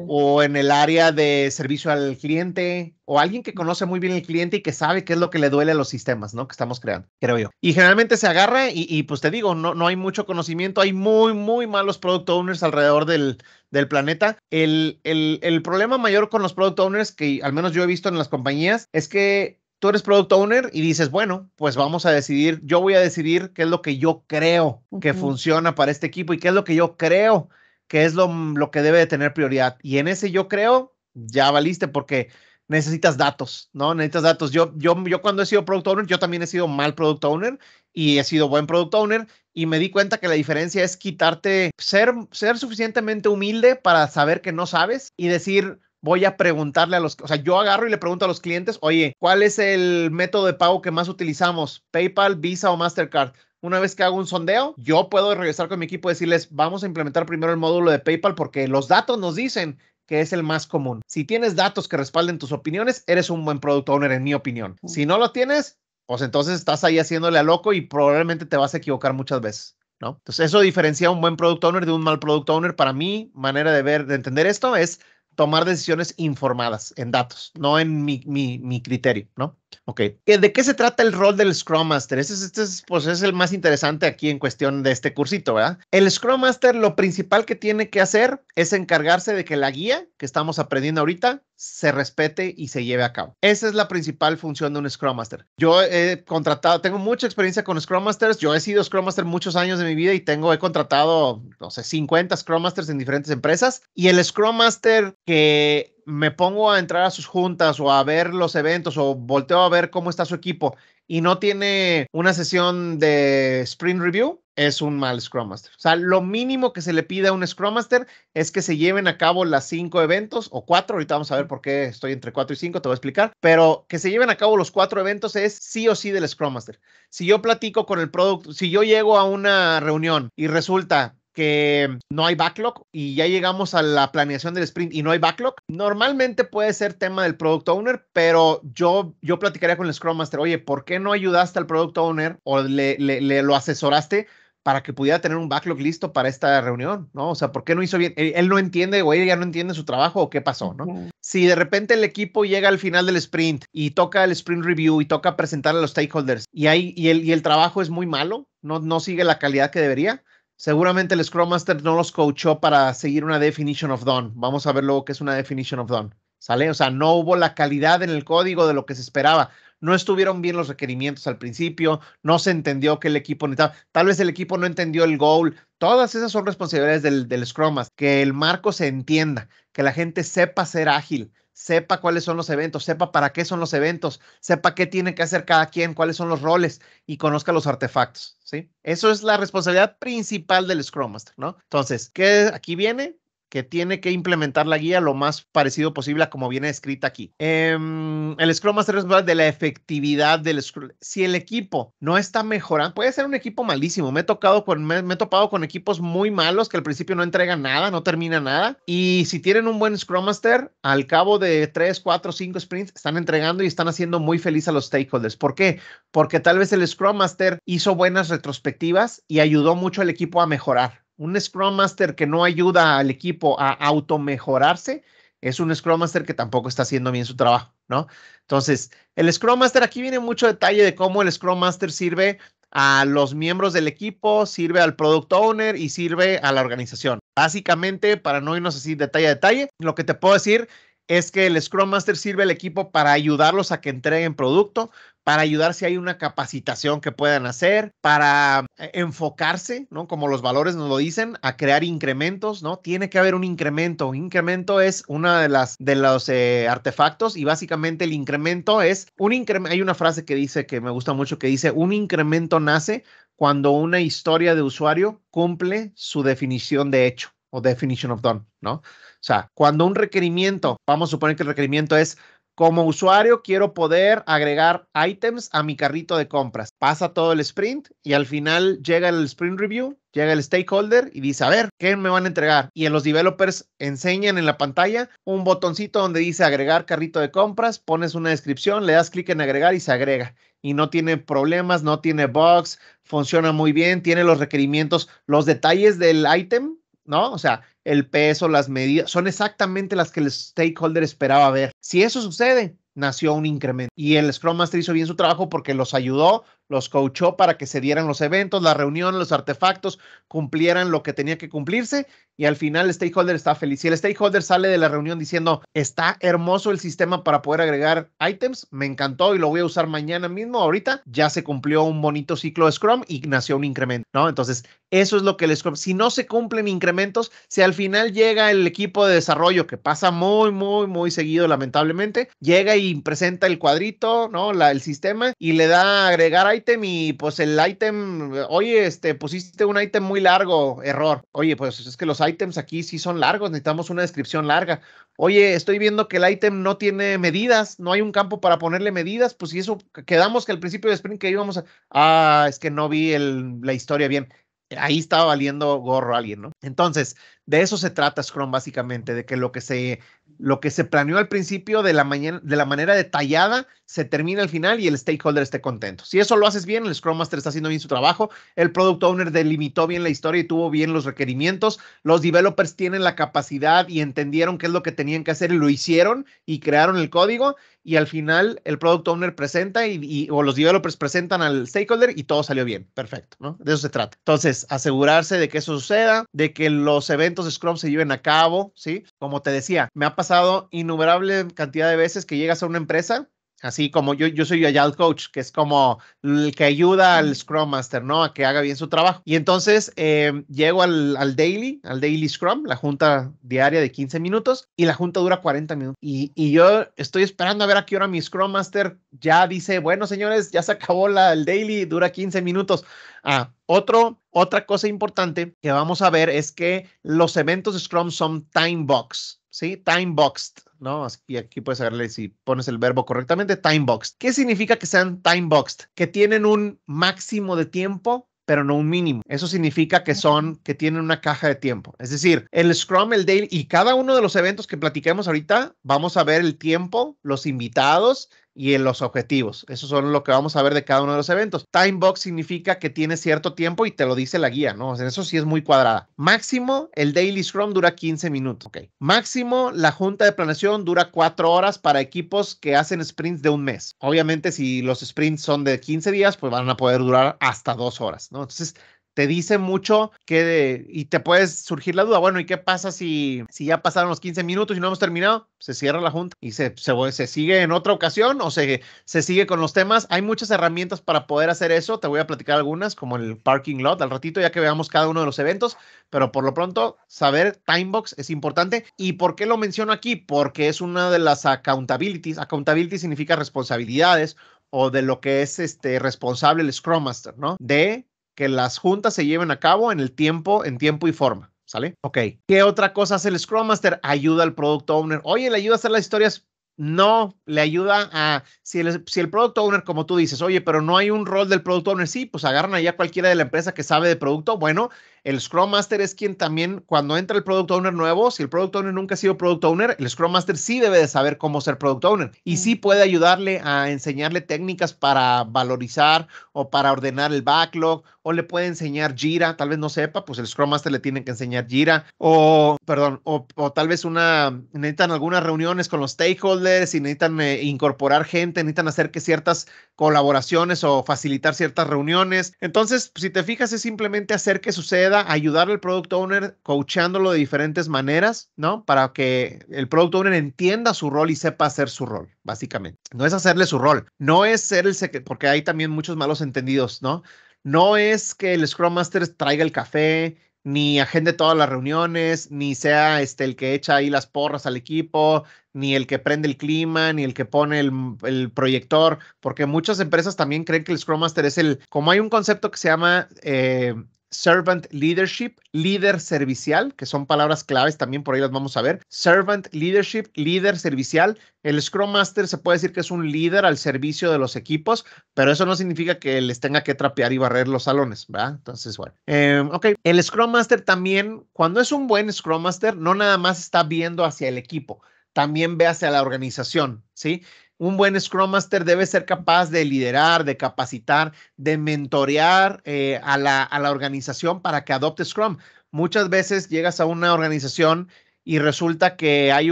o en el área de servicio al cliente o alguien que conoce muy bien el cliente y que sabe qué es lo que le duele a los sistemas, ¿no? Que estamos creando, creo yo. Y generalmente se agarra y, y pues te digo, no, no hay mucho conocimiento, hay muy, muy malos product owners alrededor del, del planeta. El, el, problema mayor con los product owners que al menos yo he visto en las compañías es que tú eres product owner y dices, bueno, pues vamos a decidir, yo voy a decidir qué es lo que yo creo que funciona para este equipo y qué es lo que yo creo que es lo, lo que debe de tener prioridad. Y en ese yo creo, ya valiste porque necesitas datos, ¿no? Necesitas datos. Yo, yo, yo cuando he sido product owner, yo también he sido mal product owner y he sido buen product owner y me di cuenta que la diferencia es quitarte, ser, ser suficientemente humilde para saber que no sabes y decir, voy a preguntarle a los, o sea, yo agarro y le pregunto a los clientes, oye, ¿cuál es el método de pago que más utilizamos? PayPal, Visa o Mastercard. Una vez que hago un sondeo, yo puedo regresar con mi equipo y decirles, vamos a implementar primero el módulo de PayPal porque los datos nos dicen que es el más común. Si tienes datos que respalden tus opiniones, eres un buen product owner, en mi opinión. Si no lo tienes, pues entonces estás ahí haciéndole a loco y probablemente te vas a equivocar muchas veces. ¿No? Entonces eso diferencia a un buen product owner de un mal product owner. Para mí, manera de ver, de entender esto es tomar decisiones informadas en datos, no en mi, mi, mi criterio, ¿no? Ok, ¿de qué se trata el rol del Scrum Master? Este, este, es, pues, es el más interesante aquí en cuestión de este cursito, ¿verdad? El Scrum Master lo principal que tiene que hacer es encargarse de que la guía que estamos aprendiendo ahorita se respete y se lleve a cabo. Esa es la principal función de un Scrum Master. Yo he contratado, tengo mucha experiencia con Scrum Masters, yo he sido Scrum Master muchos años de mi vida y tengo, he contratado, no sé, 50 Scrum Masters en diferentes empresas y el Scrum Master que me pongo a entrar a sus juntas o a ver los eventos o volteo a ver cómo está su equipo y no tiene una sesión de sprint review, es un mal Scrum Master. O sea, lo mínimo que se le pide a un Scrum Master es que se lleven a cabo las cinco eventos o cuatro. Ahorita vamos a ver por qué estoy entre cuatro y cinco, te voy a explicar. Pero que se lleven a cabo los cuatro eventos es sí o sí del Scrum Master. Si yo platico con el producto, si yo llego a una reunión y resulta que no hay backlog y ya llegamos a la planeación del sprint y no hay backlog, normalmente puede ser tema del product owner, pero yo, yo platicaría con el Scrum Master, oye, ¿por qué no ayudaste al product owner o le, lo asesoraste? para que pudiera tener un backlog listo para esta reunión, ¿no? O sea, ¿por qué no hizo bien? Él, no entiende o ella no entiende su trabajo o qué pasó, ¿no? Si de repente el equipo llega al final del sprint y toca el sprint review y toca presentar a los stakeholders y, hay, y, el, y el trabajo es muy malo, no, no sigue la calidad que debería, Seguramente el Scrum Master no los coachó para seguir una Definition of Done. Vamos a ver luego qué es una Definition of Done. ¿Sale? O sea, no hubo la calidad en el código de lo que se esperaba. No estuvieron bien los requerimientos al principio, no se entendió que el equipo necesitaba, tal vez el equipo no entendió el goal. Todas esas son responsabilidades del, del Scrum Master. Que el marco se entienda, que la gente sepa ser ágil, sepa cuáles son los eventos, sepa para qué son los eventos, sepa qué tiene que hacer cada quien, cuáles son los roles y conozca los artefactos, ¿sí? Eso es la responsabilidad principal del Scrum Master, ¿no? Entonces, ¿qué aquí viene? que tiene que implementar la guía lo más parecido posible a como viene escrita aquí. Em, el Scrum Master es de la efectividad del Scrum. Si el equipo no está mejorando, puede ser un equipo malísimo. Me he, tocado con, me, he topado con equipos muy malos que al principio no entregan nada, no termina nada. Y si tienen un buen Scrum Master, al cabo de 3, 4, cinco sprints, están entregando y están haciendo muy feliz a los stakeholders. ¿Por qué? Porque tal vez el Scrum Master hizo buenas retrospectivas y ayudó mucho al equipo a mejorar un Scrum Master que no ayuda al equipo a automejorarse es un Scrum Master que tampoco está haciendo bien su trabajo, ¿no? Entonces, el Scrum Master, aquí viene mucho detalle de cómo el Scrum Master sirve a los miembros del equipo, sirve al Product Owner y sirve a la organización. Básicamente, para no irnos así detalle a detalle, lo que te puedo decir es que el Scrum Master sirve al equipo para ayudarlos a que entreguen producto, para ayudar si hay una capacitación que puedan hacer, para eh, enfocarse, ¿no? Como los valores nos lo dicen, a crear incrementos, ¿no? Tiene que haber un incremento. Un incremento es una de las de los eh, artefactos y básicamente el incremento es un incremento. Hay una frase que dice que me gusta mucho que dice un incremento nace cuando una historia de usuario cumple su definición de hecho o definition of done, ¿no? O sea, cuando un requerimiento, vamos a suponer que el requerimiento es como usuario, quiero poder agregar items a mi carrito de compras. Pasa todo el sprint y al final llega el sprint review, llega el stakeholder y dice, a ver, ¿qué me van a entregar? Y en los developers enseñan en la pantalla un botoncito donde dice agregar carrito de compras, pones una descripción, le das clic en agregar y se agrega. Y no tiene problemas, no tiene bugs, funciona muy bien, tiene los requerimientos, los detalles del item, ¿no? O sea, el peso, las medidas, son exactamente las que el stakeholder esperaba ver. Si eso sucede, nació un incremento. Y el Scrum Master hizo bien su trabajo porque los ayudó, los coachó para que se dieran los eventos, la reunión, los artefactos, cumplieran lo que tenía que cumplirse y al final el stakeholder está feliz. Si el stakeholder sale de la reunión diciendo, está hermoso el sistema para poder agregar items, me encantó y lo voy a usar mañana mismo, ahorita ya se cumplió un bonito ciclo de Scrum y nació un incremento, ¿no? Entonces, eso es lo que el Scrum, si no se cumplen incrementos, si al final llega el equipo de desarrollo, que pasa muy, muy, muy seguido, lamentablemente, llega y presenta el cuadrito, ¿no? La, el sistema y le da agregar item y pues el item, oye, este, pusiste un item muy largo, error. Oye, pues es que los ítems aquí sí son largos, necesitamos una descripción larga. Oye, estoy viendo que el ítem no tiene medidas, no hay un campo para ponerle medidas, pues si eso quedamos que al principio de sprint que íbamos a, ah, es que no vi la historia bien. Ahí estaba valiendo gorro alguien, ¿no? Entonces, de eso se trata Scrum básicamente, de que lo que se, lo que se planeó al principio de la, mañana, de la manera detallada se termina al final y el stakeholder esté contento. Si eso lo haces bien, el Scrum Master está haciendo bien su trabajo, el Product Owner delimitó bien la historia y tuvo bien los requerimientos, los developers tienen la capacidad y entendieron qué es lo que tenían que hacer y lo hicieron y crearon el código y al final el Product Owner presenta y, o los developers presentan al stakeholder y todo salió bien. Perfecto, ¿no? De eso se trata. Entonces, asegurarse de que eso suceda, de que los eventos de Scrum se lleven a cabo, ¿sí? Como te decía, me ha pasado innumerable cantidad de veces que llegas a una empresa Así como yo, yo soy Agile Coach, que es como el que ayuda al Scrum Master, ¿no? A que haga bien su trabajo. Y entonces em, llego al, al, daily, al daily Scrum, la junta diaria de 15 minutos y la junta dura 40 minutos. Y, y, yo estoy esperando a ver a qué hora mi Scrum Master ya dice, bueno, señores, ya se acabó la, el daily, dura 15 minutos. Ah, otro, otra cosa importante que vamos a ver es que los eventos de Scrum son time box, ¿sí? Time boxed, ¿no? Y aquí puedes verle si pones el verbo correctamente, time boxed. ¿Qué significa que sean time boxed? Que tienen un máximo de tiempo pero no un mínimo. Eso significa que son, que tienen una caja de tiempo. Es decir, el Scrum, el Daily y cada uno de los eventos que platiquemos ahorita, vamos a ver el tiempo, los invitados, y en los objetivos. Eso son lo que vamos a ver de cada uno de los eventos. Time box significa que tiene cierto tiempo y te lo dice la guía, ¿no? eso sí es muy cuadrada. Máximo, el Daily Scrum dura 15 minutos, Máximo, la junta de planeación dura 4 horas para equipos que hacen sprints de un mes. Obviamente, si los sprints son de 15 días, pues van a poder durar hasta 2 horas, ¿no? Entonces, te dice mucho que de, y te puedes surgir la duda, bueno, ¿y qué pasa si, si ya pasaron los 15 minutos y no hemos terminado? Se cierra la junta y se, se, se sigue en otra ocasión o se, se sigue con los temas. Hay muchas herramientas para poder hacer eso, te voy a platicar algunas, como el parking lot al ratito, ya que veamos cada uno de los eventos, pero por lo pronto saber timebox es importante. ¿Y por qué lo menciono aquí? Porque es una de las accountabilities. Accountability significa responsabilidades o de lo que es este responsable el Scrum Master, ¿no? De que las juntas se lleven a cabo en el tiempo, en tiempo y forma. ¿Sale? Ok. ¿Qué otra cosa hace el Scrum Master? Ayuda al Product Owner. Oye, le ayuda a hacer las historias no le ayuda a, si el, si el product owner, como tú dices, oye, pero no hay un rol del product owner, sí, pues agarran allá cualquiera de la empresa que sabe de producto, bueno, el Scrum Master es quien también, cuando entra el Product Owner nuevo, si el Product Owner nunca ha sido Product Owner, el Scrum Master sí debe de saber cómo ser Product Owner y sí puede ayudarle a enseñarle técnicas para valorizar o para ordenar el backlog o le puede enseñar Jira, tal vez no sepa, pues el Scrum Master le tiene que enseñar Jira o, perdón, o, tal vez una, necesitan algunas reuniones con los stakeholders y necesitan eh, incorporar gente, necesitan hacer que ciertas colaboraciones o facilitar ciertas reuniones. Entonces, si te fijas, es simplemente hacer que suceda ayudar al product owner coachándolo de diferentes maneras, ¿no? Para que el product owner entienda su rol y sepa hacer su rol, básicamente. No es hacerle su rol, no es ser el porque hay también muchos malos entendidos, ¿no? No es que el Scrum Master traiga el café, ni agende todas las reuniones, ni sea este el que echa ahí las porras al equipo, ni el que prende el clima, ni el que pone el, proyector, porque muchas empresas también creen que el Scrum Master es el, como hay un concepto que se llama eh, servant leadership, líder servicial, que son palabras claves también por ahí las vamos a ver. Servant leadership, líder servicial. El Scrum Master se puede decir que es un líder al servicio de los equipos, pero eso no significa que les tenga que trapear y barrer los salones, ¿verdad? Entonces, bueno. Em, ok, el Scrum Master también, cuando es un buen Scrum Master, no nada más está viendo hacia el equipo, también ve hacia la organización, ¿sí? un buen Scrum Master debe ser capaz de liderar, de capacitar, de mentorear eh, a, la, a la organización para que adopte Scrum. Muchas veces llegas a una organización y resulta que hay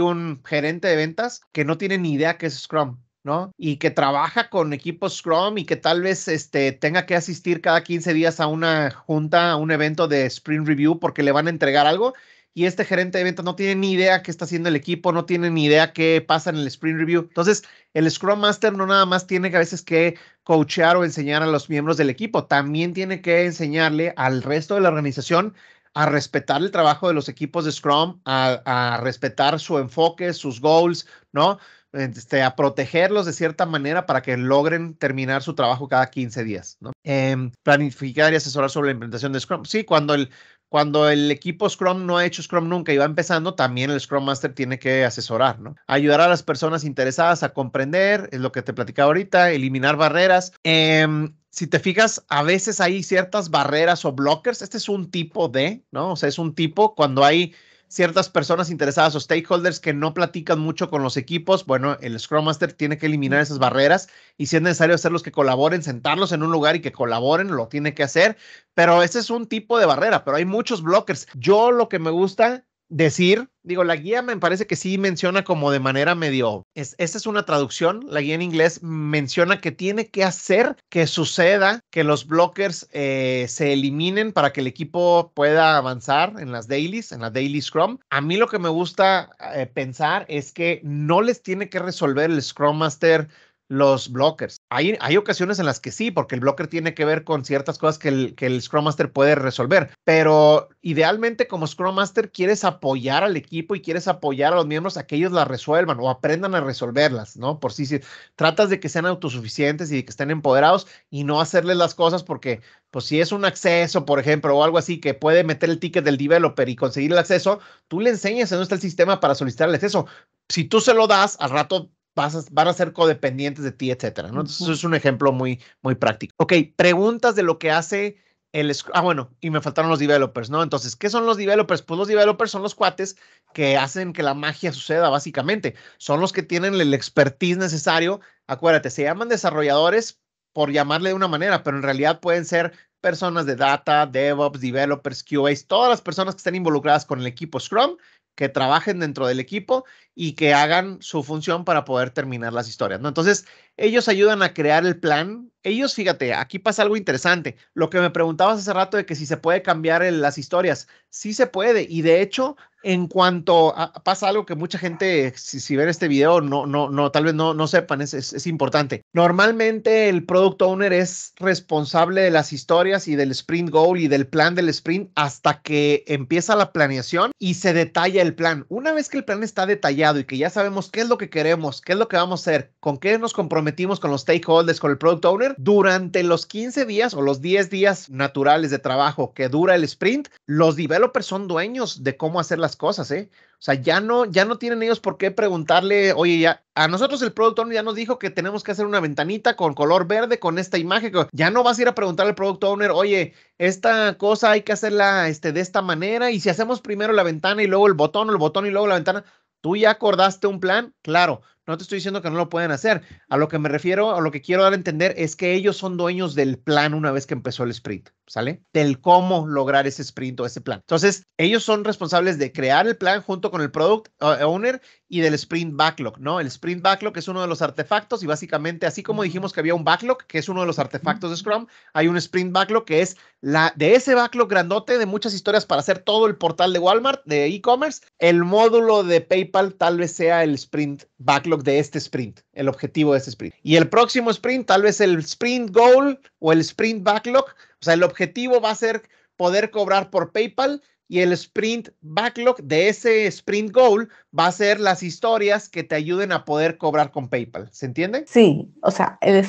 un gerente de ventas que no tiene ni idea qué es Scrum, ¿no? Y que trabaja con equipos Scrum y que tal vez este, tenga que asistir cada 15 días a una junta, a un evento de Sprint Review porque le van a entregar algo y este gerente de venta no tiene ni idea qué está haciendo el equipo, no tiene ni idea qué pasa en el sprint review. Entonces, el Scrum Master no nada más tiene que a veces que coachear o enseñar a los miembros del equipo, también tiene que enseñarle al resto de la organización a respetar el trabajo de los equipos de Scrum, a, respetar su enfoque, sus goals, ¿no? Este, a protegerlos de cierta manera para que logren terminar su trabajo cada 15 días, ¿no? Em, planificar y asesorar sobre la implementación de Scrum. Sí, cuando el, cuando el equipo Scrum no ha hecho Scrum nunca y va empezando, también el Scrum Master tiene que asesorar, ¿no? Ayudar a las personas interesadas a comprender, es lo que te platicaba ahorita, eliminar barreras. Em, si te fijas, a veces hay ciertas barreras o blockers. Este es un tipo de, ¿no? O sea, es un tipo cuando hay ciertas personas interesadas o stakeholders que no platican mucho con los equipos, bueno, el Scrum Master tiene que eliminar esas barreras y si es necesario hacerlos que colaboren, sentarlos en un lugar y que colaboren, lo tiene que hacer, pero ese es un tipo de barrera, pero hay muchos blockers. Yo lo que me gusta decir, digo, la guía me parece que sí menciona como de manera medio, es, esta es una traducción, la guía en inglés menciona que tiene que hacer que suceda que los blockers eh, se eliminen para que el equipo pueda avanzar en las dailies, en la daily scrum. A mí lo que me gusta eh, pensar es que no les tiene que resolver el scrum master los blockers. Hay, ocasiones en las que sí, porque el blocker tiene que ver con ciertas cosas que el, que el Scrum Master puede resolver, pero idealmente como Scrum Master quieres apoyar al equipo y quieres apoyar a los miembros a que ellos las resuelvan o aprendan a resolverlas, ¿no? Por si sí, tratas de que sean autosuficientes y que estén empoderados y no hacerles las cosas porque pues si es un acceso, por ejemplo, o algo así que puede meter el ticket del developer y conseguir el acceso, tú le enseñas en dónde está el sistema para solicitar el acceso. Si tú se lo das, al rato van a ser codependientes de ti, etcétera. ¿no? Entonces, es un ejemplo muy, muy práctico. Ok, preguntas de lo que hace el, ah, bueno, y me faltaron los developers, ¿no? Entonces, ¿qué son los developers? Pues los developers son los cuates que hacen que la magia suceda, básicamente. Son los que tienen el expertise necesario. Acuérdate, se llaman desarrolladores por llamarle de una manera, pero en realidad pueden ser personas de data, DevOps, developers, QAs, todas las personas que estén involucradas con el equipo Scrum, que trabajen dentro del equipo y que hagan su función para poder terminar las historias, ¿no? Entonces, ellos ayudan a crear el plan. Ellos, fíjate, aquí pasa algo interesante. Lo que me preguntabas hace rato de que si se puede cambiar las historias, sí se puede. Y de hecho, en cuanto pasa algo que mucha gente, si, si ven este video, no, no, no, tal vez no, no sepan, es, es, importante. Normalmente el product owner es responsable de las historias y del sprint goal y del plan del sprint hasta que empieza la planeación y se detalla el plan. Una vez que el plan está detallado, y que ya sabemos qué es lo que queremos, qué es lo que vamos a hacer, con qué nos comprometimos con los stakeholders, con el product owner, durante los 15 días o los 10 días naturales de trabajo que dura el sprint, los developers son dueños de cómo hacer las cosas, ¿eh? O sea, ya no, ya no tienen ellos por qué preguntarle, oye, ya, a nosotros el product owner ya nos dijo que tenemos que hacer una ventanita con color verde, con esta imagen. Ya no vas a ir a preguntarle al product owner, oye, esta cosa hay que hacerla este, de esta manera. Y si hacemos primero la ventana y luego el botón, el botón y luego la ventana. ¿Tú ya acordaste un plan? Claro, no te estoy diciendo que no lo pueden hacer. A lo que me refiero, a lo que quiero dar a entender es que ellos son dueños del plan una vez que empezó el sprint, ¿sale? Del cómo lograr ese sprint o ese plan. Entonces, ellos son responsables de crear el plan junto con el product uh, owner y del sprint backlog, ¿no? El sprint backlog es uno de los artefactos y básicamente, así como dijimos que había un backlog, que es uno de los artefactos de Scrum, hay un sprint backlog que es la de ese backlog grandote de muchas historias para hacer todo el portal de Walmart, de e-commerce. El módulo de PayPal tal vez sea el sprint backlog de este sprint, el objetivo de este sprint. Y el próximo sprint, tal vez el sprint goal o el sprint backlog, o sea, el objetivo va a ser poder cobrar por PayPal y el sprint backlog de ese sprint goal va a ser las historias que te ayuden a poder cobrar con PayPal. ¿Se entiende? Sí, o sea, el,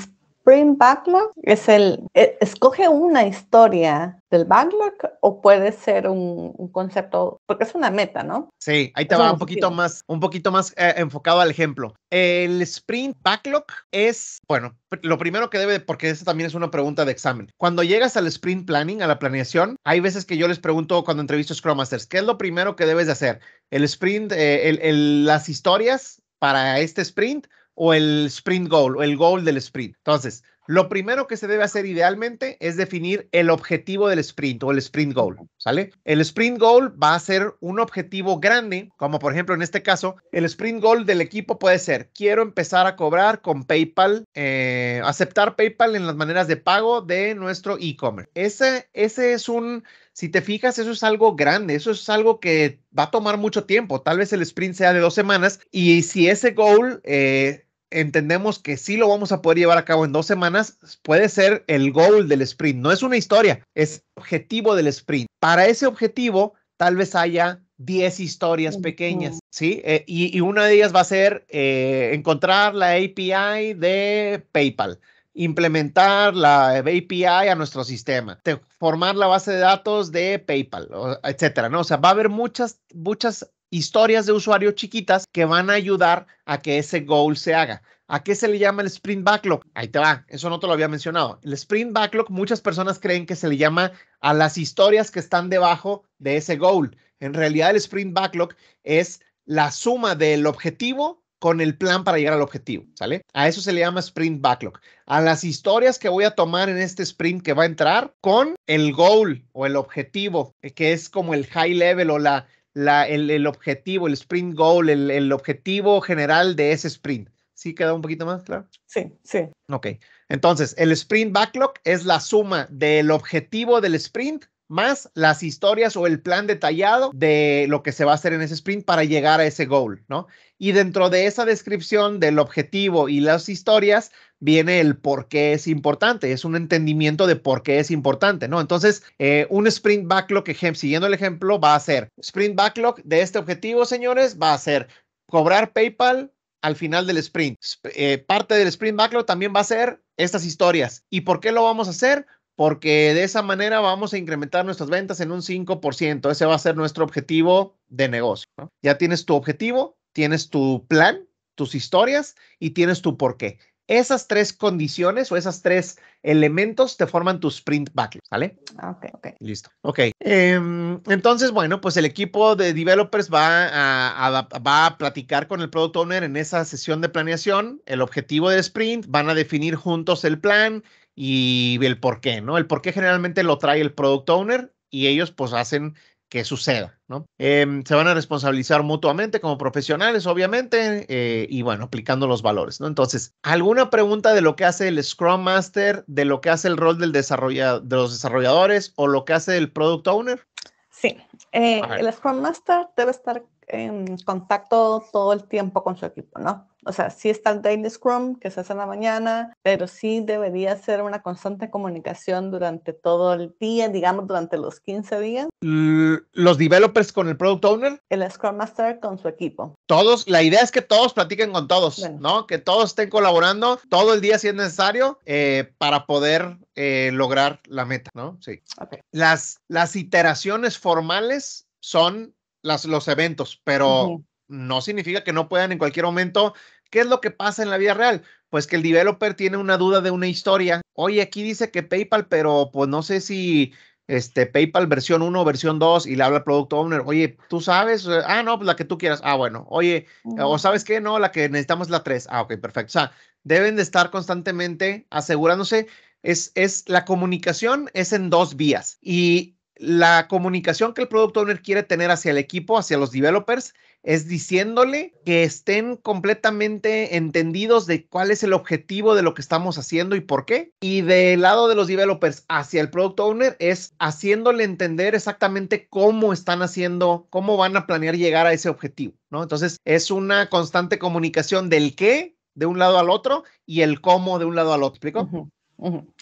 sprint Backlog es el, e, escoge una historia del backlog o puede ser un, concepto, porque es una meta, ¿no? Sí, ahí te va un poquito más, un poquito más eh, enfocado al ejemplo. El sprint backlog es, bueno, lo primero que debe, porque eso también es una pregunta de examen. Cuando llegas al sprint planning, a la planeación, hay veces que yo les pregunto cuando entrevisto a Scrum Masters, ¿qué es lo primero que debes de hacer? El sprint, eh, las historias para este sprint o el sprint goal o el goal del sprint. Entonces, lo primero que se debe hacer idealmente es definir el objetivo del sprint o el sprint goal, ¿sale? El sprint goal va a ser un objetivo grande, como por ejemplo en este caso, el sprint goal del equipo puede ser, quiero empezar a cobrar con PayPal, eh, aceptar PayPal en las maneras de pago de nuestro e-commerce. Ese, ese es un, si te fijas, eso es algo grande, eso es algo que va a tomar mucho tiempo, tal vez el sprint sea de dos semanas y si ese goal... Eh, entendemos que si lo vamos a poder llevar a cabo en dos semanas, puede ser el goal del sprint. No es una historia, es objetivo del sprint. Para ese objetivo, tal vez haya 10 historias pequeñas, ¿sí? Eh, y, una de ellas va a ser eh, encontrar la API de PayPal implementar la API a nuestro sistema, formar la base de datos de PayPal, etcétera, ¿no? O sea, va a haber muchas, muchas historias de usuario chiquitas que van a ayudar a que ese goal se haga. ¿A qué se le llama el sprint backlog? Ahí te va, eso no te lo había mencionado. El sprint backlog, muchas personas creen que se le llama a las historias que están debajo de ese goal. En realidad el sprint backlog es la suma del objetivo con el plan para llegar al objetivo, ¿sale? A eso se le llama sprint backlog. A las historias que voy a tomar en este sprint que va a entrar con el goal o el objetivo, eh, que es como el high level o la, el, objetivo, el sprint goal, el, el, objetivo general de ese sprint. ¿Sí queda un poquito más claro? Sí, sí. Ok. Entonces, el sprint backlog es la suma del objetivo del sprint más las historias o el plan detallado de lo que se va a hacer en ese sprint para llegar a ese goal, ¿no? Y dentro de esa descripción del objetivo y las historias viene el por qué es importante, es un entendimiento de por qué es importante, ¿no? Entonces, eh, un sprint backlog, siguiendo el ejemplo, va a ser, sprint backlog de este objetivo, señores, va a ser cobrar PayPal al final del sprint. Eh, parte del sprint backlog también va a ser estas historias. ¿Y por qué lo vamos a hacer? porque de esa manera vamos a incrementar nuestras ventas en un 5%. Ese va a ser nuestro objetivo de negocio. Ya tienes tu objetivo, tienes tu plan, tus historias y tienes tu por qué. Esas tres condiciones o esas tres elementos te forman tu sprint backlog, ¿vale? Ah, ok, ok. Listo. Ok. Em, entonces, bueno, pues el equipo de developers va a, va a platicar con el product owner en esa sesión de planeación, el objetivo del sprint, van a definir juntos el plan, y el por qué, ¿no? El por qué generalmente lo trae el product owner y ellos pues hacen que suceda, ¿no? Em, se van a responsabilizar mutuamente como profesionales, obviamente, eh, y bueno, aplicando los valores, ¿no? Entonces, ¿alguna pregunta de lo que hace el Scrum Master, de lo que hace el rol del de los desarrolladores o lo que hace el Product Owner? Sí, eh, el Scrum Master debe estar en contacto todo el tiempo con su equipo, ¿no? O sea, sí está el Daily Scrum que se hace en la mañana, pero sí debería ser una constante comunicación durante todo el día, digamos durante los 15 días. ¿Los developers con el product owner? El Scrum Master con su equipo. Todos, la idea es que todos platiquen con todos, ¿no? Que todos estén colaborando todo el día si es necesario eh, para poder eh, lograr la meta, ¿no? Sí. Las, las iteraciones formales son las, los eventos, pero... no significa que no puedan en cualquier momento ¿Qué es lo que pasa en la vida real? Pues que el developer tiene una duda de una historia. Oye, aquí dice que PayPal, pero pues no sé si este PayPal versión 1, versión 2 y le habla al product owner, oye, tú sabes, eh, ah, no, pues la que tú quieras, ah, bueno, oye, eh, o sabes qué, no, la que necesitamos es la 3, ah, ok, perfecto, o sea, deben de estar constantemente asegurándose, es, es la comunicación es en dos vías y la comunicación que el product owner quiere tener hacia el equipo, hacia los developers, es diciéndole que estén completamente entendidos de cuál es el objetivo de lo que estamos haciendo y por qué. Y del lado de los developers hacia el product owner es haciéndole entender exactamente cómo están haciendo, cómo van a planear llegar a ese objetivo, ¿no? Entonces es una constante comunicación del qué de un lado al otro y el cómo de un lado al otro.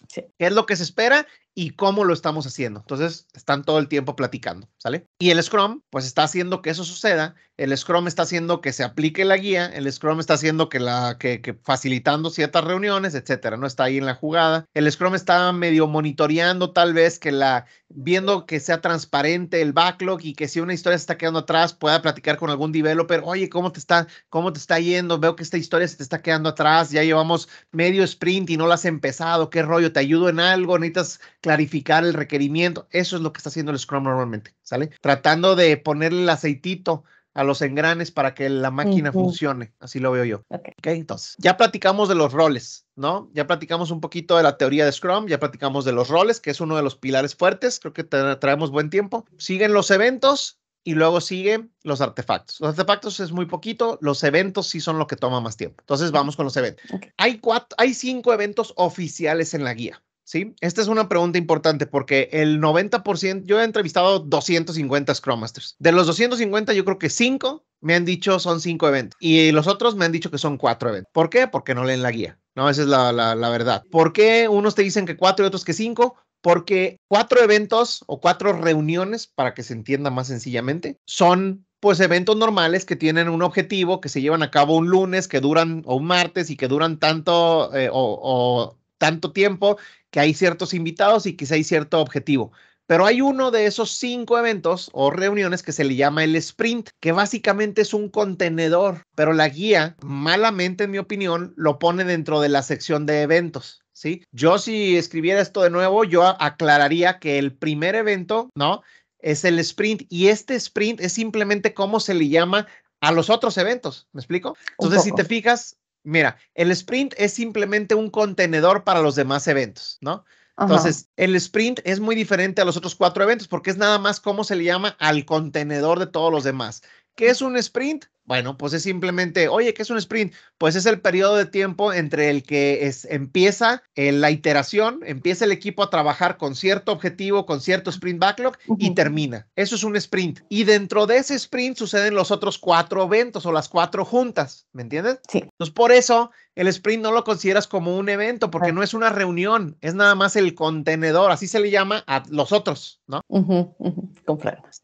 ¿Qué es lo que se espera? y cómo lo estamos haciendo. Entonces, están todo el tiempo platicando, ¿sale? Y el Scrum, pues está haciendo que eso suceda, el Scrum está haciendo que se aplique la guía, el Scrum está haciendo que la, que, facilitando ciertas reuniones, etcétera, ¿no? Está ahí en la jugada. El Scrum está medio monitoreando tal vez que la, viendo que sea transparente el backlog y que si una historia se está quedando atrás, pueda platicar con algún developer, oye, ¿cómo te está, cómo te está yendo? Veo que esta historia se te está quedando atrás, ya llevamos medio sprint y no la has empezado, qué rollo, te ayudo en algo, necesitas clarificar el requerimiento. Eso es lo que está haciendo el Scrum normalmente, ¿sale? Tratando de ponerle el aceitito a los engranes para que la máquina funcione, así lo veo yo. entonces, ya platicamos de los roles, ¿no? Ya platicamos un poquito de la teoría de Scrum, ya platicamos de los roles, que es uno de los pilares fuertes, creo que traemos buen tiempo. Siguen los eventos, y luego siguen los artefactos. Los artefactos es muy poquito, los eventos sí son lo que toma más tiempo. Entonces vamos con los eventos. Hay, hay cinco eventos oficiales en la guía. ¿sí? Esta es una pregunta importante porque el 90%, yo he entrevistado 250 Scrum Masters. De los 250, yo creo que 5 me han dicho son 5 eventos y los otros me han dicho que son 4 eventos. ¿Por qué? Porque no leen la guía. No, esa es la, la, verdad. ¿Por qué unos te dicen que 4 y otros que 5? Porque cuatro eventos o cuatro reuniones, para que se entienda más sencillamente, son pues eventos normales que tienen un objetivo, que se llevan a cabo un lunes, que duran o un martes y que duran tanto eh, o, o tanto tiempo que hay ciertos invitados y quizá hay cierto objetivo. Pero hay uno de esos cinco eventos o reuniones que se le llama el sprint, que básicamente es un contenedor, pero la guía, malamente en mi opinión, lo pone dentro de la sección de eventos. ¿Sí? Yo si escribiera esto de nuevo, yo aclararía que el primer evento, ¿no? Es el sprint y este sprint es simplemente cómo se le llama a los otros eventos, ¿me explico? Entonces, si te fijas, mira, el sprint es simplemente un contenedor para los demás eventos, ¿no? Entonces, el sprint es muy diferente a los otros cuatro eventos porque es nada más cómo se le llama al contenedor de todos los demás. ¿Qué es un sprint? Bueno, pues es simplemente, oye, ¿qué es un sprint? Pues es el periodo de tiempo entre el que es, empieza eh, la iteración, empieza el equipo a trabajar con cierto objetivo, con cierto sprint backlog y termina. Eso es un sprint. Y dentro de ese sprint suceden los otros cuatro eventos o las cuatro juntas, ¿me entiendes? Sí. Entonces, por eso el sprint no lo consideras como un evento porque no es una reunión, es nada más el contenedor, así se le llama a los otros, ¿no? Uh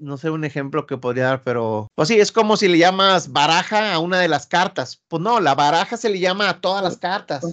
no sé un ejemplo que podría dar, pero pues sí, es como si le llamas baraja a una de las cartas. Pues no, la baraja se le llama a todas las cartas.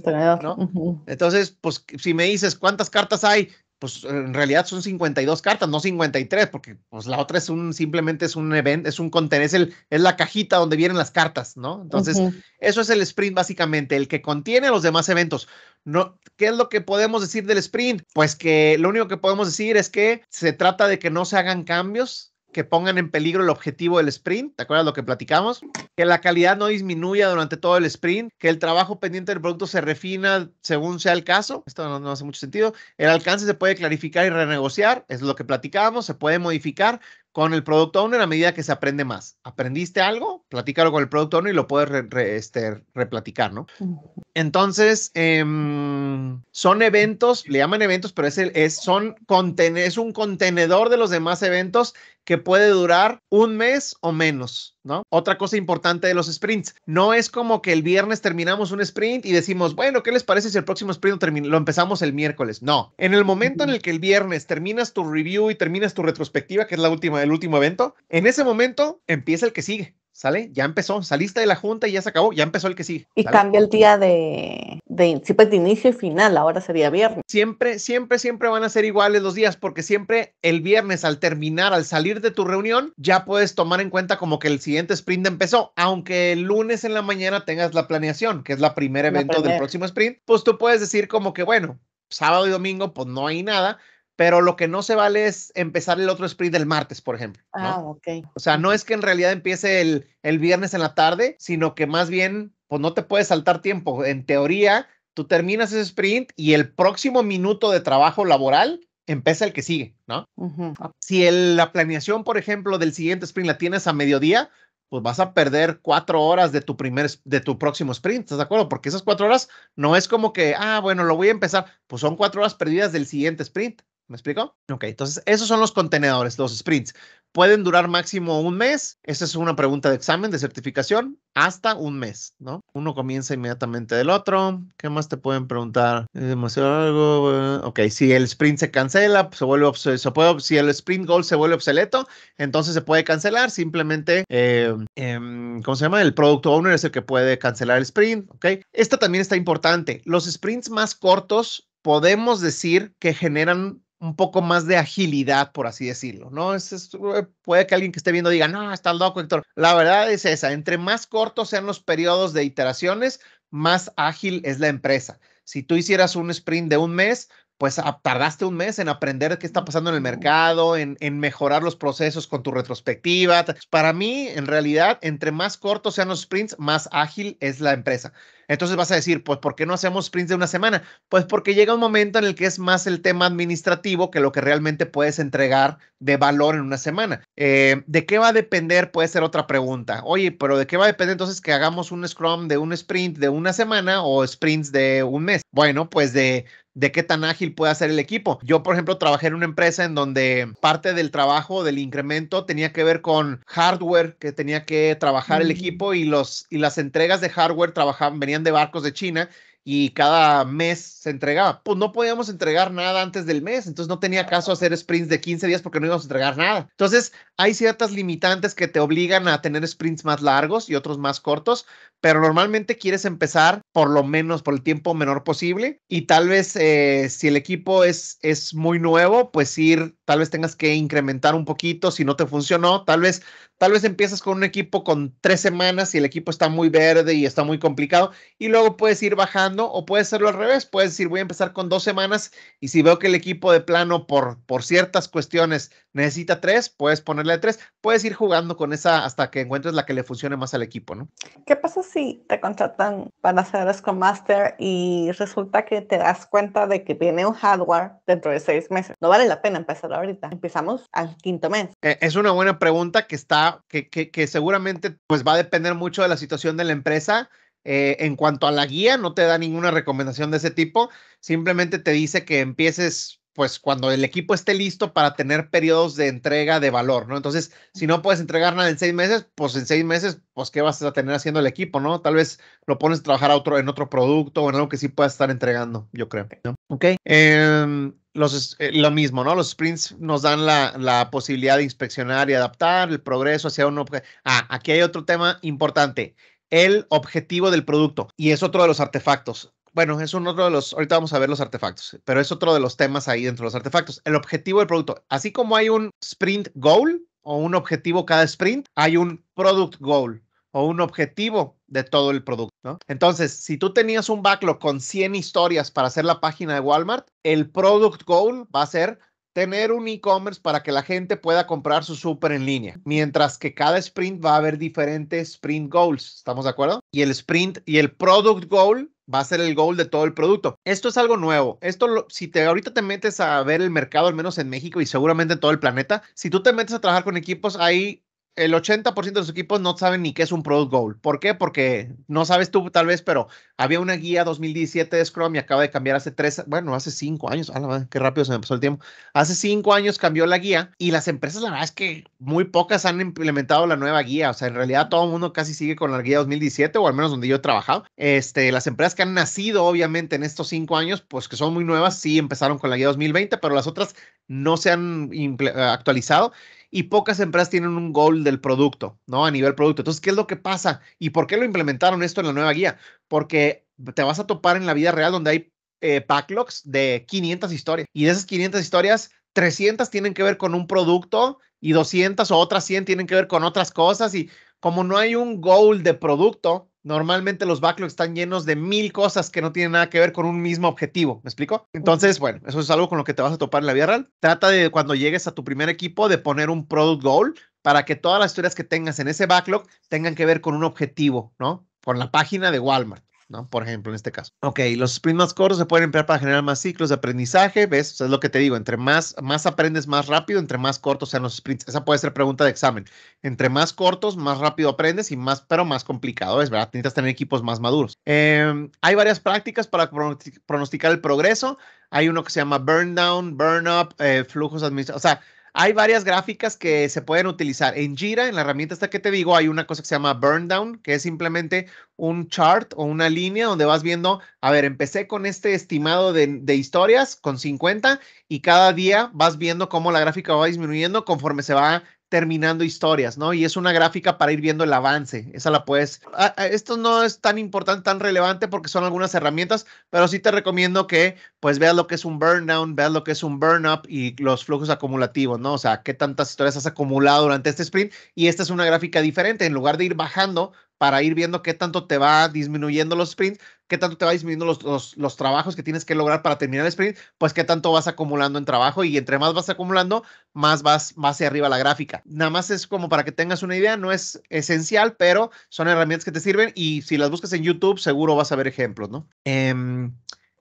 Entonces, pues si me dices cuántas cartas hay, pues en realidad son 52 cartas, no 53, porque pues la otra es un, simplemente es un evento es un contenedor, es, la cajita donde vienen las cartas, ¿no? Entonces, eso es el sprint básicamente, el que contiene los demás eventos. No, ¿Qué es lo que podemos decir del sprint? Pues que lo único que podemos decir es que se trata de que no se hagan cambios, que pongan en peligro el objetivo del sprint, ¿te acuerdas lo que platicamos? Que la calidad no disminuya durante todo el sprint, que el trabajo pendiente del producto se refina según sea el caso, esto no, hace mucho sentido, el alcance se puede clarificar y renegociar, es lo que platicamos. se puede modificar, con el product owner a medida que se aprende más. ¿Aprendiste algo? Platícalo con el product owner y lo puedes este, replaticar, ¿no? Entonces, em, son eventos, le llaman eventos, pero es, son un contenedor de los demás eventos que puede durar un mes o menos, ¿no? Otra cosa importante de los sprints, no es como que el viernes terminamos un sprint y decimos, bueno, ¿qué les parece si el próximo sprint lo, empezamos el miércoles? No, en el momento en el que el viernes terminas tu review y terminas tu retrospectiva, que es la última el último evento. En ese momento empieza el que sigue. ¿Sale? Ya empezó, saliste de la junta y ya se acabó, ya empezó el que sigue. Y cambia el día de, pues, de, inicio y final, ahora sería viernes. Siempre, siempre, siempre van a ser iguales los días, porque siempre el viernes al terminar, al salir de tu reunión, ya puedes tomar en cuenta como que el siguiente sprint empezó, aunque el lunes en la mañana tengas la planeación, que es la primer evento del próximo sprint, pues tú puedes decir como que, bueno, sábado y domingo, pues no hay nada, pero lo que no se vale es empezar el otro sprint del martes, por ejemplo. Ah, ok. O sea, no es que en realidad empiece el, el viernes en la tarde, sino que más bien, pues no te puedes saltar tiempo. En teoría, tú terminas ese sprint y el próximo minuto de trabajo laboral empieza el que sigue, ¿no? Si la planeación, por ejemplo, del siguiente sprint la tienes a mediodía, pues vas a perder cuatro horas de tu primer, de tu próximo sprint, ¿estás de acuerdo? Porque esas cuatro horas no es como que, ah, bueno, lo voy a empezar, pues son cuatro horas perdidas del siguiente sprint. ¿Me explico? Ok, entonces esos son los contenedores, los sprints. Pueden durar máximo un mes. Esa es una pregunta de examen, de certificación, hasta un mes, ¿no? Uno comienza inmediatamente del otro. ¿Qué más te pueden preguntar? ¿Es demasiado algo? Ok, si el sprint se cancela, se vuelve se puede, si el sprint goal se vuelve obsoleto, entonces se puede cancelar. Simplemente, eh, em, ¿cómo se llama? El product owner es el que puede cancelar el sprint, ¿ok? Esta también está importante. Los sprints más cortos podemos decir que generan un poco más de agilidad, por así decirlo, ¿no? Es, eh, puede que alguien que esté viendo diga, no, estás loco, Héctor. La verdad es esa, entre más cortos sean los periodos de iteraciones, más ágil es la empresa. Si tú hicieras un sprint de un mes, pues ah, tardaste un mes en aprender qué está pasando en el mercado, en, en, mejorar los procesos con tu retrospectiva. Para mí, en realidad, entre más cortos sean los sprints, más ágil es la empresa. Entonces vas a decir, pues, ¿por qué no hacemos sprints de una semana? Pues porque llega un momento en el que es más el tema administrativo que lo que realmente puedes entregar de valor en una semana. Eh, ¿De qué va a depender? Puede ser otra pregunta. Oye, pero ¿de qué va a depender entonces que hagamos un Scrum de un sprint de una semana o sprints de un mes? Bueno, pues de, de qué tan ágil puede ser el equipo. Yo, por ejemplo, trabajé en una empresa en donde parte del trabajo, del incremento, tenía que ver con hardware que tenía que trabajar el mm. equipo y, los, y las entregas de hardware trabajaban, venían de barcos de China y cada mes se entregaba. Pues no podíamos entregar nada antes del mes, entonces no tenía caso hacer sprints de 15 días porque no íbamos a entregar nada. Entonces hay ciertas limitantes que te obligan a tener sprints más largos y otros más cortos, pero normalmente quieres empezar por lo menos, por el tiempo menor posible y tal vez eh, si el equipo es, es muy nuevo, pues ir, tal vez tengas que incrementar un poquito si no te funcionó, tal vez Tal vez empiezas con un equipo con tres semanas y el equipo está muy verde y está muy complicado y luego puedes ir bajando o puedes hacerlo al revés, puedes decir voy a empezar con dos semanas y si veo que el equipo de plano por, por ciertas cuestiones necesita tres, puedes ponerle tres, puedes ir jugando con esa hasta que encuentres la que le funcione más al equipo, ¿no? ¿Qué pasa si te contratan para hacer con Master y resulta que te das cuenta de que viene un hardware dentro de seis meses? No vale la pena empezar ahorita, empezamos al quinto mes. E, es una buena pregunta que está, que, que, que seguramente pues va a depender mucho de la situación de la empresa eh, en cuanto a la guía, no te da ninguna recomendación de ese tipo, simplemente te dice que empieces pues cuando el equipo esté listo para tener periodos de entrega de valor, ¿no? Entonces, si no puedes entregar nada en seis meses, pues en seis meses, pues qué vas a tener haciendo el equipo, ¿no? Tal vez lo pones a trabajar otro, en otro producto o en algo que sí puedas estar entregando, yo creo. Ok. Em, eh, lo mismo, ¿no? Los sprints nos dan la, posibilidad de inspeccionar y adaptar el progreso hacia un objetivo. Ah, aquí hay otro tema importante el objetivo del producto. Y es otro de los artefactos. Bueno, es otro de los, ahorita vamos a ver los artefactos, pero es otro de los temas ahí dentro de los artefactos. El objetivo del producto. Así como hay un sprint goal o un objetivo cada sprint, hay un product goal o un objetivo de todo el producto. Entonces, si tú tenías un backlog con 100 historias para hacer la página de Walmart, el product goal va a ser tener un e-commerce para que la gente pueda comprar su súper en línea, mientras que cada sprint va a haber diferentes sprint goals, ¿estamos de acuerdo? Y el sprint y el product goal va a ser el goal de todo el producto. Esto es algo nuevo. Esto, si te ahorita te metes a ver el mercado, al menos en México y seguramente en todo el planeta, si tú te metes a trabajar con equipos, hay el 80% de los equipos no saben ni qué es un Product Goal. ¿Por qué? Porque no sabes tú tal vez, pero había una guía 2017 de Scrum y acaba de cambiar hace tres, bueno, hace cinco años. Ah, qué rápido se me pasó el tiempo. Hace cinco años cambió la guía y las empresas, la verdad es que muy pocas han implementado la nueva guía. O sea, en realidad todo el mundo casi sigue con la guía 2017 o al menos donde yo he trabajado. Este, las empresas que han nacido obviamente en estos cinco años, pues que son muy nuevas, sí empezaron con la guía 2020, pero las otras no se han actualizado y pocas empresas tienen un goal del producto, ¿no? A nivel producto. Entonces, ¿qué es lo que pasa? ¿Y por qué lo implementaron esto en la nueva guía? Porque te vas a topar en la vida real donde hay eh, backlogs de 500 historias y de esas 500 historias, 300 tienen que ver con un producto y 200 o otras 100 tienen que ver con otras cosas y como no hay un goal de producto, normalmente los backlogs están llenos de mil cosas que no tienen nada que ver con un mismo objetivo. ¿Me explico? Entonces, bueno, eso es algo con lo que te vas a topar en la vida real. Trata de cuando llegues a tu primer equipo de poner un product goal para que todas las historias que tengas en ese backlog tengan que ver con un objetivo, ¿no? Con la página de Walmart. ¿no? Por ejemplo, en este caso. Ok, los sprints más cortos se pueden emplear para generar más ciclos de aprendizaje, ¿ves? es lo que te digo, entre más, más aprendes más rápido, entre más cortos sean los sprints. Esa puede ser pregunta de examen. Entre más cortos, más rápido aprendes y más, pero más complicado, es verdad, necesitas tener equipos más maduros. Em, hay varias prácticas para pronosticar el progreso. Hay uno que se llama burn down, burn up, eh, flujos administrativos, o sea, hay varias gráficas que se pueden utilizar. En Jira, en la herramienta esta que te digo, hay una cosa que se llama burn down, que es simplemente un chart o una línea donde vas viendo, a ver, empecé con este estimado de, de historias con 50 y cada día vas viendo cómo la gráfica va disminuyendo conforme se va terminando historias, ¿no? Y es una gráfica para ir viendo el avance. Esa la puedes... esto no es tan importante, tan relevante porque son algunas herramientas, pero sí te recomiendo que pues veas lo que es un burn down, veas lo que es un burn up y los flujos acumulativos, ¿no? O sea, qué tantas historias has acumulado durante este sprint y esta es una gráfica diferente. En lugar de ir bajando, para ir viendo qué tanto te va disminuyendo los sprints, qué tanto te va disminuyendo los, los, trabajos que tienes que lograr para terminar el sprint, pues qué tanto vas acumulando en trabajo y entre más vas acumulando, más vas, más hacia arriba la gráfica. Nada más es como para que tengas una idea, no es esencial, pero son herramientas que te sirven y si las buscas en YouTube seguro vas a ver ejemplos, ¿no? Em,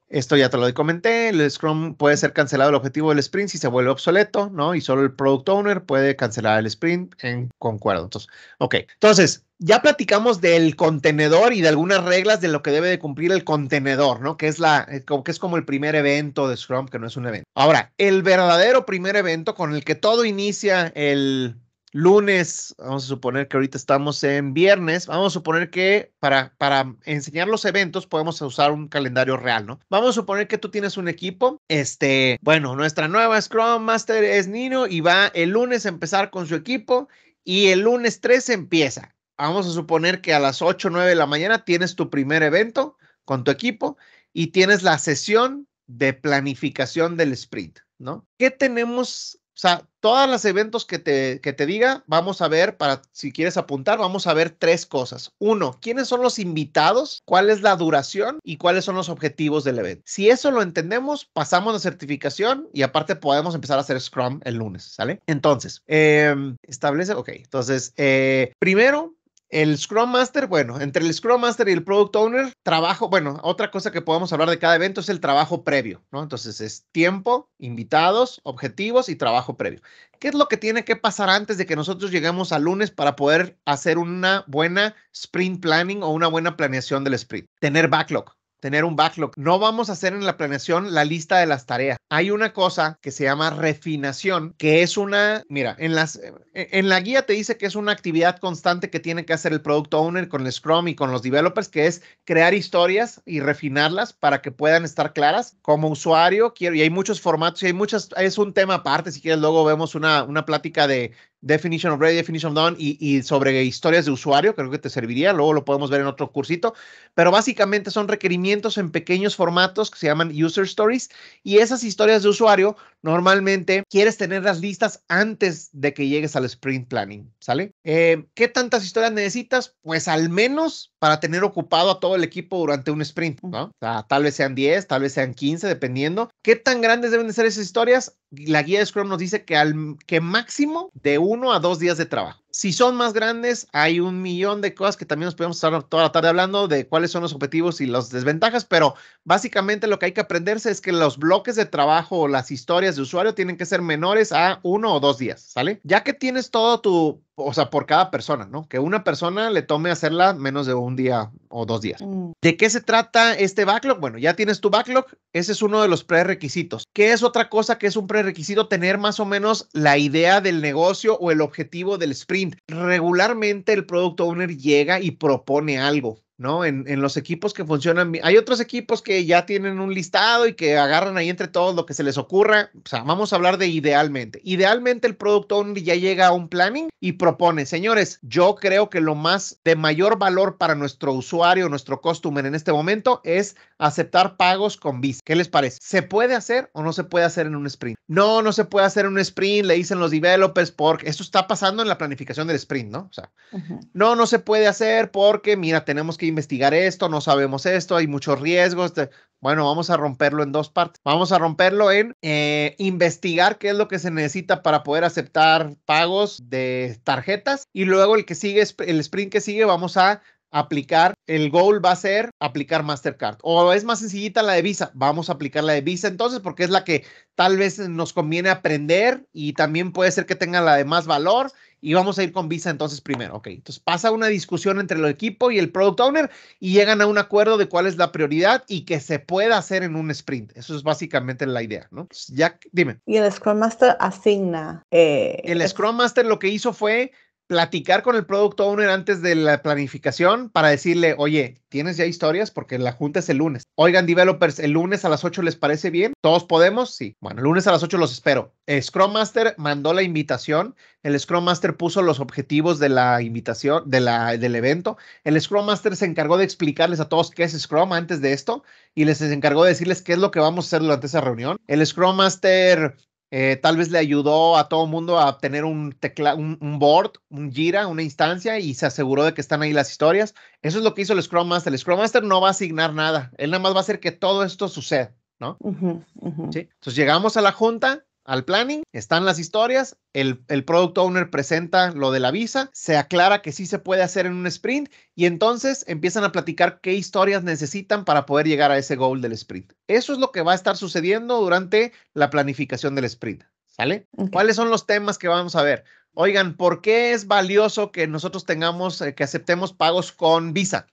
esto ya te lo comenté, el Scrum puede ser cancelado el objetivo del sprint si se vuelve obsoleto, ¿no? Y solo el product owner puede cancelar el sprint en concuerdo. Entonces, ok, entonces ya platicamos del contenedor y de algunas reglas de lo que debe de cumplir el contenedor, ¿no? Que es, la, eh, que es como el primer evento de Scrum, que no es un evento. Ahora, el verdadero primer evento con el que todo inicia el, lunes, vamos a suponer que ahorita estamos en viernes, vamos a suponer que para, para enseñar los eventos podemos usar un calendario real, ¿no? Vamos a suponer que tú tienes un equipo, este, bueno, nuestra nueva Scrum Master es Nino y va el lunes a empezar con su equipo y el lunes 3 empieza. Vamos a suponer que a las 8 o 9 de la mañana tienes tu primer evento con tu equipo y tienes la sesión de planificación del sprint, ¿no? ¿Qué tenemos o sea, todos los eventos que te, que te diga, vamos a ver, para si quieres apuntar, vamos a ver tres cosas. Uno, ¿quiénes son los invitados? ¿Cuál es la duración? ¿Y cuáles son los objetivos del evento? Si eso lo entendemos, pasamos la certificación y aparte podemos empezar a hacer Scrum el lunes, ¿sale? Entonces, em, establece, ok, entonces, eh, primero, el Scrum Master, bueno, entre el Scrum Master y el Product Owner, trabajo, bueno, otra cosa que podemos hablar de cada evento es el trabajo previo, ¿no? Entonces es tiempo, invitados, objetivos y trabajo previo. ¿Qué es lo que tiene que pasar antes de que nosotros lleguemos al lunes para poder hacer una buena sprint planning o una buena planeación del sprint? Tener backlog tener un backlog. No vamos a hacer en la planeación la lista de las tareas. Hay una cosa que se llama refinación, que es una, mira, en, las, eh, en la guía te dice que es una actividad constante que tiene que hacer el product owner con el Scrum y con los developers, que es crear historias y refinarlas para que puedan estar claras. Como usuario, quiero, y hay muchos formatos y hay muchas, es un tema aparte, si quieres luego vemos una, una plática de Definition of Ready, Definition of Done y, sobre historias de usuario, creo que te serviría, luego lo podemos ver en otro cursito, pero básicamente son requerimientos en pequeños formatos que se llaman user stories y esas historias de usuario Normalmente quieres tener las listas antes de que llegues al sprint planning, ¿sale? Eh, ¿Qué tantas historias necesitas? Pues al menos para tener ocupado a todo el equipo durante un sprint, ¿no? O sea, tal vez sean 10, tal vez sean 15, dependiendo. ¿Qué tan grandes deben de ser esas historias? La guía de Scrum nos dice que, al, que máximo de uno a dos días de trabajo. Si son más grandes, hay un millón de cosas que también nos podemos estar toda la tarde hablando de cuáles son los objetivos y las desventajas, pero básicamente lo que hay que aprenderse es que los bloques de trabajo o las historias de usuario tienen que ser menores a uno o dos días, ¿sale? Ya que tienes todo tu o sea, por cada persona, ¿no? Que una persona le tome hacerla menos de un día o dos días. Mm. ¿De qué se trata este backlog? Bueno, ya tienes tu backlog, ese es uno de los prerequisitos. ¿Qué es otra cosa que es un prerequisito? Tener más o menos la idea del negocio o el objetivo del sprint. Regularmente el product owner llega y propone algo ¿no? En, en, los equipos que funcionan. Hay otros equipos que ya tienen un listado y que agarran ahí entre todos lo que se les ocurra. O sea, vamos a hablar de idealmente. Idealmente el producto ya llega a un planning y propone, señores, yo creo que lo más de mayor valor para nuestro usuario, nuestro customer en este momento es aceptar pagos con Visa. ¿Qué les parece? ¿Se puede hacer o no se puede hacer en un sprint? No, no se puede hacer en un sprint, le dicen los developers porque esto está pasando en la planificación del sprint, ¿no? O sea, no, no se puede hacer porque, mira, tenemos que investigar esto, no sabemos esto, hay muchos riesgos. Bueno, vamos a romperlo en dos partes. Vamos a romperlo en eh, investigar qué es lo que se necesita para poder aceptar pagos de tarjetas y luego el que sigue, el sprint que sigue, vamos a aplicar, el goal va a ser aplicar Mastercard. O es más sencillita la de Visa, vamos a aplicar la de Visa entonces porque es la que tal vez nos conviene aprender y también puede ser que tenga la de más valor y vamos a ir con Visa entonces primero. Ok, entonces pasa una discusión entre el equipo y el product owner y llegan a un acuerdo de cuál es la prioridad y que se pueda hacer en un sprint. Eso es básicamente la idea, ¿no? Jack, dime. Y el Scrum Master asigna. Eh, el Scrum Master lo que hizo fue platicar con el product owner antes de la planificación para decirle, oye, ¿tienes ya historias? Porque la junta es el lunes. Oigan, developers, ¿el lunes a las 8 les parece bien? ¿Todos podemos? Sí. Bueno, el lunes a las 8 los espero. Scrum Master mandó la invitación. El Scrum Master puso los objetivos de la invitación, de la, del evento. El Scrum Master se encargó de explicarles a todos qué es Scrum antes de esto y les encargó de decirles qué es lo que vamos a hacer durante esa reunión. El Scrum Master eh, tal vez le ayudó a todo mundo a obtener un, tecla, un, board, un gira, una instancia y se aseguró de que están ahí las historias. Eso es lo que hizo el Scrum Master. El Scrum Master no va a asignar nada, él nada más va a hacer que todo esto suceda, ¿no? Entonces llegamos a la junta, al planning, están las historias, el, el, product owner presenta lo de la visa, se aclara que sí se puede hacer en un sprint y entonces empiezan a platicar qué historias necesitan para poder llegar a ese goal del sprint. Eso es lo que va a estar sucediendo durante la planificación del sprint. ¿Sale? ¿Cuáles son los temas que vamos a ver? Oigan, ¿por qué es valioso que nosotros tengamos, eh, que aceptemos pagos con Visa?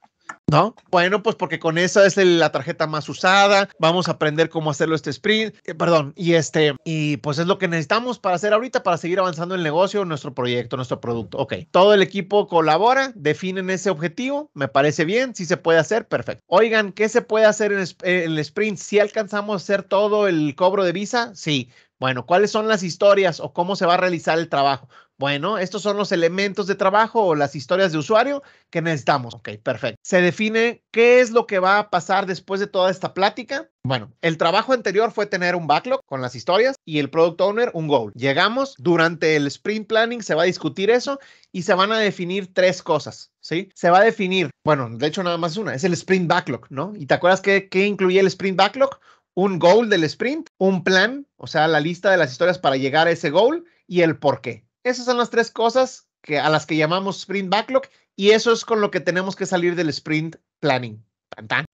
¿No? Bueno, pues porque con esa es la tarjeta más usada. Vamos a aprender cómo hacerlo este sprint. Eh, perdón, y este, y pues es lo que necesitamos para hacer ahorita, para seguir avanzando el negocio, nuestro proyecto, nuestro producto. Ok, todo el equipo colabora, definen ese objetivo. Me parece bien, si se puede hacer, perfecto. Oigan, ¿qué se puede hacer en el, eh, sprint? Si alcanzamos a hacer todo el cobro de visa, sí. Bueno, ¿cuáles son las historias o cómo se va a realizar el trabajo? Bueno, estos son los elementos de trabajo o las historias de usuario que necesitamos. Ok, perfecto. Se define qué es lo que va a pasar después de toda esta plática. Bueno, el trabajo anterior fue tener un backlog con las historias y el product owner un goal. Llegamos, durante el sprint planning se va a discutir eso y se van a definir tres cosas, ¿sí? Se va a definir, bueno, de hecho nada más una, es el sprint backlog, ¿no? ¿Y te acuerdas qué, qué incluye el sprint backlog? Un goal del sprint, un plan, o sea, la lista de las historias para llegar a ese goal y el por qué. Esas son las tres cosas que, a las que llamamos sprint backlog y eso es con lo que tenemos que salir del sprint planning.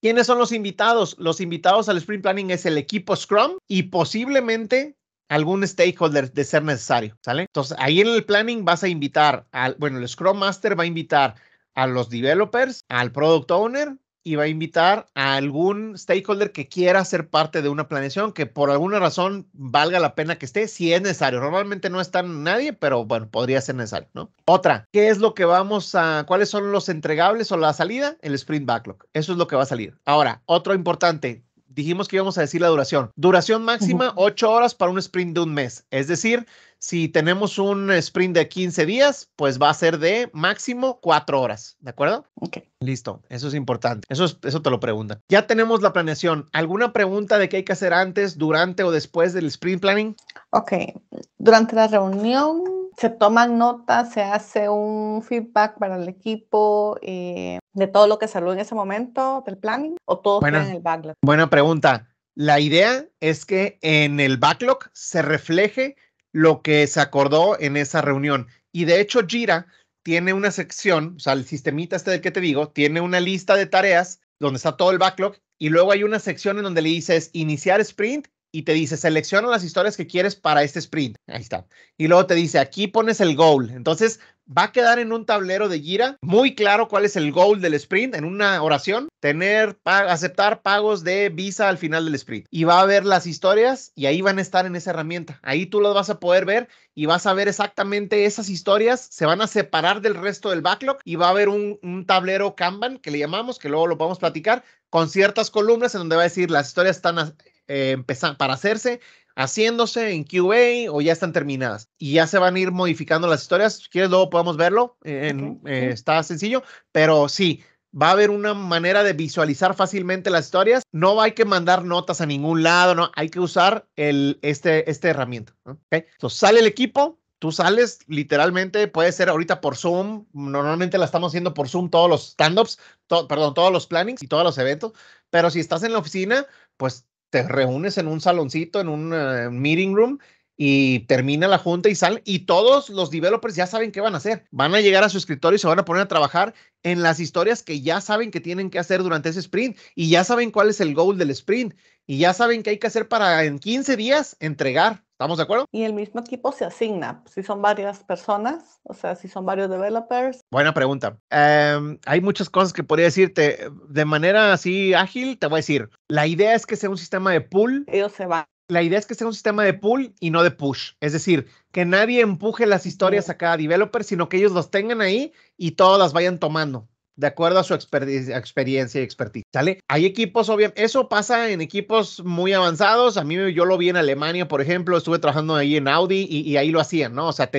¿Quiénes son los invitados? Los invitados al sprint planning es el equipo Scrum y posiblemente algún stakeholder de ser necesario, ¿sale? Entonces, ahí en el planning vas a invitar al, bueno, el Scrum Master va a invitar a los developers, al product owner, y va a invitar a algún stakeholder que quiera ser parte de una planeación que por alguna razón valga la pena que esté, si es necesario. Normalmente no está nadie, pero bueno, podría ser necesario, ¿no? Otra, ¿qué es lo que vamos a, cuáles son los entregables o la salida? El sprint backlog. Eso es lo que va a salir. Ahora, otro importante, dijimos que íbamos a decir la duración. Duración máxima, ocho horas para un sprint de un mes. Es decir, si tenemos un sprint de 15 días, pues va a ser de máximo 4 horas, ¿de acuerdo? Ok. Listo, eso es importante. Eso, es, eso te lo preguntan. Ya tenemos la planeación. ¿Alguna pregunta de qué hay que hacer antes, durante o después del sprint planning? Ok, durante la reunión se toman notas, se hace un feedback para el equipo eh, de todo lo que salió en ese momento del planning o todo está en el backlog. Buena pregunta. La idea es que en el backlog se refleje lo que se acordó en esa reunión. Y de hecho, Jira tiene una sección, o sea, el sistemita este del que te digo, tiene una lista de tareas donde está todo el backlog y luego hay una sección en donde le dices iniciar sprint y te dice selecciona las historias que quieres para este sprint. Ahí está. Y luego te dice aquí pones el goal. Entonces va a quedar en un tablero de gira muy claro cuál es el goal del sprint en una oración, tener, aceptar pagos de Visa al final del sprint. Y va a ver las historias y ahí van a estar en esa herramienta. Ahí tú las vas a poder ver y vas a ver exactamente esas historias, se van a separar del resto del backlog y va a haber un, un tablero Kanban que le llamamos, que luego lo podemos platicar, con ciertas columnas en donde va a decir las historias están eh, para hacerse, haciéndose en QA o ya están terminadas y ya se van a ir modificando las historias. Si quieres, luego podemos verlo. En, eh, está sencillo, pero sí, va a haber una manera de visualizar fácilmente las historias. No hay que mandar notas a ningún lado, no hay que usar el, este, esta herramienta. ¿okay? Entonces sale el equipo, tú sales literalmente, puede ser ahorita por Zoom, normalmente la estamos haciendo por Zoom todos los stand-ups, perdón, todos los plannings y todos los eventos, pero si estás en la oficina, pues te reúnes en un saloncito, en un eh, meeting room y termina la junta y sal y todos los developers ya saben qué van a hacer. Van a llegar a su escritorio y se van a poner a trabajar en las historias que ya saben que tienen que hacer durante ese sprint y ya saben cuál es el goal del sprint y ya saben qué hay que hacer para en 15 días entregar ¿Estamos de acuerdo? Y el mismo equipo se asigna, si son varias personas, o sea, si son varios developers. Buena pregunta. Em, hay muchas cosas que podría decirte. De manera así ágil, te voy a decir, la idea es que sea un sistema de pool. Ellos se van. La idea es que sea un sistema de pull y no de push. Es decir, que nadie empuje las historias a cada developer, sino que ellos los tengan ahí y todas las vayan tomando de acuerdo a su experiencia y expertise, ¿sale? Hay equipos, obviamente, eso pasa en equipos muy avanzados, a mí yo lo vi en Alemania, por ejemplo, estuve trabajando ahí en Audi y, ahí lo hacían, ¿no? O sea,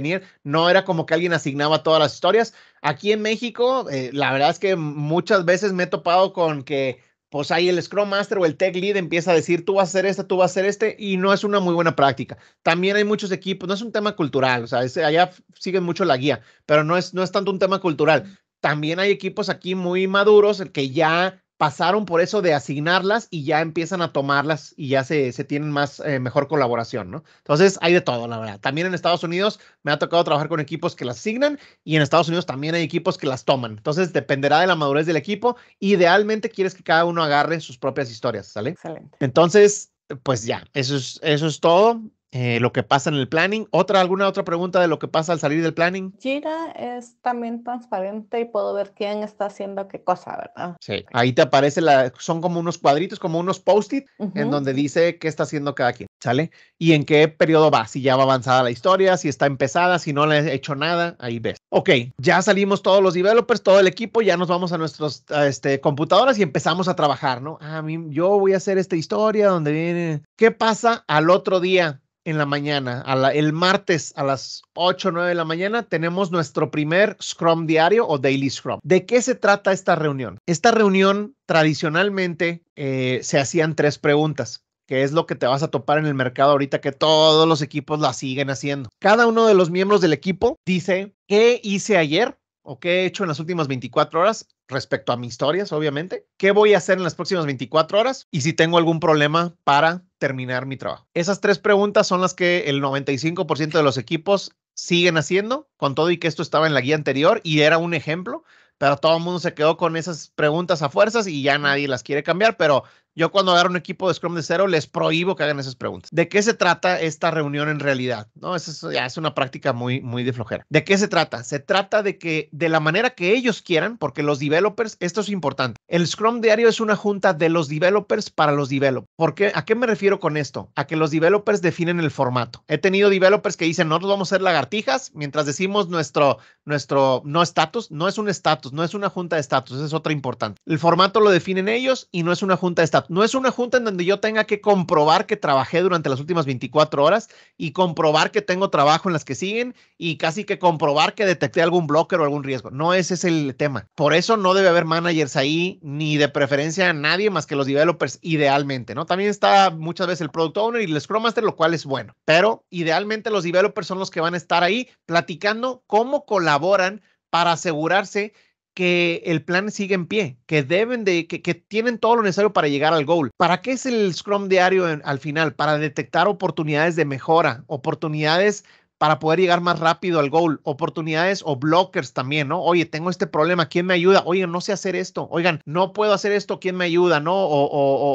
no era como que alguien asignaba todas las historias. Aquí en México, eh, la verdad es que muchas veces me he topado con que pues ahí el Scrum Master o el Tech Lead empieza a decir, tú vas a hacer este, tú vas a hacer este, y no es una muy buena práctica. También hay muchos equipos, no es un tema cultural, o sea, allá siguen mucho la guía, pero no es, no es tanto un tema cultural también hay equipos aquí muy maduros que ya pasaron por eso de asignarlas y ya empiezan a tomarlas y ya se, se tienen más, eh, mejor colaboración, ¿no? Entonces hay de todo, la verdad. También en Estados Unidos me ha tocado trabajar con equipos que las asignan y en Estados Unidos también hay equipos que las toman. Entonces dependerá de la madurez del equipo. Idealmente quieres que cada uno agarre sus propias historias, ¿sale? Excelente. Entonces, pues ya, eso es, eso es todo. Eh, lo que pasa en el planning. ¿Otra, alguna otra pregunta de lo que pasa al salir del planning? Jira es también transparente y puedo ver quién está haciendo qué cosa, ¿verdad? Sí, ahí te aparece la, son como unos cuadritos, como unos post-it, en donde dice qué está haciendo cada quien, ¿sale? Y en qué periodo va, si ya va avanzada la historia, si está empezada, si no le he hecho nada, ahí ves. Ok, ya salimos todos los developers, todo el equipo, ya nos vamos a nuestras este, computadoras y empezamos a trabajar, ¿no? A ah, mí, yo voy a hacer esta historia donde viene. ¿Qué pasa al otro día? en la mañana, el martes a las 8 o 9 de la mañana, tenemos nuestro primer Scrum diario o Daily Scrum. ¿De qué se trata esta reunión? Esta reunión tradicionalmente eh, se hacían tres preguntas que es lo que te vas a topar en el mercado ahorita que todos los equipos la siguen haciendo. Cada uno de los miembros del equipo dice, ¿qué hice ayer o qué he hecho en las últimas 24 horas respecto a mis historias, obviamente. ¿Qué voy a hacer en las próximas 24 horas? Y si tengo algún problema para terminar mi trabajo. Esas tres preguntas son las que el 95% de los equipos siguen haciendo, con todo y que esto estaba en la guía anterior y era un ejemplo, pero todo el mundo se quedó con esas preguntas a fuerzas y ya nadie las quiere cambiar, pero yo cuando agarro un equipo de Scrum de cero les prohíbo que hagan esas preguntas. ¿De qué se trata esta reunión en realidad? No, eso es, ya es una práctica muy, muy de flojera. ¿De qué se trata? Se trata de que de la manera que ellos quieran, porque los developers, esto es importante. El Scrum diario es una junta de los developers para los developers. ¿Por qué? ¿A qué me refiero con esto? A que los developers definen el formato. He tenido developers que dicen, nosotros vamos a ser lagartijas mientras decimos nuestro, nuestro no estatus. No es un estatus, no es una junta de estatus, es otra importante. El formato lo definen ellos y no es una junta de estatus no es una junta en donde yo tenga que comprobar que trabajé durante las últimas 24 horas y comprobar que tengo trabajo en las que siguen y casi que comprobar que detecté algún blocker o algún riesgo. No ese es el tema. Por eso no debe haber managers ahí ni de preferencia a nadie más que los developers idealmente, ¿no? También está muchas veces el product owner y el scrum master, lo cual es bueno, pero idealmente los developers son los que van a estar ahí platicando cómo colaboran para asegurarse que el plan sigue en pie, que deben de, que, tienen todo lo necesario para llegar al goal. ¿Para qué es el Scrum diario al final? Para detectar oportunidades de mejora, oportunidades para poder llegar más rápido al goal, oportunidades o blockers también, ¿no? Oye, tengo este problema, ¿quién me ayuda? Oye, no sé hacer esto, oigan, no puedo hacer esto, ¿quién me ayuda? ¿No? O,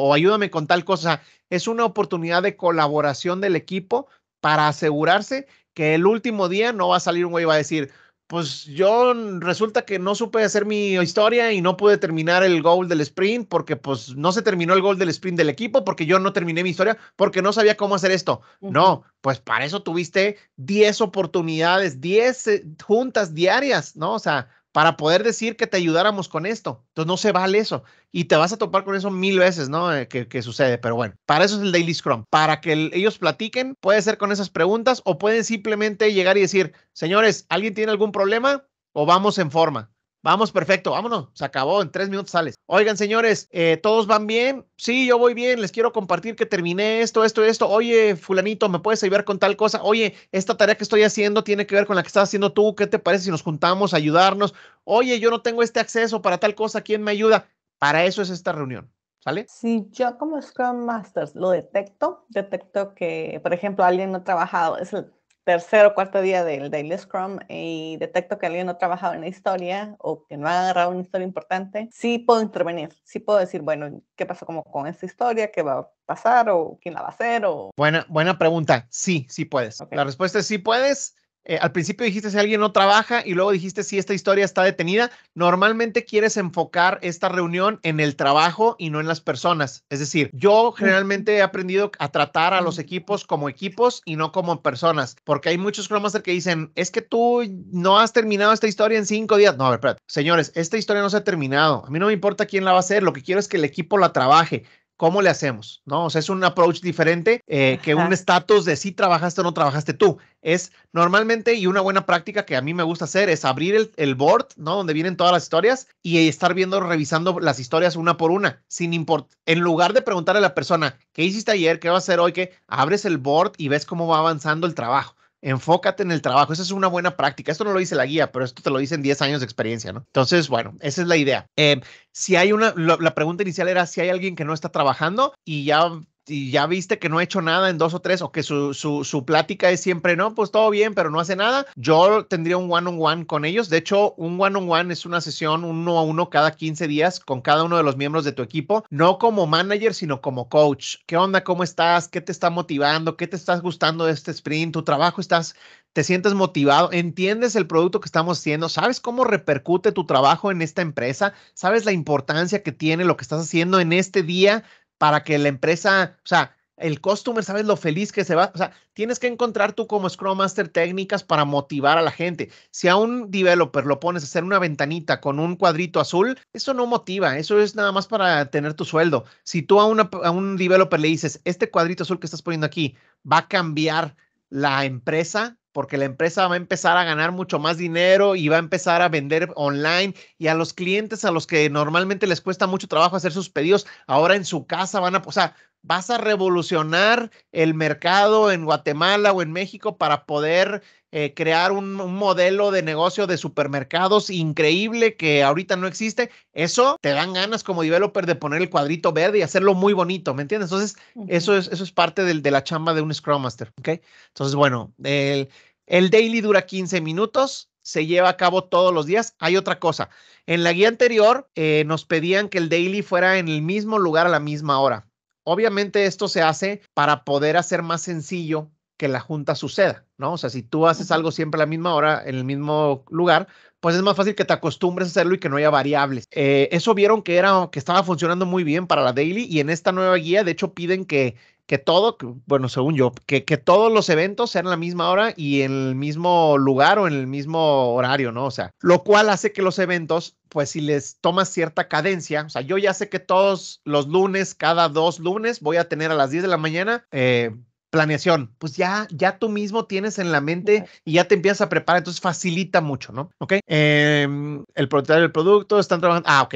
o ayúdame con tal cosa. Es una oportunidad de colaboración del equipo para asegurarse que el último día no va a salir un güey y va a decir, pues yo resulta que no supe hacer mi historia y no pude terminar el gol del sprint porque pues no se terminó el gol del sprint del equipo porque yo no terminé mi historia porque no sabía cómo hacer esto. No, pues para eso tuviste 10 oportunidades, 10 eh, juntas diarias, ¿no? O sea, para poder decir que te ayudáramos con esto. Entonces no se vale eso. Y te vas a topar con eso mil veces, ¿no? Eh, que, sucede. Pero bueno, para eso es el Daily Scrum. Para que ellos platiquen, puede ser con esas preguntas o pueden simplemente llegar y decir, señores, ¿alguien tiene algún problema? O vamos en forma. Vamos, perfecto, vámonos, se acabó, en tres minutos sales. Oigan, señores, eh, ¿todos van bien? Sí, yo voy bien, les quiero compartir que terminé esto, esto, esto. Oye, fulanito, ¿me puedes ayudar con tal cosa? Oye, esta tarea que estoy haciendo tiene que ver con la que estás haciendo tú, ¿qué te parece si nos juntamos, a ayudarnos? Oye, yo no tengo este acceso para tal cosa, ¿quién me ayuda? Para eso es esta reunión. ¿Sale? Si yo como Scrum Masters lo detecto, detecto que, por ejemplo, alguien no ha trabajado, es el tercer o cuarto día del Daily Scrum y detecto que alguien no ha trabajado en la historia o que no ha agarrado una historia importante, sí puedo intervenir, sí puedo decir, bueno, ¿qué pasó como con esta historia? ¿Qué va a pasar? ¿O quién la va a hacer? O... Buena, pregunta. Sí, sí puedes. La respuesta es sí puedes. Eh, al principio dijiste si alguien no trabaja y luego dijiste si esta historia está detenida. Normalmente quieres enfocar esta reunión en el trabajo y no en las personas. Es decir, yo generalmente he aprendido a tratar a los equipos como equipos y no como personas, porque hay muchos de que dicen, es que tú no has terminado esta historia en cinco días. No, a ver, espérate. Señores, esta historia no se ha terminado. A mí no me importa quién la va a hacer. Lo que quiero es que el equipo la trabaje. ¿Cómo le hacemos? ¿No? O sea, es un approach diferente eh, que un estatus de si trabajaste o no trabajaste tú. Es normalmente y una buena práctica que a mí me gusta hacer es abrir el, board, ¿no? Donde vienen todas las historias y estar viendo, revisando las historias una por una, sin importar. En lugar de preguntar a la persona, ¿qué hiciste ayer? ¿Qué va a hacer hoy? Que abres el board y ves cómo va avanzando el trabajo enfócate en el trabajo. Esa es una buena práctica. Esto no lo dice la guía, pero esto te lo dicen 10 años de experiencia, ¿no? Entonces, bueno, esa es la idea. Eh, si hay una, la pregunta inicial era si hay alguien que no está trabajando y ya y ya viste que no ha hecho nada en dos o tres, o que su, plática es siempre, no, pues todo bien, pero no hace nada, yo tendría un one-on-one con ellos. De hecho, un one-on-one es una sesión uno a uno cada 15 días con cada uno de los miembros de tu equipo, no como manager, sino como coach. ¿Qué onda? ¿Cómo estás? ¿Qué te está motivando? ¿Qué te estás gustando de este sprint? ¿Tu trabajo estás te sientes motivado, entiendes el producto que estamos haciendo, sabes cómo repercute tu trabajo en esta empresa, sabes la importancia que tiene lo que estás haciendo en este día para que la empresa, o sea, el customer, sabes lo feliz que se va. O sea, tienes que encontrar tú como Scrum Master técnicas para motivar a la gente. Si a un developer lo pones a hacer una ventanita con un cuadrito azul, eso no motiva, eso es nada más para tener tu sueldo. Si tú a, a un developer le dices, este cuadrito azul que estás poniendo aquí va a cambiar la empresa porque la empresa va a empezar a ganar mucho más dinero y va a empezar a vender online y a los clientes a los que normalmente les cuesta mucho trabajo hacer sus pedidos, ahora en su casa van a, o sea, vas a revolucionar el mercado en Guatemala o en México para poder eh, crear un, modelo de negocio de supermercados increíble que ahorita no existe. Eso te dan ganas como developer de poner el cuadrito verde y hacerlo muy bonito, ¿me entiendes? Entonces, eso, es, eso es parte del, de la chamba de un Scrum Master, ¿ok? Entonces, bueno, el, el daily dura 15 minutos, se lleva a cabo todos los días. Hay otra cosa. En la guía anterior eh, nos pedían que el daily fuera en el mismo lugar a la misma hora. Obviamente esto se hace para poder hacer más sencillo que la junta suceda, ¿no? O sea, si tú haces algo siempre a la misma hora, en el mismo lugar, pues es más fácil que te acostumbres a hacerlo y que no haya variables. Eh, eso vieron que, era, que estaba funcionando muy bien para la daily y en esta nueva guía, de hecho, piden que que todo, bueno, según yo, que, que todos los eventos sean la misma hora y en el mismo lugar o en el mismo horario, ¿no? O sea, lo cual hace que los eventos, pues si les tomas cierta cadencia, o sea, yo ya sé que todos los lunes, cada dos lunes, voy a tener a las 10 de la mañana, eh, planeación, pues ya, ya tú mismo tienes en la mente y ya te empiezas a preparar, entonces facilita mucho, ¿no? Ok. Em, el propietario del producto, están trabajando. Ah, ok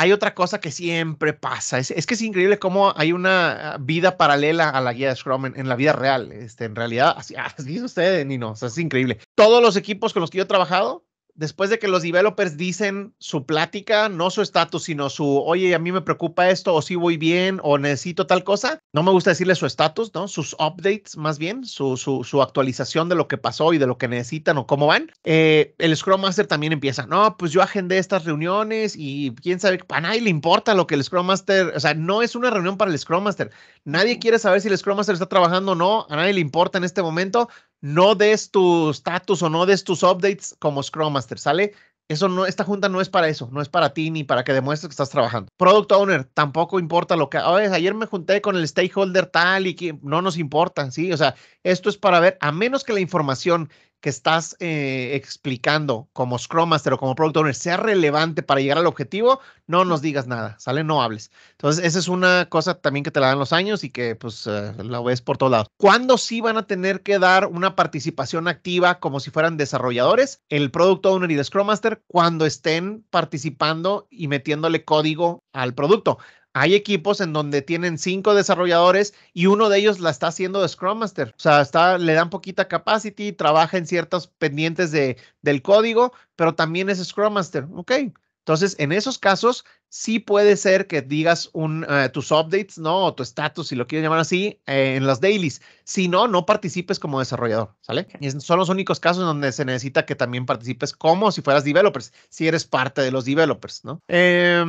hay otra cosa que siempre pasa. Es, que es increíble cómo hay una ah, vida paralela a la guía de Scrum en, la vida real. Este, en realidad, así, así usted, Nino. O es increíble. Todos los equipos con los que yo he trabajado después de que los developers dicen su plática, no su estatus, sino su, oye, a mí me preocupa esto, o si sí voy bien, o necesito tal cosa, no me gusta decirle su estatus, ¿no? Sus updates, más bien, su, su, actualización de lo que pasó y de lo que necesitan o cómo van. Eh, el Scrum Master también empieza, no, pues yo agendé estas reuniones y quién sabe, a nadie le importa lo que el Scrum Master, o sea, no es una reunión para el Scrum Master. Nadie quiere saber si el Scrum Master está trabajando o no, a nadie le importa en este momento, no des tu status o no des tus updates como Scrum Master, ¿sale? Eso no, esta junta no es para eso, no es para ti ni para que demuestres que estás trabajando. Product Owner, tampoco importa lo que. ayer me junté con el stakeholder tal y que no nos importa, ¿sí? O sea, esto es para ver, a menos que la información que estás eh, explicando como Scrum Master o como Product Owner sea relevante para llegar al objetivo, no nos digas nada, ¿sale? No hables. Entonces, esa es una cosa también que te la dan los años y que pues eh, la ves por todos lados. ¿Cuándo sí van a tener que dar una participación activa como si fueran desarrolladores? El Product Owner y el Scrum Master cuando estén participando y metiéndole código al producto. Hay equipos en donde tienen cinco desarrolladores y uno de ellos la está haciendo de Scrum Master. O sea, está, le dan poquita capacity, trabaja en ciertas pendientes de, del código, pero también es Scrum Master. Ok. Entonces, en esos casos, sí puede ser que digas un, eh, tus updates, ¿no? O tu status, si lo quieres llamar así, eh, en las dailies. Si no, no participes como desarrollador, ¿sale? son los únicos casos donde se necesita que también participes como si fueras developers, si eres parte de los developers, ¿no? Eh,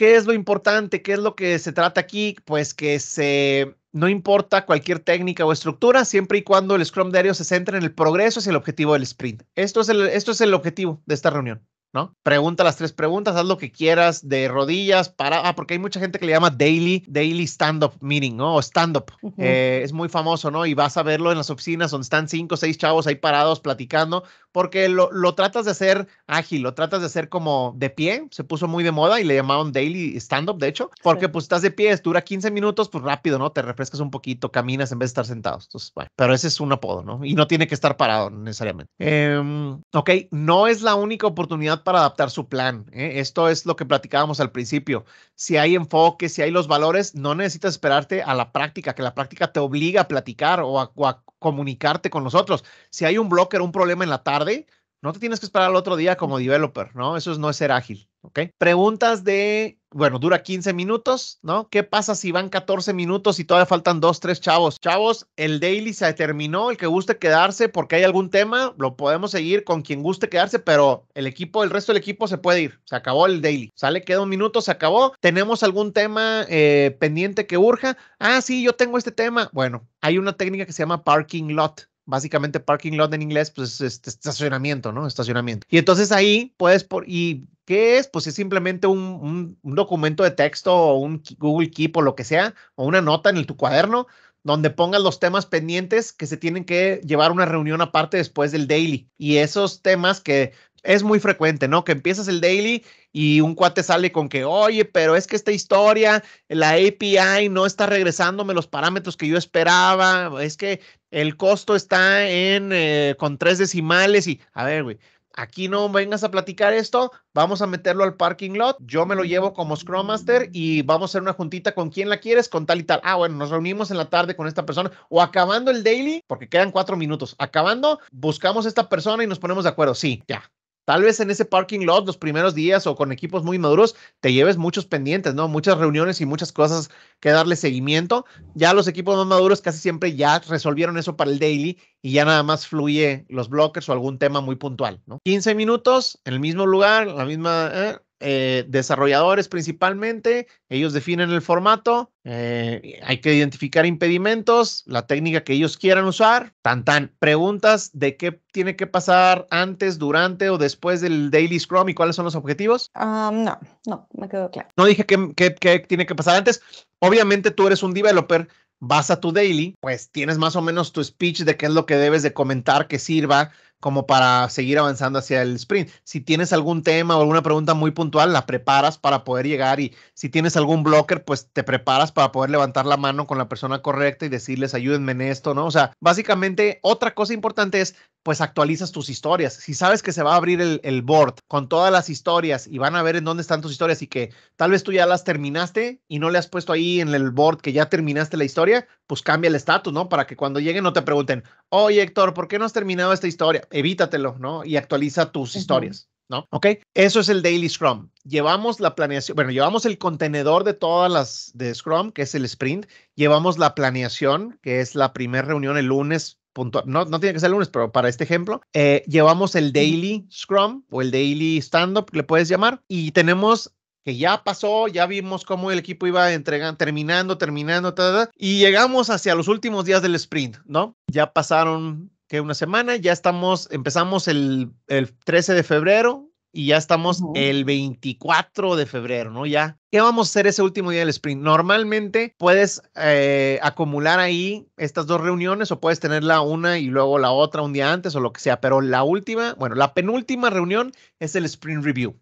¿Qué es lo importante? ¿Qué es lo que se trata aquí? Pues que se no importa cualquier técnica o estructura, siempre y cuando el Scrum diario se centre en el progreso es el objetivo del sprint. Esto es esto es el objetivo de esta reunión. ¿no? Pregunta las tres preguntas, haz lo que quieras de rodillas, para, ah, porque hay mucha gente que le llama daily, daily stand-up meeting, ¿no? O stand-up. Eh, es muy famoso, ¿no? Y vas a verlo en las oficinas donde están cinco o seis chavos ahí parados platicando, porque lo, tratas de hacer ágil, lo tratas de hacer como de pie, se puso muy de moda y le llamaron daily stand-up, de hecho, porque pues estás de pie, dura 15 minutos, pues rápido, ¿no? Te refrescas un poquito, caminas en vez de estar sentados. Entonces, bueno, pero ese es un apodo, ¿no? Y no tiene que estar parado necesariamente. Em, ok, no es la única oportunidad para adaptar su plan. ¿eh? Esto es lo que platicábamos al principio. Si hay enfoque, si hay los valores, no necesitas esperarte a la práctica, que la práctica te obliga a platicar o a, comunicarte con nosotros. Si hay un o un problema en la tarde, no te tienes que esperar al otro día como developer, ¿no? Eso no es ser ágil, ¿ok? Preguntas de, bueno, dura 15 minutos, ¿no? ¿Qué pasa si van 14 minutos y todavía faltan dos tres chavos? Chavos, el daily se terminó, el que guste quedarse porque hay algún tema, lo podemos seguir con quien guste quedarse, pero el equipo, el resto del equipo se puede ir, se acabó el daily, sale, queda un minuto, se acabó, tenemos algún tema eh, pendiente que urja, ah, sí, yo tengo este tema, bueno, hay una técnica que se llama parking lot, básicamente parking lot en inglés, pues este estacionamiento, ¿no? Estacionamiento. Y entonces ahí puedes, por, ¿y qué es? Pues es simplemente un, un, documento de texto o un Google Keep o lo que sea, o una nota en el, tu cuaderno donde pongas los temas pendientes que se tienen que llevar una reunión aparte después del daily. Y esos temas que es muy frecuente, ¿no? Que empiezas el daily y un cuate sale con que, oye, pero es que esta historia, la API no está regresándome los parámetros que yo esperaba, es que el costo está en eh, con tres decimales y, a ver, güey, aquí no vengas a platicar esto, vamos a meterlo al parking lot, yo me lo llevo como Scrum Master y vamos a hacer una juntita con quien la quieres, con tal y tal. Ah, bueno, nos reunimos en la tarde con esta persona o acabando el daily, porque quedan cuatro minutos, acabando, buscamos esta persona y nos ponemos de acuerdo. Sí, ya, Tal vez en ese parking lot, los primeros días o con equipos muy maduros, te lleves muchos pendientes, ¿no? Muchas reuniones y muchas cosas que darle seguimiento. Ya los equipos más maduros casi siempre ya resolvieron eso para el daily y ya nada más fluye los blockers o algún tema muy puntual, ¿no? 15 minutos en el mismo lugar, la misma, eh, eh, desarrolladores principalmente, ellos definen el formato, eh, hay que identificar impedimentos, la técnica que ellos quieran usar, tan tan, preguntas de qué tiene que pasar antes, durante o después del Daily Scrum y cuáles son los objetivos. Ah, no, no, me quedó claro. No dije qué que, tiene que pasar antes. Obviamente tú eres un developer, vas a tu daily, pues tienes más o menos tu speech de qué es lo que debes de comentar que sirva como para seguir avanzando hacia el sprint. Si tienes algún tema o alguna pregunta muy puntual, la preparas para poder llegar y si tienes algún blocker, pues te preparas para poder levantar la mano con la persona correcta y decirles ayúdenme en esto, ¿no? O sea, básicamente otra cosa importante es pues actualizas tus historias. Si sabes que se va a abrir el, board con todas las historias y van a ver en dónde están tus historias y que tal vez tú ya las terminaste y no le has puesto ahí en el board que ya terminaste la historia, pues cambia el estatus, ¿no? Para que cuando lleguen no te pregunten, oye Héctor, ¿por qué no has terminado esta historia? evítatelo, ¿no? Y actualiza tus historias. ¿No? Ok, eso es el Daily Scrum. Llevamos la planeación, bueno, llevamos el contenedor de todas las de Scrum, que es el sprint, llevamos la planeación, que es la primera reunión el lunes puntual, no, no, tiene que ser el lunes, pero para este ejemplo, eh, llevamos el Daily Scrum o el Daily Stand-Up, le puedes llamar, y tenemos que ya pasó, ya vimos cómo el equipo iba entregando, terminando, terminando, ta, y llegamos hacia los últimos días del sprint, ¿no? Ya pasaron que una semana, ya estamos, empezamos el, el 13 de febrero y ya estamos el 24 de febrero, ¿no? Ya, ¿qué vamos a hacer ese último día del sprint? Normalmente puedes eh, acumular ahí estas dos reuniones o puedes tener la una y luego la otra un día antes o lo que sea, pero la última, bueno, la penúltima reunión es el sprint review.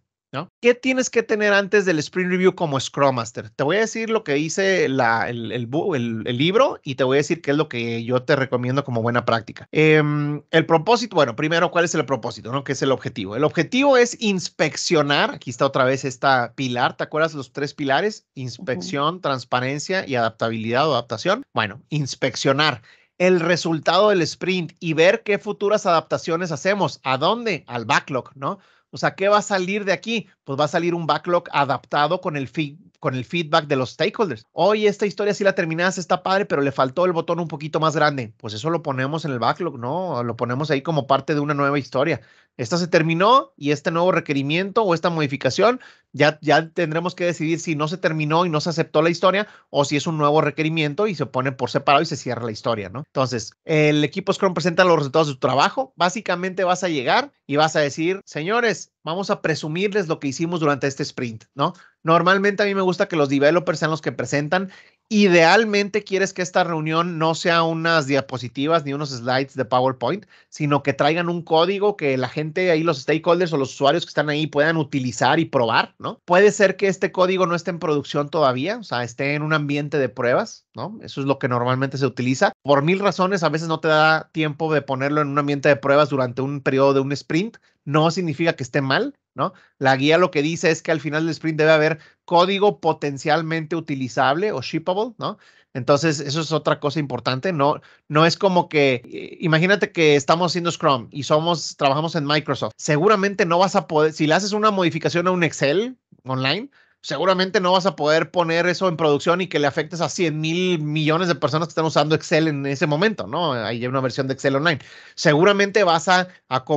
¿Qué tienes que tener antes del sprint review como Scrum Master? Te voy a decir lo que hice el, libro y te voy a decir qué es lo que yo te recomiendo como buena práctica. Em, el propósito, bueno, primero, ¿cuál es el propósito? ¿Qué es el objetivo? El objetivo es inspeccionar, aquí está otra vez esta pilar, ¿te acuerdas los tres pilares? Inspección, transparencia y adaptabilidad o adaptación. Bueno, inspeccionar el resultado del sprint y ver qué futuras adaptaciones hacemos. ¿A dónde? Al backlog, ¿no? O sea, ¿qué va a salir de aquí? Pues va a salir un backlog adaptado con el, con el feedback de los stakeholders. Oye, esta historia sí si la terminaste, está padre, pero le faltó el botón un poquito más grande. Pues eso lo ponemos en el backlog, ¿no? Lo ponemos ahí como parte de una nueva historia. Esta se terminó y este nuevo requerimiento o esta modificación ya, ya tendremos que decidir si no se terminó y no se aceptó la historia o si es un nuevo requerimiento y se pone por separado y se cierra la historia, ¿no? Entonces, el equipo Scrum presenta los resultados de su trabajo. Básicamente vas a llegar y vas a decir, señores, vamos a presumirles lo que hicimos durante este sprint, ¿no? Normalmente a mí me gusta que los developers sean los que presentan Idealmente quieres que esta reunión no sea unas diapositivas ni unos slides de PowerPoint, sino que traigan un código que la gente ahí, los stakeholders o los usuarios que están ahí puedan utilizar y probar, ¿no? Puede ser que este código no esté en producción todavía, o sea, esté en un ambiente de pruebas, ¿no? Eso es lo que normalmente se utiliza. Por mil razones, a veces no te da tiempo de ponerlo en un ambiente de pruebas durante un periodo de un sprint. No significa que esté mal, ¿no? La guía lo que dice es que al final del sprint debe haber código potencialmente utilizable o shippable, ¿no? Entonces, eso es otra cosa importante, no, no es como que, eh, imagínate que estamos haciendo Scrum y somos, trabajamos en Microsoft, seguramente no vas a poder, si le haces una modificación a un Excel online, seguramente no vas a poder poner eso en producción y que le afectes a 100 mil millones de personas que están usando Excel en ese momento, ¿no? Ahí hay una versión de Excel online. Seguramente vas a,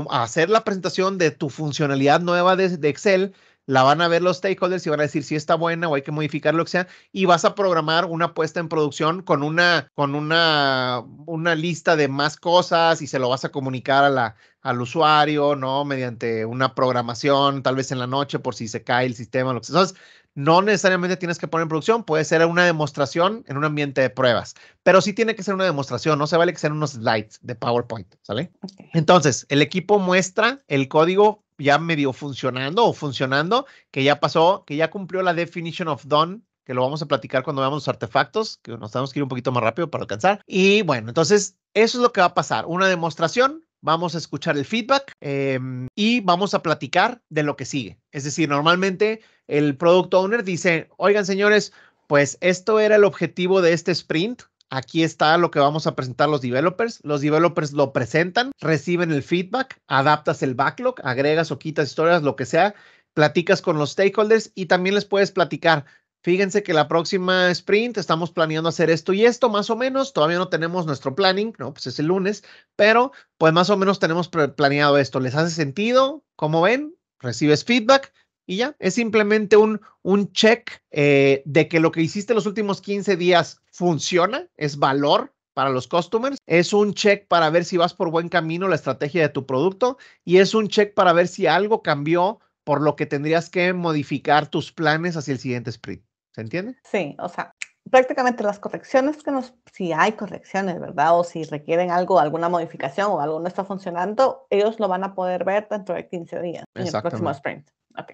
hacer la presentación de tu funcionalidad nueva de, Excel, la van a ver los stakeholders y van a decir si está buena o hay que modificar lo que sea, y vas a programar una puesta en producción con una, con una, una lista de más cosas y se lo vas a comunicar a la, al usuario, ¿no? Mediante una programación, tal vez en la noche, por si se cae el sistema, lo que sea. Entonces, no necesariamente tienes que poner en producción, puede ser una demostración en un ambiente de pruebas, pero sí tiene que ser una demostración, no se vale que sean unos slides de PowerPoint, ¿sale? Entonces, el equipo muestra el código ya medio funcionando o funcionando, que ya pasó, que ya cumplió la definition of done que lo vamos a platicar cuando veamos los artefactos, que nos tenemos que ir un poquito más rápido para alcanzar. Y bueno, entonces eso es lo que va a pasar, una demostración vamos a escuchar el feedback em, y vamos a platicar de lo que sigue. Es decir, normalmente el product owner dice, oigan señores, pues esto era el objetivo de este sprint. Aquí está lo que vamos a presentar los developers. Los developers lo presentan, reciben el feedback, adaptas el backlog, agregas o quitas historias, lo que sea, platicas con los stakeholders y también les puedes platicar fíjense que la próxima sprint estamos planeando hacer esto y esto, más o menos. Todavía no tenemos nuestro planning, ¿no? Pues es el lunes, pero pues más o menos tenemos planeado esto. ¿Les hace sentido? Como ven? Recibes feedback y ya. Es simplemente un, un check eh, de que lo que hiciste los últimos 15 días funciona, es valor para los customers, es un check para ver si vas por buen camino la estrategia de tu producto y es un check para ver si algo cambió por lo que tendrías que modificar tus planes hacia el siguiente sprint. ¿Se entiende? Sí, o sea, prácticamente las correcciones que nos, si hay correcciones, ¿verdad? O si requieren algo, alguna modificación o algo no está funcionando, ellos lo van a poder ver dentro de 15 días en el próximo sprint.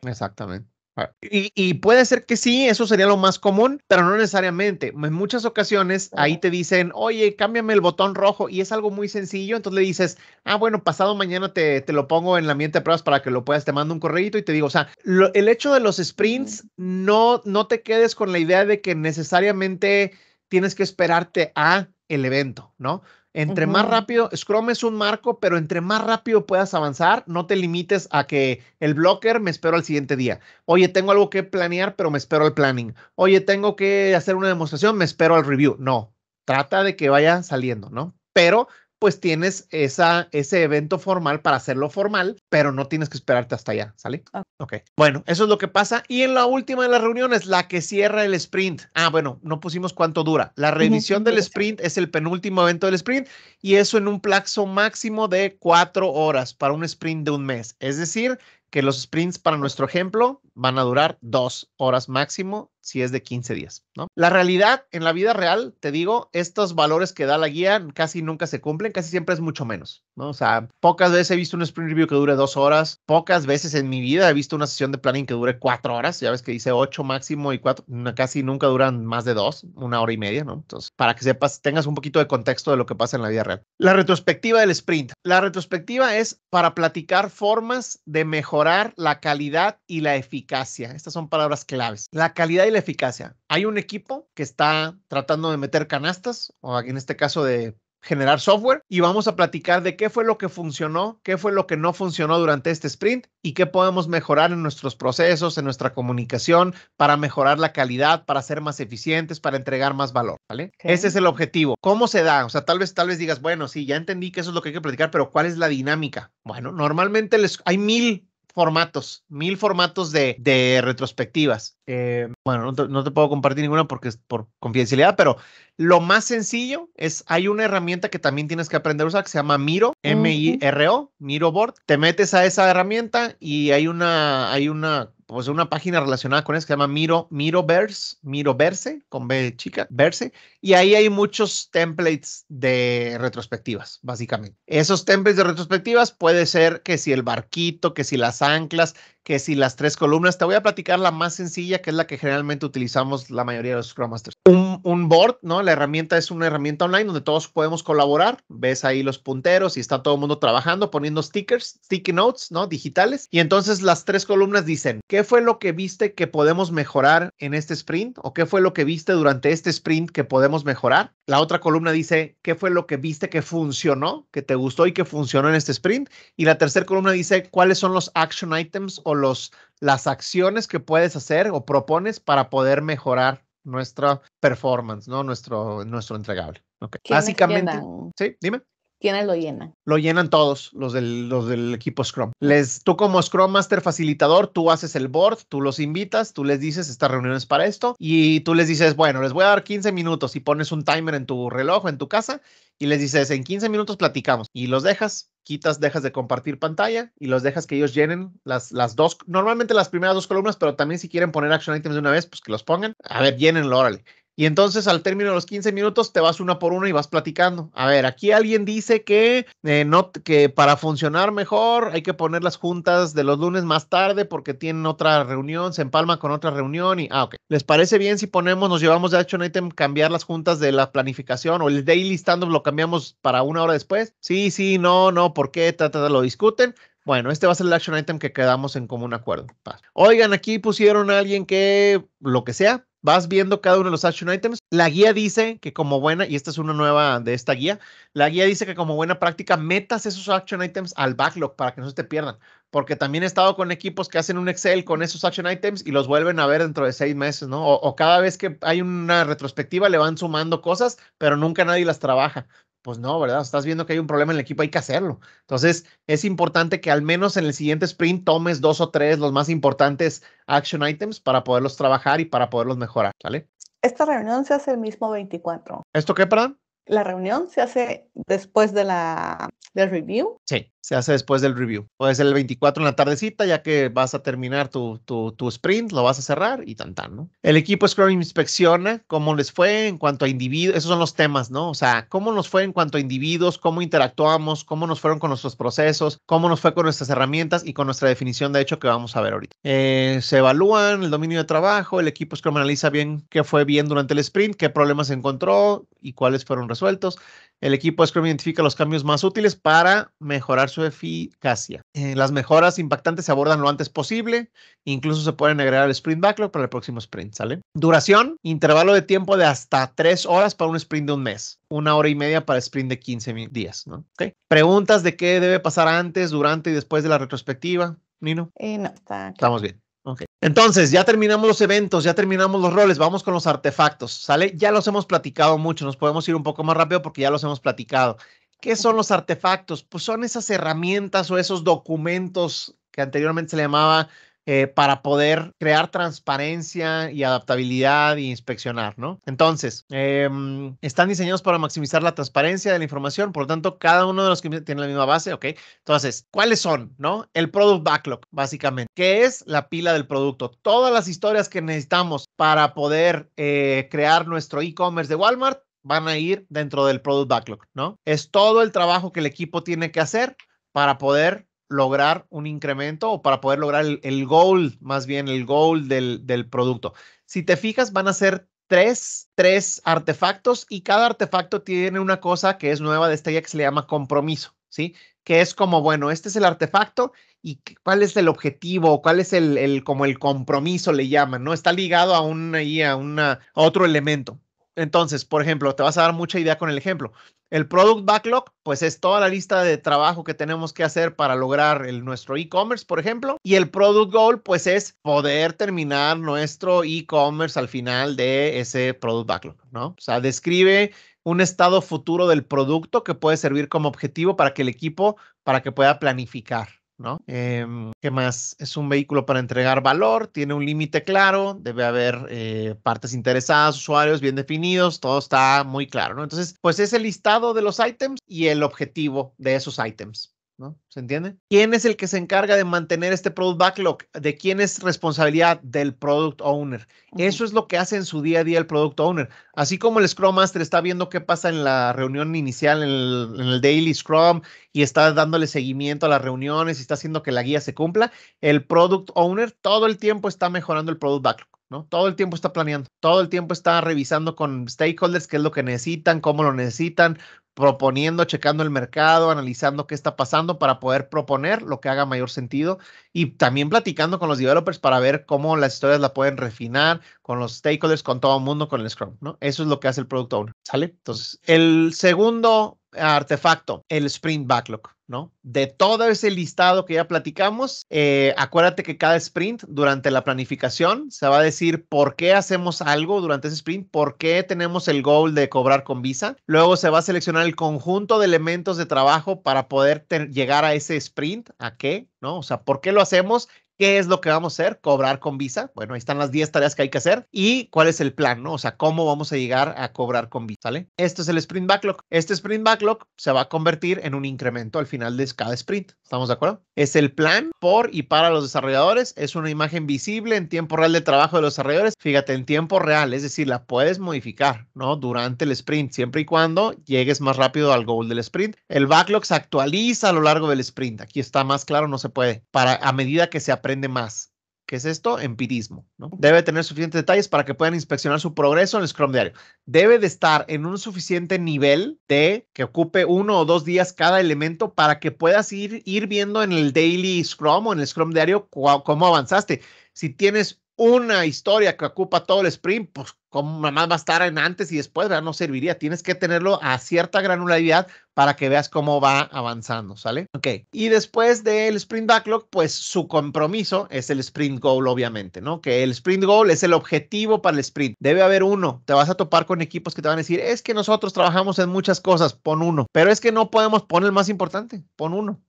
Exactamente. Ah, y, puede ser que sí, eso sería lo más común, pero no necesariamente. En muchas ocasiones ahí te dicen, oye, cámbiame el botón rojo y es algo muy sencillo. Entonces le dices, ah, bueno, pasado mañana te, lo pongo en la ambiente de pruebas para que lo puedas, te mando un correo y te digo, o sea, el hecho de los sprints, no, no te quedes con la idea de que necesariamente tienes que esperarte a el evento, ¿no? Entre más rápido, Scrum es un marco, pero entre más rápido puedas avanzar, no te limites a que el blocker me espero al siguiente día. Oye, tengo algo que planear, pero me espero al planning. Oye, tengo que hacer una demostración, me espero al review. No, trata de que vaya saliendo, ¿no? Pero pues tienes esa, ese evento formal para hacerlo formal, pero no tienes que esperarte hasta allá, ¿sale? Ah. Ok. Bueno, eso es lo que pasa. Y en la última de las reuniones, la que cierra el sprint. Ah, bueno, no pusimos cuánto dura. La revisión del sprint es el penúltimo evento del sprint y eso en un plazo máximo de cuatro horas para un sprint de un mes. Es decir, que los sprints para nuestro ejemplo van a durar dos horas máximo si es de 15 días, ¿no? La realidad en la vida real, te digo, estos valores que da la guía casi nunca se cumplen, casi siempre es mucho menos, ¿no? O sea, pocas veces he visto un sprint review que dure dos horas, pocas veces en mi vida he visto una sesión de planning que dure cuatro horas, ya ves que dice ocho máximo y cuatro, casi nunca duran más de dos, una hora y media, ¿no? Entonces, para que sepas, tengas un poquito de contexto de lo que pasa en la vida real. La retrospectiva del sprint. La retrospectiva es para platicar formas de mejorar la calidad y la eficacia. Estas son palabras claves. La calidad y la eficacia. Hay un equipo que está tratando de meter canastas, o en este caso de generar software, y vamos a platicar de qué fue lo que funcionó, qué fue lo que no funcionó durante este sprint y qué podemos mejorar en nuestros procesos, en nuestra comunicación, para mejorar la calidad, para ser más eficientes, para entregar más valor, ¿vale? Ese es el objetivo. ¿Cómo se da? O sea, tal vez, tal vez digas, bueno, sí, ya entendí que eso es lo que hay que platicar, pero ¿cuál es la dinámica? Bueno, normalmente les, hay mil formatos, mil formatos de, retrospectivas. Eh, bueno, no te, puedo compartir ninguna porque es por confidencialidad, pero lo más sencillo es, hay una herramienta que también tienes que aprender a usar que se llama Miro, M-I-R-O, Miro Board. Te metes a esa herramienta y hay una, hay una pues una página relacionada con eso que se llama Miro, Miroverse, Miroverse, con B chica, Verse, y ahí hay muchos templates de retrospectivas, básicamente. Esos templates de retrospectivas puede ser que si el barquito, que si las anclas, que si las tres columnas, te voy a platicar la más sencilla, que es la que generalmente utilizamos la mayoría de los Scrum Masters. Un, un, board, ¿no? La herramienta es una herramienta online donde todos podemos colaborar. Ves ahí los punteros y está todo el mundo trabajando, poniendo stickers, sticky notes, ¿no? Digitales. Y entonces las tres columnas dicen, ¿qué ¿qué fue lo que viste que podemos mejorar en este sprint? ¿O qué fue lo que viste durante este sprint que podemos mejorar? La otra columna dice, ¿qué fue lo que viste que funcionó, que te gustó y que funcionó en este sprint? Y la tercera columna dice, ¿cuáles son los action items o los, las acciones que puedes hacer o propones para poder mejorar nuestra performance, ¿no? Nuestro, nuestro entregable. Básicamente, sí, dime. ¿Quiénes lo llenan? Lo llenan todos los del, equipo Scrum. Les, tú como Scrum Master facilitador, tú haces el board, tú los invitas, tú les dices, esta reunión es para esto, y tú les dices, bueno, les voy a dar 15 minutos y pones un timer en tu reloj, en tu casa, y les dices, en 15 minutos platicamos, y los dejas, quitas, dejas de compartir pantalla y los dejas que ellos llenen las, las dos, normalmente las primeras dos columnas, pero también si quieren poner action items de una vez, pues que los pongan. A ver, llénenlo, órale. Y entonces al término de los 15 minutos te vas una por una y vas platicando. A ver, aquí alguien dice que, eh, no, que para funcionar mejor hay que poner las juntas de los lunes más tarde porque tienen otra reunión, se empalma con otra reunión y, ah, ok. ¿Les parece bien si ponemos, nos llevamos de Action Item cambiar las juntas de la planificación o el daily stand-up lo cambiamos para una hora después? Sí, sí, no, no, ¿por qué? Ta, lo discuten. Bueno, este va a ser el action item que quedamos en común acuerdo. Oigan, aquí pusieron a alguien que lo que sea, vas viendo cada uno de los action items. La guía dice que como buena, y esta es una nueva de esta guía, la guía dice que como buena práctica metas esos action items al backlog para que no se te pierdan, porque también he estado con equipos que hacen un Excel con esos action items y los vuelven a ver dentro de seis meses, ¿no? O, o cada vez que hay una retrospectiva le van sumando cosas, pero nunca nadie las trabaja pues no, ¿verdad? Estás viendo que hay un problema en el equipo, hay que hacerlo. Entonces, es importante que al menos en el siguiente sprint tomes dos o tres los más importantes action items para poderlos trabajar y para poderlos mejorar, ¿sale? Esta reunión se hace el mismo 24. ¿Esto qué, perdón? La reunión se hace después de la del review. Sí se hace después del review. Puede ser el 24 en la tardecita, ya que vas a terminar tu, tu, sprint, lo vas a cerrar y tan, tan ¿no? El equipo Scrum inspecciona cómo les fue en cuanto a individuos, esos son los temas, ¿no? O sea, cómo nos fue en cuanto a individuos, cómo interactuamos, cómo nos fueron con nuestros procesos, cómo nos fue con nuestras herramientas y con nuestra definición de hecho que vamos a ver ahorita. Eh, se evalúan el dominio de trabajo, el equipo Scrum analiza bien qué fue bien durante el sprint, qué problemas encontró y cuáles fueron resueltos el equipo Scrum identifica los cambios más útiles para mejorar su eficacia. Eh, las mejoras impactantes se abordan lo antes posible, incluso se pueden agregar al sprint backlog para el próximo sprint, ¿sale? Duración, intervalo de tiempo de hasta tres horas para un sprint de un mes, una hora y media para sprint de 15 días, ¿no? Preguntas de qué debe pasar antes, durante y después de la retrospectiva, Nino. Eh, no, Estamos bien. Okay. Entonces, ya terminamos los eventos, ya terminamos los roles, vamos con los artefactos, ¿sale? Ya los hemos platicado mucho, nos podemos ir un poco más rápido porque ya los hemos platicado. ¿Qué son los artefactos? Pues son esas herramientas o esos documentos que anteriormente se le llamaba eh, para poder crear transparencia y adaptabilidad e inspeccionar, ¿no? Entonces, em, están diseñados para maximizar la transparencia de la información, por lo tanto, cada uno de los que tiene la misma base, ¿ok? Entonces, ¿cuáles son, no? El Product Backlog, básicamente, que es la pila del producto. Todas las historias que necesitamos para poder eh, crear nuestro e-commerce de Walmart van a ir dentro del Product Backlog, ¿no? Es todo el trabajo que el equipo tiene que hacer para poder lograr un incremento o para poder lograr el, el goal, más bien el goal del, del, producto. Si te fijas, van a ser tres, tres artefactos y cada artefacto tiene una cosa que es nueva de esta ya que se le llama compromiso, ¿sí? Que es como, bueno, este es el artefacto y cuál es el objetivo, cuál es el, el como el compromiso le llaman, ¿no? Está ligado a, una, a, una, otro elemento. Entonces, por ejemplo, te vas a dar mucha idea con el ejemplo. El Product Backlog, pues es toda la lista de trabajo que tenemos que hacer para lograr el, nuestro e-commerce, por ejemplo. Y el Product Goal, pues es poder terminar nuestro e-commerce al final de ese Product Backlog, ¿no? O sea, describe un estado futuro del producto que puede servir como objetivo para que el equipo, para que pueda planificar, ¿no? Em, ¿Qué más? Es un vehículo para entregar valor, tiene un límite claro, debe haber eh, partes interesadas, usuarios bien definidos, todo está muy claro, ¿no? Entonces, pues es el listado de los ítems y el objetivo de esos ítems. ¿no? ¿Se entiende? ¿Quién es el que se encarga de mantener este product backlog? ¿De quién es responsabilidad? Del product owner. Eso es lo que hace en su día a día el product owner. Así como el Scrum Master está viendo qué pasa en la reunión inicial, en el, en el Daily Scrum, y está dándole seguimiento a las reuniones y está haciendo que la guía se cumpla, el product owner todo el tiempo está mejorando el product backlog. ¿no? Todo el tiempo está planeando, todo el tiempo está revisando con stakeholders qué es lo que necesitan, cómo lo necesitan, proponiendo, checando el mercado, analizando qué está pasando para poder proponer lo que haga mayor sentido y también platicando con los developers para ver cómo las historias la pueden refinar con los stakeholders, con todo el mundo, con el Scrum, ¿no? Eso es lo que hace el Product Owner, ¿sale? Entonces, el segundo artefacto, el sprint backlog, ¿no? De todo ese listado que ya platicamos, eh, acuérdate que cada sprint durante la planificación se va a decir por qué hacemos algo durante ese sprint, por qué tenemos el goal de cobrar con visa. Luego se va a seleccionar el conjunto de elementos de trabajo para poder llegar a ese sprint, ¿a qué? ¿No? O sea, ¿por qué lo hacemos? ¿Qué es lo que vamos a hacer? Cobrar con Visa. Bueno, ahí están las 10 tareas que hay que hacer y cuál es el plan, ¿no? O sea, cómo vamos a llegar a cobrar con Visa, ¿sale? Este es el sprint backlog. Este sprint backlog se va a convertir en un incremento al final de cada sprint. ¿Estamos de acuerdo? Es el plan por y para los desarrolladores. Es una imagen visible en tiempo real de trabajo de los desarrolladores. Fíjate, en tiempo real, es decir, la puedes modificar, ¿no? Durante el sprint, siempre y cuando llegues más rápido al goal del sprint. El backlog se actualiza a lo largo del sprint. Aquí está más claro, no se puede. Para a medida que se aprende aprende más. ¿Qué es esto? Empirismo. ¿no? Debe tener suficientes detalles para que puedan inspeccionar su progreso en el Scrum diario. Debe de estar en un suficiente nivel de que ocupe uno o dos días cada elemento para que puedas ir, ir viendo en el Daily Scrum o en el Scrum diario cómo avanzaste. Si tienes una historia que ocupa todo el sprint, pues como más va a estar en antes y después, No serviría. Tienes que tenerlo a cierta granularidad para que veas cómo va avanzando, ¿sale? Ok. Y después del sprint backlog, pues su compromiso es el sprint goal, obviamente, ¿no? Que el sprint goal es el objetivo para el sprint. Debe haber uno. Te vas a topar con equipos que te van a decir, es que nosotros trabajamos en muchas cosas, pon uno. Pero es que no podemos poner el más importante, pon uno.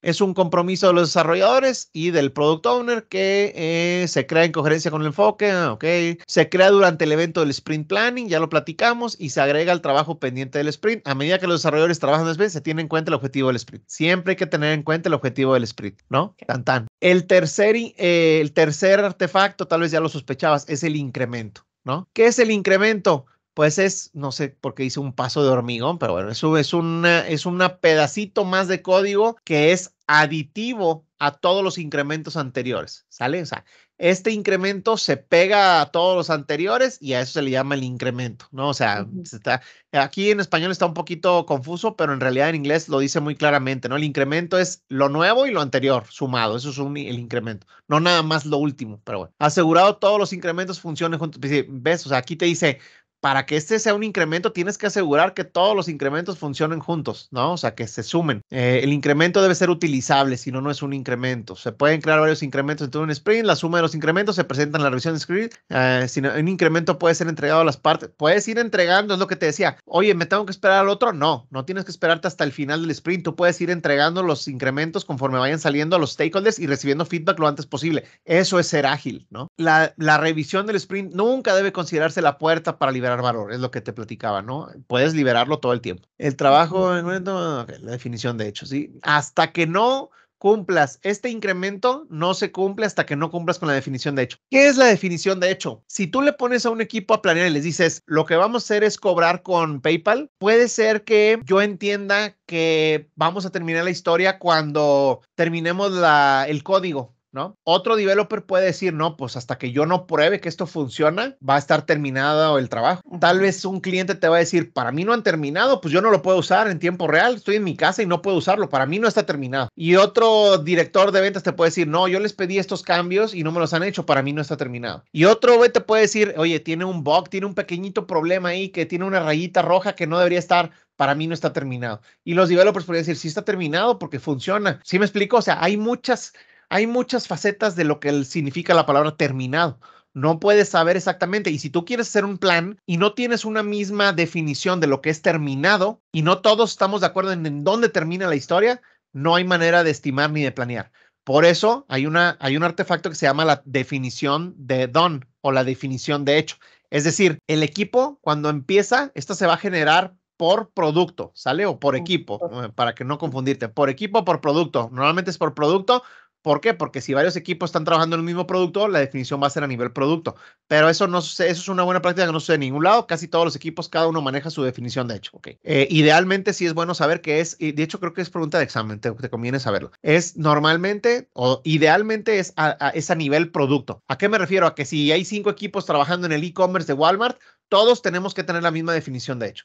Es un compromiso de los desarrolladores y del product owner que eh, se crea en coherencia con el enfoque, ah, ok. Se crea durante el evento del sprint planning, ya lo platicamos, y se agrega al trabajo pendiente del sprint. A medida que los desarrolladores trabajan en se tiene en cuenta el objetivo del sprint. Siempre hay que tener en cuenta el objetivo del sprint, ¿no? El tercer, eh, el tercer artefacto, tal vez ya lo sospechabas, es el incremento, ¿no? ¿Qué es el incremento? pues es, no sé por qué hice un paso de hormigón, pero bueno, eso es un es pedacito más de código que es aditivo a todos los incrementos anteriores, ¿sale? O sea, este incremento se pega a todos los anteriores y a eso se le llama el incremento, ¿no? O sea, está, aquí en español está un poquito confuso, pero en realidad en inglés lo dice muy claramente, ¿no? El incremento es lo nuevo y lo anterior sumado, eso es un, el incremento, no nada más lo último, pero bueno. Asegurado todos los incrementos funcionen juntos, pues, ¿ves? O sea, aquí te dice, para que este sea un incremento, tienes que asegurar que todos los incrementos funcionen juntos, ¿no? O sea, que se sumen. Eh, el incremento debe ser utilizable, si no, no es un incremento. Se pueden crear varios incrementos en todo un sprint, la suma de los incrementos se presenta en la revisión de script. Eh, si no, un incremento puede ser entregado a las partes, puedes ir entregando, es lo que te decía, oye, ¿me tengo que esperar al otro? No, no tienes que esperarte hasta el final del sprint, tú puedes ir entregando los incrementos conforme vayan saliendo a los stakeholders y recibiendo feedback lo antes posible. Eso es ser ágil, ¿no? la revisión del sprint nunca debe considerarse la puerta para liberar valor, es lo que te platicaba, ¿no? Puedes liberarlo todo el tiempo. El trabajo, en la definición de hecho, ¿sí? Hasta que no cumplas este incremento, no se cumple hasta que no cumplas con la definición de hecho. ¿Qué es la definición de hecho? Si tú le pones a un equipo a planear y les dices, lo que vamos a hacer es cobrar con PayPal, puede ser que yo entienda que vamos a terminar la historia cuando terminemos la, el código otro developer puede decir, no, pues hasta que yo no pruebe que esto funciona, va a estar terminado el trabajo. Tal vez un cliente te va a decir, para mí no han terminado, pues yo no lo puedo usar en tiempo real, estoy en mi casa y no puedo usarlo, para mí no está terminado. Y otro director de ventas te puede decir, no, yo les pedí estos cambios y no me los han hecho, para mí no está terminado. Y otro te puede decir, oye, tiene un bug, tiene un pequeñito problema ahí que tiene una rayita roja que no debería estar, para mí no está terminado. Y los developers podrían decir, sí está terminado porque funciona. ¿Sí me explico? O sea, hay muchas hay muchas facetas de lo que significa la palabra terminado. No puedes saber exactamente. Y si tú quieres hacer un plan y no tienes una misma definición de lo que es terminado y no todos estamos de acuerdo en, dónde termina la historia, no hay manera de estimar ni de planear. Por eso hay, una, hay un artefacto que se llama la definición de don o la definición de hecho. Es decir, el equipo cuando empieza, esto se va a generar por producto, ¿sale? O por equipo, eh, para que no confundirte, por equipo, o por producto. Normalmente es por producto ¿Por qué? Porque si varios equipos están trabajando en el mismo producto, la definición va a ser a nivel producto. Pero eso no es una buena práctica que no sucede en ningún lado. Casi todos los equipos, cada uno maneja su definición, de hecho. Eh, idealmente sí es bueno saber qué es, y de hecho creo que es pregunta de examen, te, conviene saberlo. Es normalmente o idealmente es a, nivel producto. ¿A qué me refiero? A que si hay cinco equipos trabajando en el e-commerce de Walmart, todos tenemos que tener la misma definición de hecho,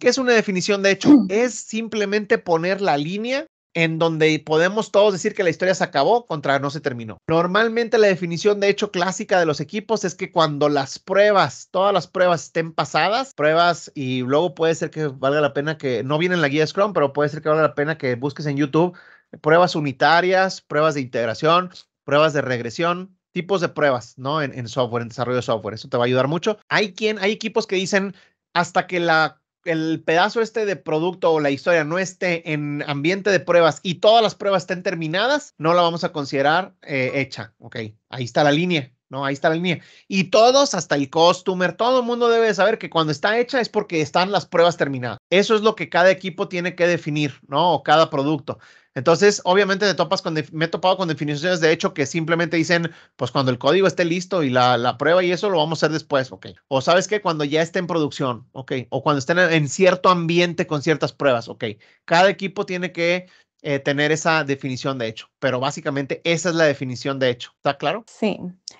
¿Qué es una definición de hecho? Es simplemente poner la línea en donde podemos todos decir que la historia se acabó contra no se terminó. Normalmente la definición de hecho clásica de los equipos es que cuando las pruebas, todas las pruebas estén pasadas, pruebas y luego puede ser que valga la pena que no viene en la guía Scrum, pero puede ser que valga la pena que busques en YouTube pruebas unitarias, pruebas de integración, pruebas de regresión, tipos de pruebas, ¿no? En, en software, en desarrollo de software. Eso te va a ayudar mucho. Hay quien, hay equipos que dicen hasta que la el pedazo este de producto o la historia no esté en ambiente de pruebas y todas las pruebas estén terminadas, no la vamos a considerar eh, hecha. Ok, ahí está la línea. No, ahí está la línea. Y todos, hasta el customer, todo el mundo debe saber que cuando está hecha es porque están las pruebas terminadas. Eso es lo que cada equipo tiene que definir, ¿no? O cada producto. Entonces, obviamente topas con, me he topado con definiciones de hecho que simplemente dicen, pues cuando el código esté listo y la, la prueba y eso lo vamos a hacer después, ok. O sabes que cuando ya esté en producción, ok. O cuando estén en cierto ambiente con ciertas pruebas, ok. Cada equipo tiene que eh, tener esa definición de hecho, pero básicamente esa es la definición de hecho, ¿está claro? Sí,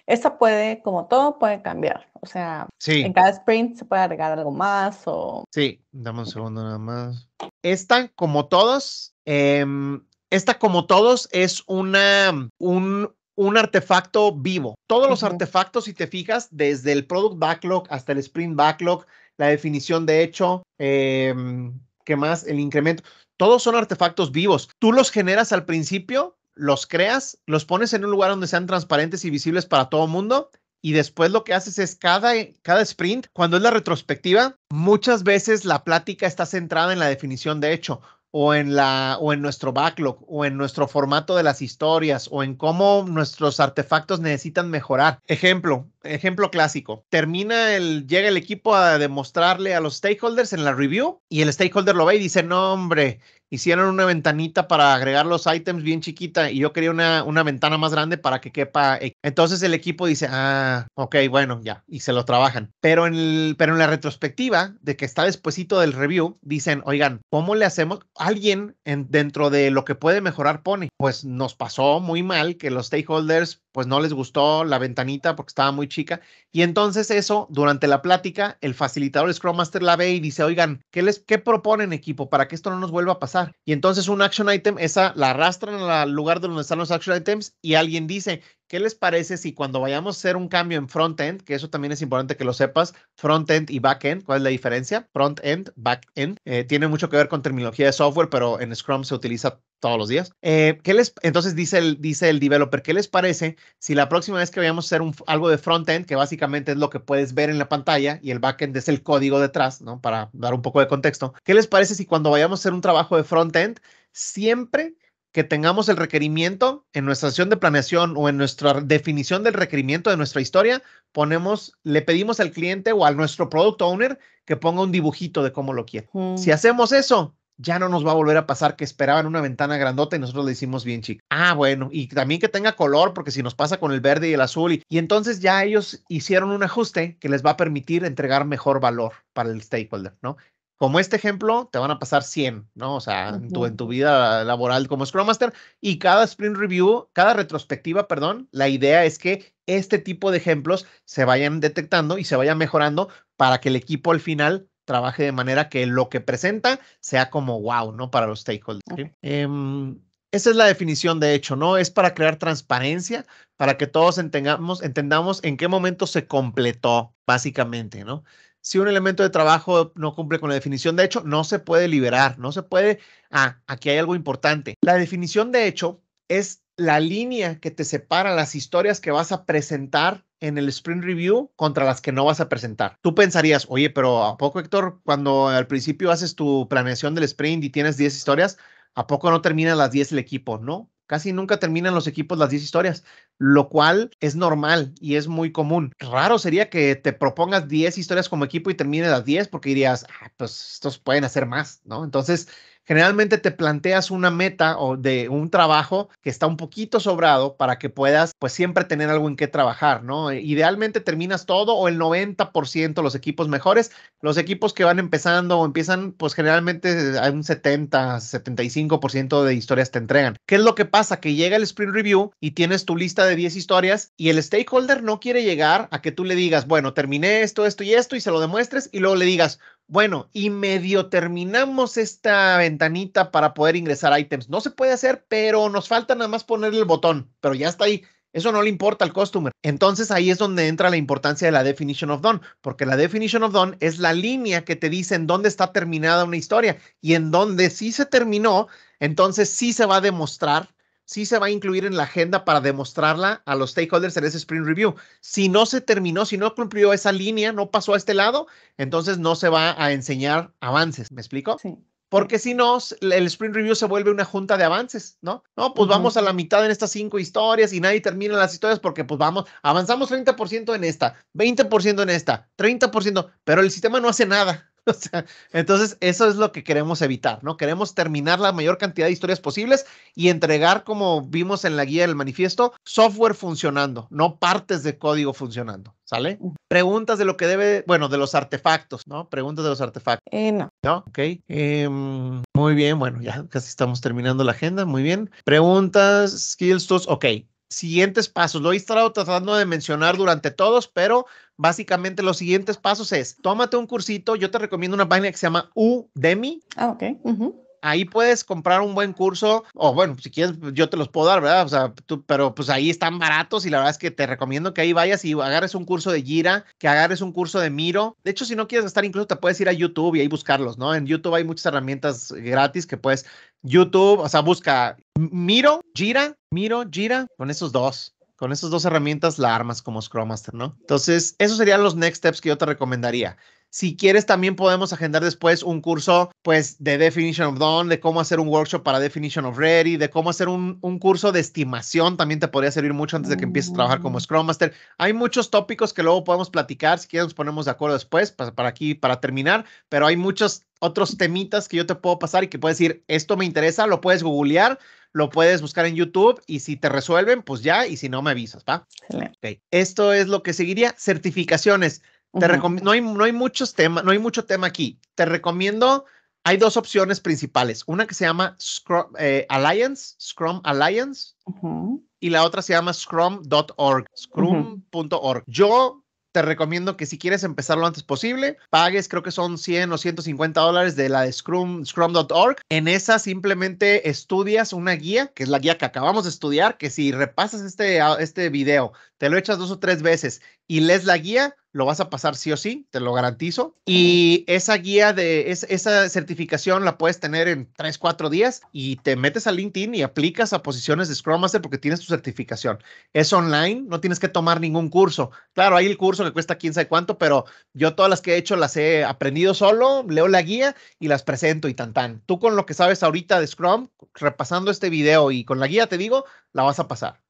esa puede, como todo, puede cambiar, o sea, en cada sprint se puede agregar algo más o... Sí, dame un segundo nada más. Esta, como todos, em, esta como todos es una, un, un artefacto vivo. Todos los artefactos, si te fijas, desde el product backlog hasta el sprint backlog, la definición de hecho, em, ¿qué más? El incremento todos son artefactos vivos. Tú los generas al principio, los creas, los pones en un lugar donde sean transparentes y visibles para todo el mundo y después lo que haces es cada, cada sprint, cuando es la retrospectiva, muchas veces la plática está centrada en la definición de hecho, o en, la, o en nuestro backlog, o en nuestro formato de las historias, o en cómo nuestros artefactos necesitan mejorar. Ejemplo, ejemplo clásico. Termina el, llega el equipo a demostrarle a los stakeholders en la review y el stakeholder lo ve y dice, no hombre, hicieron una ventanita para agregar los items bien chiquita y yo quería una, una ventana más grande para que quepa. E-, entonces el equipo dice, ah, ok, bueno, ya, y se lo trabajan. Pero en, pero en la retrospectiva de que está despuesito del review, dicen, oigan, ¿cómo le hacemos? Alguien en, dentro de lo que puede mejorar pone. Pues nos pasó muy mal que los stakeholders pues no les gustó la ventanita porque estaba muy chica. Y entonces eso, durante la plática, el facilitador Scrum Master la ve y dice, oigan, ¿qué, les, ¿qué proponen equipo para que esto no nos vuelva a pasar? Y entonces un action item, esa la arrastran al lugar donde están los action items y alguien dice, ¿Qué les parece si cuando vayamos a hacer un cambio en frontend, que eso también es importante que lo sepas, frontend y backend, cuál es la diferencia? front Frontend, back-end. Eh, tiene mucho que ver con terminología de software, pero en Scrum se utiliza todos los días. Eh, ¿qué les, entonces dice el, dice el developer, ¿qué les parece si la próxima vez que vayamos a hacer algo de frontend, que básicamente es lo que puedes ver en la pantalla y el backend es el código detrás, ¿no? Para dar un poco de contexto, ¿qué les parece si cuando vayamos a hacer un trabajo de frontend, siempre que tengamos el requerimiento en nuestra acción de planeación o en nuestra definición del requerimiento de nuestra historia, ponemos, le pedimos al cliente o al nuestro product owner que ponga un dibujito de cómo lo quiere. Si hacemos eso, ya no nos va a volver a pasar que esperaban una ventana grandota y nosotros le hicimos bien chica. Ah, bueno, y también que tenga color, porque si nos pasa con el verde y el azul, y, entonces ya ellos hicieron un ajuste que les va a permitir entregar mejor valor para el stakeholder, ¿no? como este ejemplo, te van a pasar 100, ¿no? O sea, en, tu, vida laboral como Scrum Master y cada sprint review, cada retrospectiva, perdón, la idea es que este tipo de ejemplos se vayan detectando y se vayan mejorando para que el equipo al final trabaje de manera que lo que presenta sea como wow, ¿no? Para los stakeholders. Em, esa es la definición, de hecho, ¿no? Es para crear transparencia, para que todos entendamos, entendamos en qué momento se completó, básicamente, ¿no? si un elemento de trabajo no cumple con la definición de hecho, no se puede liberar, no se puede, ah, aquí hay algo importante. La definición de hecho es la línea que te separa las historias que vas a presentar en el sprint review contra las que no vas a presentar. Tú pensarías, oye, pero ¿a poco, Héctor, cuando al principio haces tu planeación del sprint y tienes 10 historias, ¿a poco no terminan las 10 el equipo? No, Casi nunca terminan los equipos las 10 historias, lo cual es normal y es muy común. Raro sería que te propongas 10 historias como equipo y termine las 10 porque dirías, ah, pues estos pueden hacer más, ¿no? Entonces, generalmente te planteas una meta o de un trabajo que está un poquito sobrado para que puedas pues siempre tener algo en qué trabajar, ¿no? Idealmente terminas todo o el 90% los equipos mejores, los equipos que van empezando o empiezan pues generalmente hay un 70, 75% de historias te entregan. ¿Qué es lo que pasa? Que llega el sprint review y tienes tu lista de 10 historias y el stakeholder no quiere llegar a que tú le digas, bueno, terminé esto, esto y esto y se lo demuestres y luego le digas, bueno, y medio terminamos esta ventanita para poder ingresar items. No se puede hacer, pero nos falta nada más ponerle el botón, pero ya está ahí. Eso no le importa al customer. Entonces ahí es donde entra la importancia de la definition of done, porque la definition of done es la línea que te dice en dónde está terminada una historia y en dónde sí se terminó, entonces sí se va a demostrar sí se va a incluir en la agenda para demostrarla a los stakeholders en ese sprint review. Si no se terminó, si no cumplió esa línea, no pasó a este lado, entonces no se va a enseñar avances. ¿Me explico? Sí. Porque si no, el sprint review se vuelve una junta de avances, ¿no? No, pues vamos a la mitad en estas cinco historias y nadie termina las historias porque pues vamos, avanzamos 30% en esta, 20% en esta, 30%, pero el sistema no hace nada. O sea, entonces, eso es lo que queremos evitar, ¿no? Queremos terminar la mayor cantidad de historias posibles y entregar, como vimos en la guía del manifiesto, software funcionando, no partes de código funcionando, ¿sale? Preguntas de lo que debe, bueno, de los artefactos, ¿no? Preguntas de los artefactos. Eh, no. No, ok. Em, muy bien, bueno, ya casi estamos terminando la agenda, muy bien. Preguntas, skills, tools, ok siguientes pasos. Lo he estado tratando de mencionar durante todos, pero básicamente los siguientes pasos es, tómate un cursito, yo te recomiendo una página que se llama Udemy. Ah, ok ahí puedes comprar un buen curso, o bueno, si quieres, yo te los puedo dar, ¿verdad? O sea, pero pues ahí están baratos y la verdad es que te recomiendo que ahí vayas y agarres un curso de Gira, que agarres un curso de Miro. De hecho, si no quieres estar, incluso te puedes ir a YouTube y ahí buscarlos, ¿no? En YouTube hay muchas herramientas gratis que puedes, YouTube, o sea, busca Miro, Gira, Miro, Gira, con esos dos con esas dos herramientas la armas como Scrum Master, ¿no? Entonces, esos serían los next steps que yo te recomendaría. Si quieres, también podemos agendar después un curso, pues, de Definition of Done, de cómo hacer un workshop para Definition of Ready, de cómo hacer un, curso de estimación. También te podría servir mucho antes de que empieces a trabajar como mm. Scrum Master. Hay muchos tópicos que luego podemos platicar. Si quieres, nos ponemos de acuerdo después para, aquí, para terminar. Pero hay muchos otros temitas que yo te puedo pasar y que puedes decir, esto me interesa, lo puedes googlear, lo puedes buscar en YouTube y si te resuelven, pues ya, y si no, me avisas, ¿va? Ok. Esto es lo que seguiría, certificaciones no, hay, muchos temas, no hay mucho tema aquí. Te recomiendo, hay dos opciones principales. Una que se llama Scrum, eh, Alliance, Scrum Alliance, y la otra se llama Scrum.org, Scrum.org. Yo te recomiendo que si quieres empezar lo antes posible, pagues, creo que son 100 o 150 dólares de la de Scrum, Scrum.org. En esa simplemente estudias una guía, que es la guía que acabamos de estudiar, que si repasas este, este video, te lo echas dos o tres veces y lees la guía, lo vas a pasar sí o sí, te lo garantizo. Y esa guía de esa certificación la puedes tener en tres, cuatro días y te metes a LinkedIn y aplicas a posiciones de Scrum Master porque tienes tu certificación. Es online, no tienes que tomar ningún curso. Claro, hay el curso que cuesta quién sabe cuánto, pero yo todas las que he hecho las he aprendido solo, leo la guía y las presento y tan tan. Tú con lo que sabes ahorita de Scrum, repasando este video y con la guía te digo, la vas a pasar.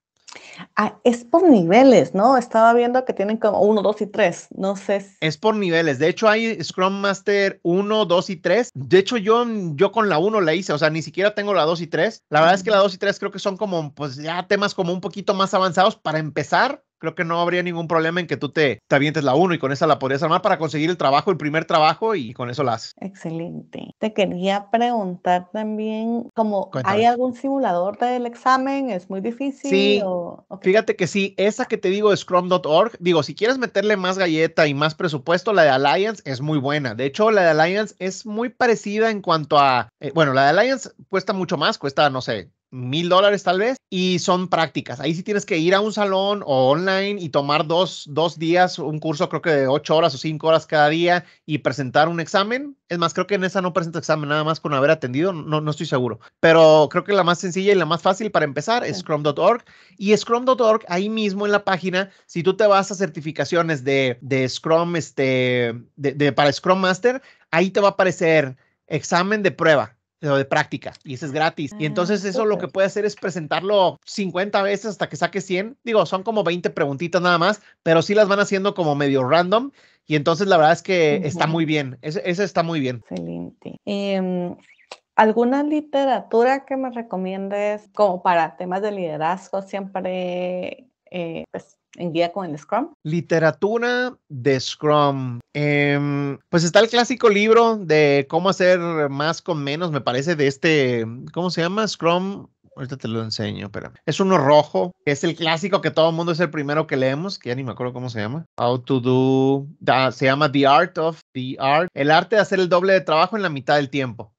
Ah, es por niveles, ¿no? Estaba viendo que tienen como uno, dos y tres. no sé. Es por niveles, de hecho hay Scrum Master 1, 2 y 3. De hecho yo, yo con la 1 la hice, o sea, ni siquiera tengo la 2 y 3. La verdad es que la 2 y 3 creo que son como, pues ya temas como un poquito más avanzados para empezar, creo que no habría ningún problema en que tú te, te avientes la 1 y con esa la podrías armar para conseguir el trabajo, el primer trabajo y con eso la haces. Excelente. Te quería preguntar también, como ¿hay algún simulador del examen? ¿Es muy difícil? Sí, fíjate que sí, esa que te digo, scrum.org, digo, si quieres meterle más galleta y más presupuesto, la de Alliance es muy buena. De hecho, la de Alliance es muy parecida en cuanto a, eh, bueno, la de Alliance cuesta mucho más, cuesta, no sé, mil dólares tal vez, y son prácticas. Ahí sí tienes que ir a un salón o online y tomar dos, dos días, un curso creo que de ocho horas o cinco horas cada día y presentar un examen. Es más, creo que en esa no presenta examen, nada más con haber atendido, no, no estoy seguro. Pero creo que la más sencilla y la más fácil para empezar es scrum.org. Y scrum.org, ahí mismo en la página, si tú te vas a certificaciones de, de Scrum, este, de, para Scrum Master, ahí te va a aparecer examen de prueba de práctica y eso es gratis. Y ah, entonces eso lo que puede hacer es presentarlo 50 veces hasta que saque 100. Digo, son como 20 preguntitas nada más, pero sí las van haciendo como medio random. Y entonces la verdad es que está muy bien, ese está muy bien. Excelente. Em, ¿Alguna literatura que me recomiendes como para temas de liderazgo siempre eh, pues, en guía con el Scrum? Literatura de Scrum. Em, pues está el clásico libro de cómo hacer más con menos, me parece, de este, ¿cómo se llama? Scrum Ahorita te lo enseño, espérame. Es uno rojo, que es el clásico que todo el mundo es el primero que leemos, que ya ni me acuerdo cómo se llama. How to do, se llama The Art of the Art. El arte de hacer el doble de trabajo en la mitad del tiempo.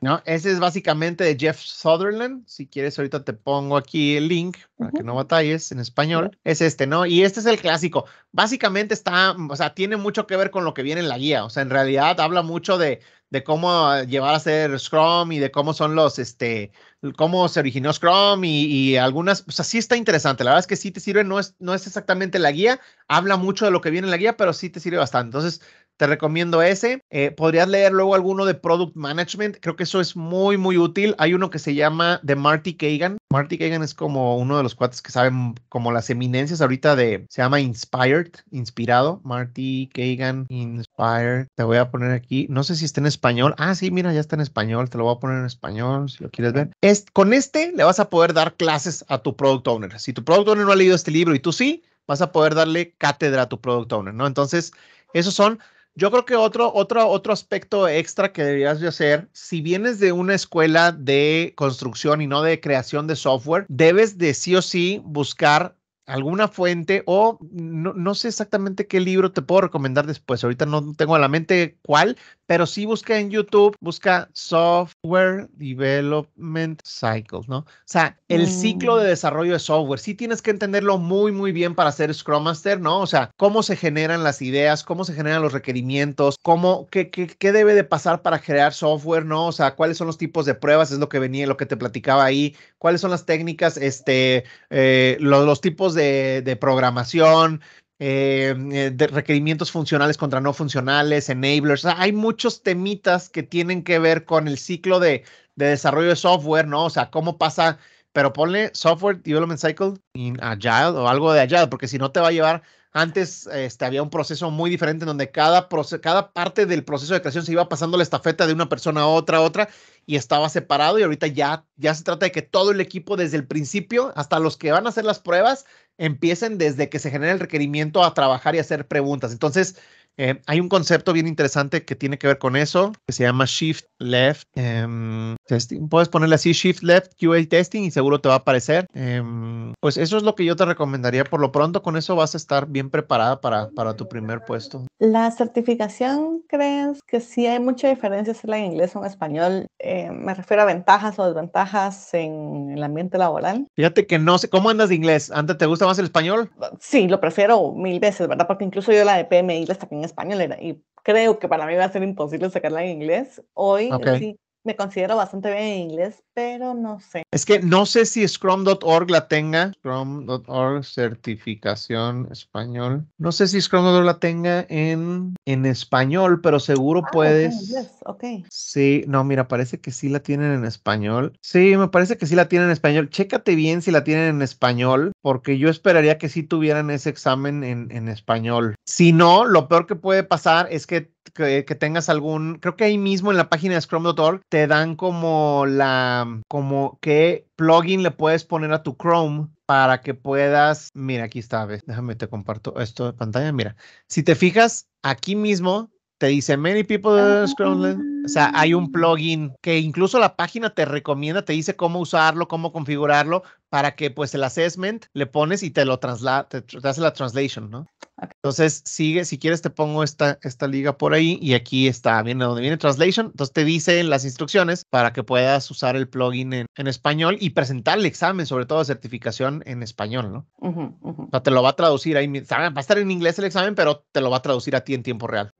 No, ese es básicamente de Jeff Sutherland. Si quieres, ahorita te pongo aquí el link para que no batalles en español. Es este, ¿no? Y este es el clásico. Básicamente está, mm, o sea, tiene mucho que ver con lo que viene en la guía. O sea, en realidad habla mucho de, de cómo eh, llevar a ser Scrum y de cómo son los, este, cómo se originó Scrum y, algunas, o sea, sí está interesante. La verdad es que sí te sirve, no es, no es exactamente la guía, habla mucho de lo que viene en la guía, pero sí te sirve bastante. Entonces, te recomiendo ese. Eh, podrías leer luego alguno de Product Management. Creo que eso es muy, muy útil. Hay uno que se llama de Marty Kagan. Marty Kagan es como uno de los cuates que saben como las eminencias ahorita de, se llama Inspired, inspirado. Marty Kagan, Inspired. Te voy a poner aquí. No sé si está en español. Ah, sí, mira, ya está en español. Te lo voy a poner en español si lo quieres ver. Es, con este le vas a poder dar clases a tu product owner. Si tu product owner no ha leído este libro y tú sí, vas a poder darle cátedra a tu product owner, ¿no? Entonces, esos son yo creo que otro, otro, otro aspecto extra que deberías de hacer, si vienes de una escuela de construcción y no de creación de software, debes de sí o sí buscar alguna fuente o no, sé exactamente qué libro te puedo recomendar después. Ahorita no tengo a la mente cuál, pero si busca en YouTube, busca Software Development Cycles, ¿no? O sea, el ciclo de mm. desarrollo de software. Sí tienes que entenderlo muy, muy bien para ser Scrum Master, ¿no? O sea, cómo se generan las ideas, cómo se generan los requerimientos, cómo, qué, qué, qué debe de pasar para crear software, ¿no? O sea, cuáles son los tipos de pruebas, es lo que venía, lo que te platicaba ahí, cuáles son las técnicas, este, eh, los, tipos de, programación, eh, eh, de requerimientos funcionales contra no funcionales, enablers. hay muchos temitas que tienen que ver con el ciclo de, desarrollo de software, ¿no? O sea, cómo pasa, pero ponle software development cycle in agile o algo de agile, porque si no te va a llevar. Antes este, había un proceso muy diferente en donde cada, cada parte del proceso de creación se iba pasando la estafeta de una persona a otra a otra y estaba separado y ahorita ya, ya se trata de que todo el equipo desde el principio, hasta los que van a hacer las pruebas, empiecen desde que se genera el requerimiento a trabajar y hacer preguntas. Entonces, Em, hay un concepto bien interesante que tiene que ver con eso, que se llama Shift Left em, Puedes ponerle así Shift Left QA Testing y seguro te va a aparecer. Em, pues eso es lo que yo te recomendaría por lo pronto. Con eso vas a estar bien preparada para, para tu primer puesto. ¿La certificación crees que sí hay mucha diferencia hacerla en inglés o en español? Eh, me refiero a ventajas o desventajas en el ambiente laboral. Fíjate que no sé, ¿cómo andas de inglés? ¿Antes te gusta más el español? Sí, lo prefiero mil veces, ¿verdad? Porque incluso yo la de PMI la en español era, y creo que para mí va a ser imposible sacarla en inglés. Hoy me considero bastante bien en inglés, pero no sé. Es que no sé si Scrum.org la tenga, Scrum.org certificación español. No sé si Scrum.org la tenga en, en español, pero seguro ah, puedes. yes, Sí, no, mira, parece que sí la tienen en español. Sí, me parece que sí la tienen en español. Chécate bien si la tienen en español, porque yo esperaría que sí tuvieran ese examen en, en español. Si no, lo peor que puede pasar es que que, tengas algún, creo que ahí mismo en la página de Scrum.org te dan como la, como qué plugin le puedes poner a tu Chrome para que puedas, mira, aquí está, déjame te comparto esto de pantalla, mira, si te fijas, aquí mismo te dice, many people Scrum o sea, hay un plugin que incluso la página te recomienda, te dice cómo usarlo, cómo configurarlo para que pues el assessment le pones y te lo traslada, te, hace la translation, ¿no? Entonces sigue, si quieres te pongo esta, esta liga por ahí y aquí está, viene donde viene translation, entonces te dicen las instrucciones para que puedas usar el plugin en, español y presentar el examen, sobre todo de certificación en español, ¿no? O sea, te lo va a traducir ahí, va a estar en inglés el examen, pero te lo va a traducir a ti en tiempo real.